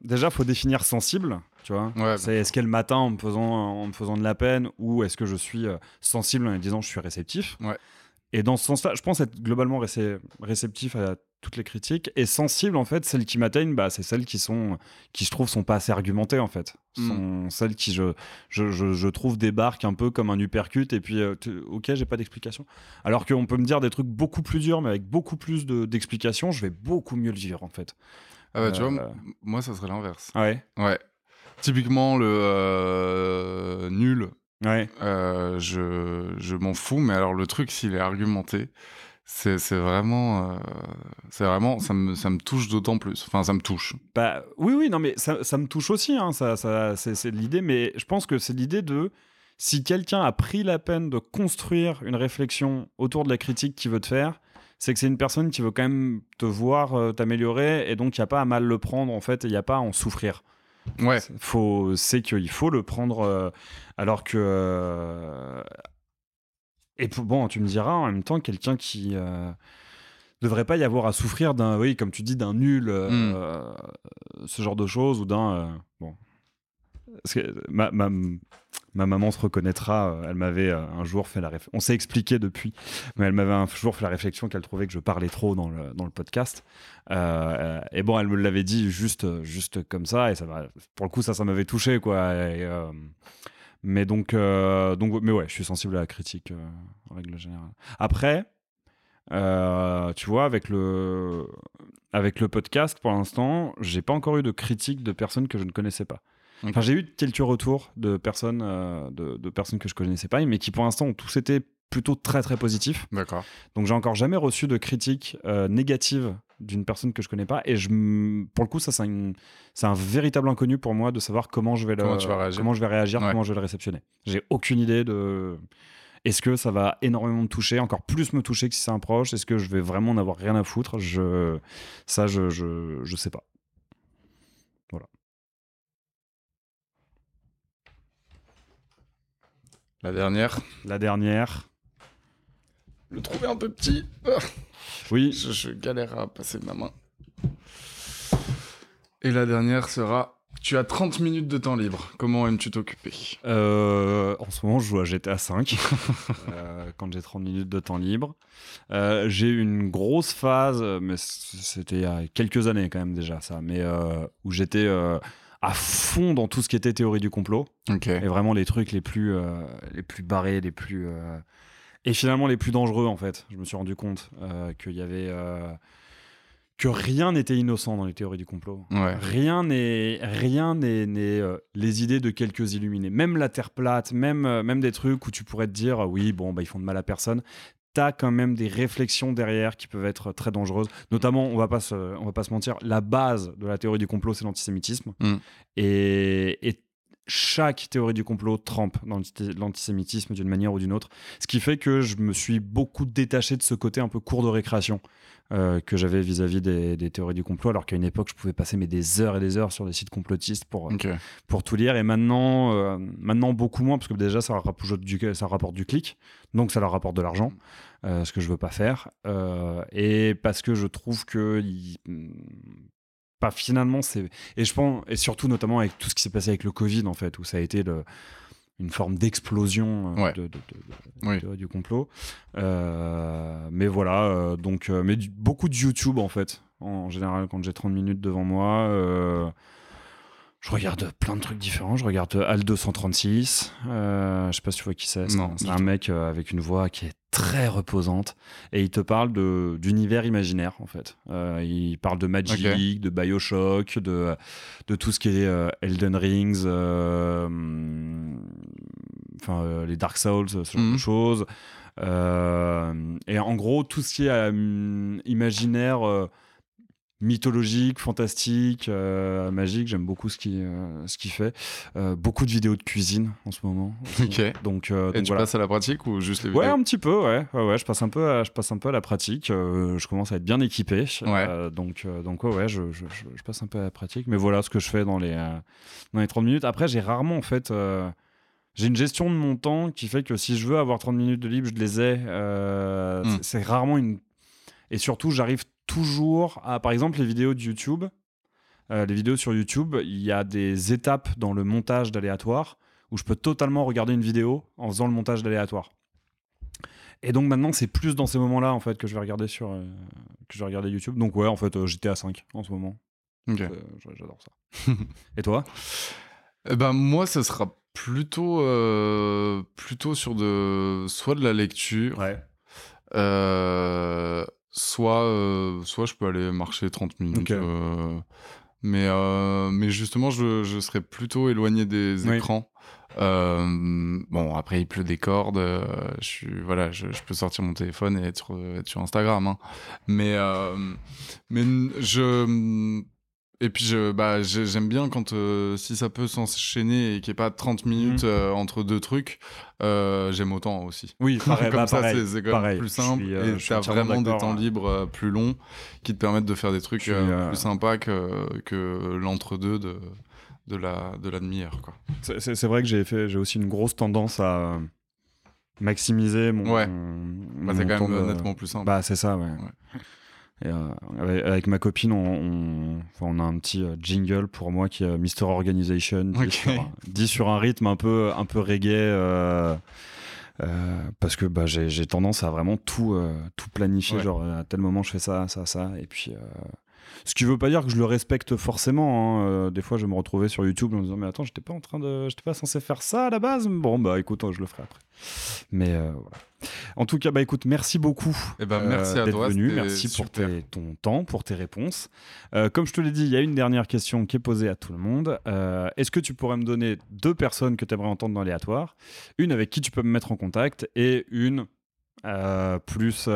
déjà, faut définir sensible. Tu vois c'est est-ce qu'elle m'atteint en me faisant en me faisant de la peine ou est-ce que je suis sensible en disant je suis réceptif et dans ce sens-là, je pense être globalement réceptif à toutes les critiques et sensible en fait. Celles qui m'atteignent, bah, c'est celles qui sont, qui je trouve, sont pas assez argumentées en fait. Mm. Sont celles qui je, je, je, trouve débarquent un peu comme un uppercut et puis euh, ok, j'ai pas d'explication. Alors qu'on peut me dire des trucs beaucoup plus durs, mais avec beaucoup plus d'explications, je vais beaucoup mieux le dire, en fait. Ah bah, tu vois, euh, moi ça serait l'inverse. Ouais. Ouais. Typiquement le euh, nul Ouais. Euh, je, je m'en fous, mais alors le truc, s'il est argumenté, c'est vraiment, c'est vraiment, euh, ça me, touche d'autant plus. Enfin, ça me touche. Bah oui, oui, non, mais ça, me touche aussi. Hein, ça, ça c'est l'idée, mais je pense que c'est l'idée de si quelqu'un a pris la peine de construire une réflexion autour de la critique qu'il veut te faire, c'est que c'est une personne qui veut quand même te voir euh, t'améliorer et donc il n'y a pas à mal le prendre en fait et il n'y a pas à en souffrir. Ouais. Faut, c'est qu'il faut le prendre. Euh, alors que. Euh, et bon, tu me diras en même temps, quelqu'un qui. ne euh, devrait pas y avoir à souffrir d'un. Oui, comme tu dis, d'un nul, hmm. ce genre de choses, ou d'un. bon. ma, ma, ma maman se reconnaîtra. Euh, elle m'avait euh, un jour fait la réflexion. On s'est expliqué depuis, mais elle m'avait un jour fait la réflexion qu'elle trouvait que je parlais trop dans le, podcast. Euh, et bon, elle me l'avait dit juste, juste comme ça. Et ça, pour le coup, ça, ça m'avait touché, quoi. mais donc, donc, mais ouais, je suis sensible à la critique en règle générale. Après, tu vois, avec le, avec le podcast, pour l'instant, j'ai pas encore eu de critique de personnes que je ne connaissais pas. Enfin, j'ai eu quelques retours de personnes, euh, de, personnes que je connaissais pas, mais qui pour l'instant ont tous été plutôt très très positifs. D'accord. Donc j'ai encore jamais reçu de critiques euh, négatives d'une personne que je connais pas et je pour le coup ça c'est un, véritable inconnu pour moi de savoir comment je vais le, réagir. comment je vais réagir, comment je vais le réceptionner. J'ai aucune idée de est-ce que ça va énormément me toucher, encore plus me toucher que si c'est un proche Est-ce que je vais vraiment n'avoir rien à foutre Je ça je, je je sais pas. La dernière. La dernière. Le trouver un peu petit. Oui. Je, galère à passer ma main. Et la dernière sera. Tu as 30 minutes de temps libre. Comment aimes-tu t'occuper euh, En ce moment, je joue à GTA V euh, quand j'ai 30 minutes de temps libre. Euh, j'ai eu une grosse phase, mais c'était il y a quelques années quand même déjà ça, mais où j'étais à fond dans tout ce qui était théorie du complot. Et vraiment les trucs les plus, euh, les plus barrés, les plus. Euh, et finalement les plus dangereux, en fait. Je me suis rendu compte euh, qu'il y avait. que rien n'était innocent dans les théories du complot. Rien n'est, rien n'est, les idées de quelques illuminés. Même la Terre plate, même, même des trucs où tu pourrais te dire, oui, bon, bah, ils font de mal à personne quand même des réflexions derrière qui peuvent être très dangereuses. Notamment, on va pas se, va pas se mentir, la base de la théorie du complot, c'est l'antisémitisme. Mm. Et, et chaque théorie du complot trempe dans l'antisémitisme d'une manière ou d'une autre. Ce qui fait que je me suis beaucoup détaché de ce côté un peu court de récréation euh, que j'avais vis-à-vis des, théories du complot, alors qu'à une époque, je pouvais passer mes des heures et des heures sur les sites complotistes pour, euh, pour tout lire. Et maintenant, euh, maintenant, beaucoup moins, parce que déjà, ça rapporte du, ça rapporte du clic, donc ça leur rapporte de l'argent, ce que je veux pas faire. et parce que je trouve que pas finalement c'est et je pense et surtout notamment avec tout ce qui s'est passé avec le Covid en fait où ça a été une forme d'explosion euh, de, du complot euh, mais voilà euh, donc mais beaucoup de YouTube en fait en, en général quand j'ai 30 minutes devant moi je regarde plein de trucs différents. Je regarde Al 236. Euh, je sais pas si tu vois qui c'est. C'est un, mec euh, avec une voix qui est très reposante et il te parle de d'univers imaginaire en fait. Euh, il parle de Magic, de BioShock, de de tout ce qui est euh, Elden Rings, enfin les Dark Souls, ce genre de mhm. choses. et en gros tout ce qui est imaginaire mythologique, fantastique, euh, magique. J'aime beaucoup ce euh, qu'il ce qui fait. Euh, beaucoup de vidéos de cuisine en ce moment. Ok. Donc, Et tu passes à la pratique ou juste les vidéos Ouais, un petit peu. Ouais, ouais, je passe un peu, à, je passe un peu à la pratique. je commence à être bien équipé. donc, donc ouais, je, je, passe un peu à la pratique. Mais voilà ce que je fais dans les dans les 30 minutes. Après, j'ai rarement en fait. j'ai une gestion de mon temps qui fait que si je veux avoir 30 minutes de libre, je les ai. Hmm. C'est rarement une. Et surtout, j'arrive toujours à, par exemple, les vidéos de YouTube. Euh, les vidéos sur YouTube, il y a des étapes dans le montage d'aléatoire où je peux totalement regarder une vidéo en faisant le montage d'aléatoire. Et donc maintenant, c'est plus dans ces moments-là en fait que je vais regarder sur euh, que je vais regarder YouTube. Donc ouais, en fait, j'étais à 5 en ce moment. Euh, j'adore ça. Et toi eh Ben moi, ça sera plutôt plutôt sur de soit de la lecture. Ouais. Euh, soit, euh, soit je peux aller marcher 30 minutes. Euh, mais, euh, mais justement, je, je, serais plutôt éloigné des écrans. bon, après, il pleut des cordes. je, suis, voilà, je, peux sortir mon téléphone et être, sur Instagram. Hein. Mais, mais je et puis, je, bah, j'aime bien quand, euh, si ça peut s'enchaîner et qu'il n'y ait pas 30 mhm. minutes euh, entre deux trucs, euh, j'aime autant aussi. Oui, pareil, comme bah, ça, c'est, quand même plus simple. et tu as vraiment des temps hein. libres plus longs qui te permettent de faire des trucs plus sympas que, que l'entre-deux de, de, la, de l'admire demi-heure. Quoi. C'est, vrai que j'ai, fait, j'ai aussi une grosse tendance à maximiser mon. Ouais. bah, c'est quand même nettement plus simple. Bah, c'est ça, ouais. Euh, avec ma copine, on, on, a un petit euh, jingle pour moi qui est euh, Mister Organization, dit, sur, un, rythme un peu, un peu reggae. parce que bah, j'ai tendance à vraiment tout, tout planifier, genre à tel moment je fais ça, ça, ça, et puis, ce qui ne veut pas dire que je le respecte forcément. Hein. Euh, des fois, je me retrouvais sur YouTube en me disant mais attends, j'étais pas en train de, pas censé faire ça à la base. Bon bah écoute, hein, je le ferai après. Mais euh, voilà. En tout cas, bah écoute, merci beaucoup. Eh ben, euh, d'être merci Venu. Merci pour ton temps, pour tes réponses. comme je te l'ai dit, il y a une dernière question qui est posée à tout le monde. Est-ce que tu pourrais me donner deux personnes que tu aimerais entendre dans l'aléatoire Une avec qui tu peux me mettre en contact et une plus,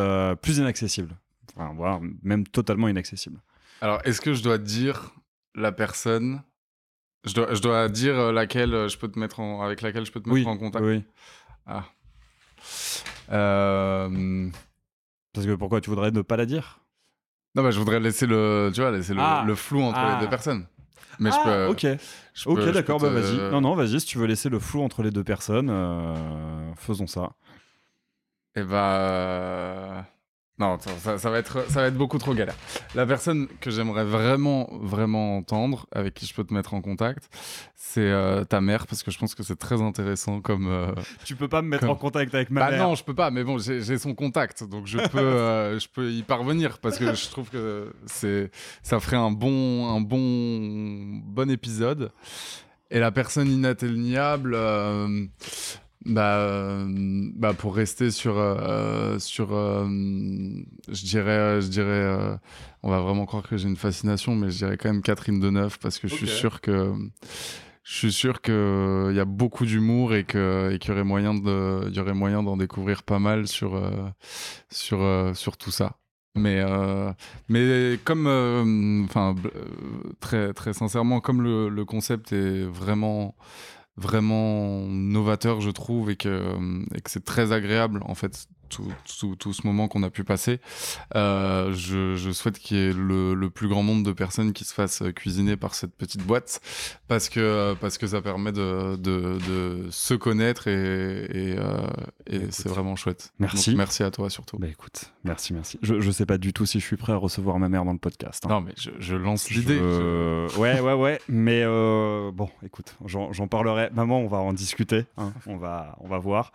plus inaccessible. voire même totalement inaccessible. Alors, est-ce que je dois dire la personne je dois, je dois dire euh, laquelle euh, je peux te mettre en, avec laquelle je peux te mettre en contact. Oui. Ah. Euh, Parce que pourquoi tu voudrais ne pas la dire Non, mais je voudrais laisser le, laisser ah. flou entre les deux ah. personnes. Mais je ah, peux. Ok. ok, d'accord. Bah, vas-y. Non, non, vas-y. Si tu veux laisser le flou entre les deux personnes, faisons ça. Et eh bah. Non, ça, va être, ça va être beaucoup trop galère. La personne que j'aimerais vraiment, vraiment entendre, avec qui je peux te mettre en contact, c'est euh, ta mère, parce que je pense que c'est très intéressant comme. Euh, tu peux pas me mettre en contact avec ma bah mère. non, je peux pas, mais bon, j'ai son contact, donc je peux, euh, je peux y parvenir, parce que je trouve que c'est, ça ferait un bon, un bon, bon épisode. Et la personne inatteignable bah, euh, bah, pour rester sur, euh, sur euh, je dirais, je dirais on va vraiment croire que j'ai une fascination, mais je dirais quand même Catherine Deneuve parce que je suis sûr que. Je suis sûr qu'il y a beaucoup d'humour et qu'il et y aurait moyen de, moyen d'en découvrir pas mal sur, sur, sur tout ça. Mais, mais comme, enfin, très, très sincèrement, comme le, concept est vraiment vraiment novateur, je trouve, et que, euh, et que c'est très agréable, en fait, tout, tout, ce moment qu'on a pu passer. Euh, je, souhaite qu'il y ait le, plus grand nombre de personnes qui se fassent cuisiner par cette petite boîte parce que, parce que ça permet de, de, se connaître et, euh, bah, c'est vraiment chouette. Merci. merci à toi surtout. Bah, écoute, merci, merci. Je, ne sais pas du tout si je suis prêt à recevoir ma mère dans le podcast. Hein. Non, mais je, lance l'idée. Ouais, ouais, ouais. mais euh, bon, écoute, j'en parlerai. Maman, on va en discuter. Hein. On, va, on va voir.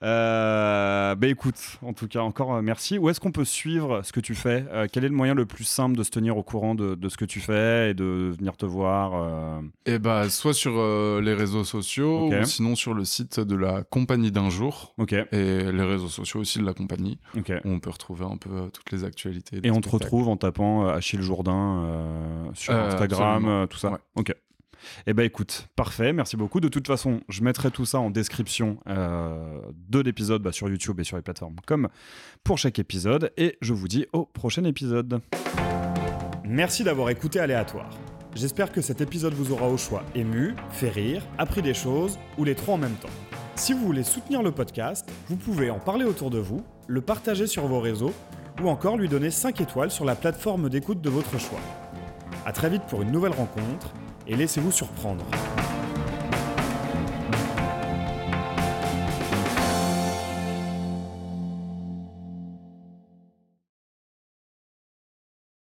bah écoute, en tout cas, encore euh, merci. Où est-ce qu'on peut suivre ce que tu fais euh, Quel est le moyen le plus simple de se tenir au courant de, ce que tu fais et de venir te voir Et euh? eh bah, soit sur les réseaux sociaux, ou sinon sur le site de la compagnie d'un jour. Ok. Et les réseaux sociaux aussi de la compagnie. on peut retrouver un peu toutes les actualités. Et on te retrouve en tapant Achille Jourdain sur Instagram, tout ça. Ok. Eh ben écoute, parfait, merci beaucoup. De toute façon, je mettrai tout ça en description euh, de l'épisode bah, sur YouTube et sur les plateformes comme pour chaque épisode. Et je vous dis au prochain épisode. Merci d'avoir écouté Aléatoire. J'espère que cet épisode vous aura au choix ému, fait rire, appris des choses ou les trois en même temps. Si vous voulez soutenir le podcast, vous pouvez en parler autour de vous, le partager sur vos réseaux ou encore lui donner 5 étoiles sur la plateforme d'écoute de votre choix. A très vite pour une nouvelle rencontre et laissez-vous surprendre.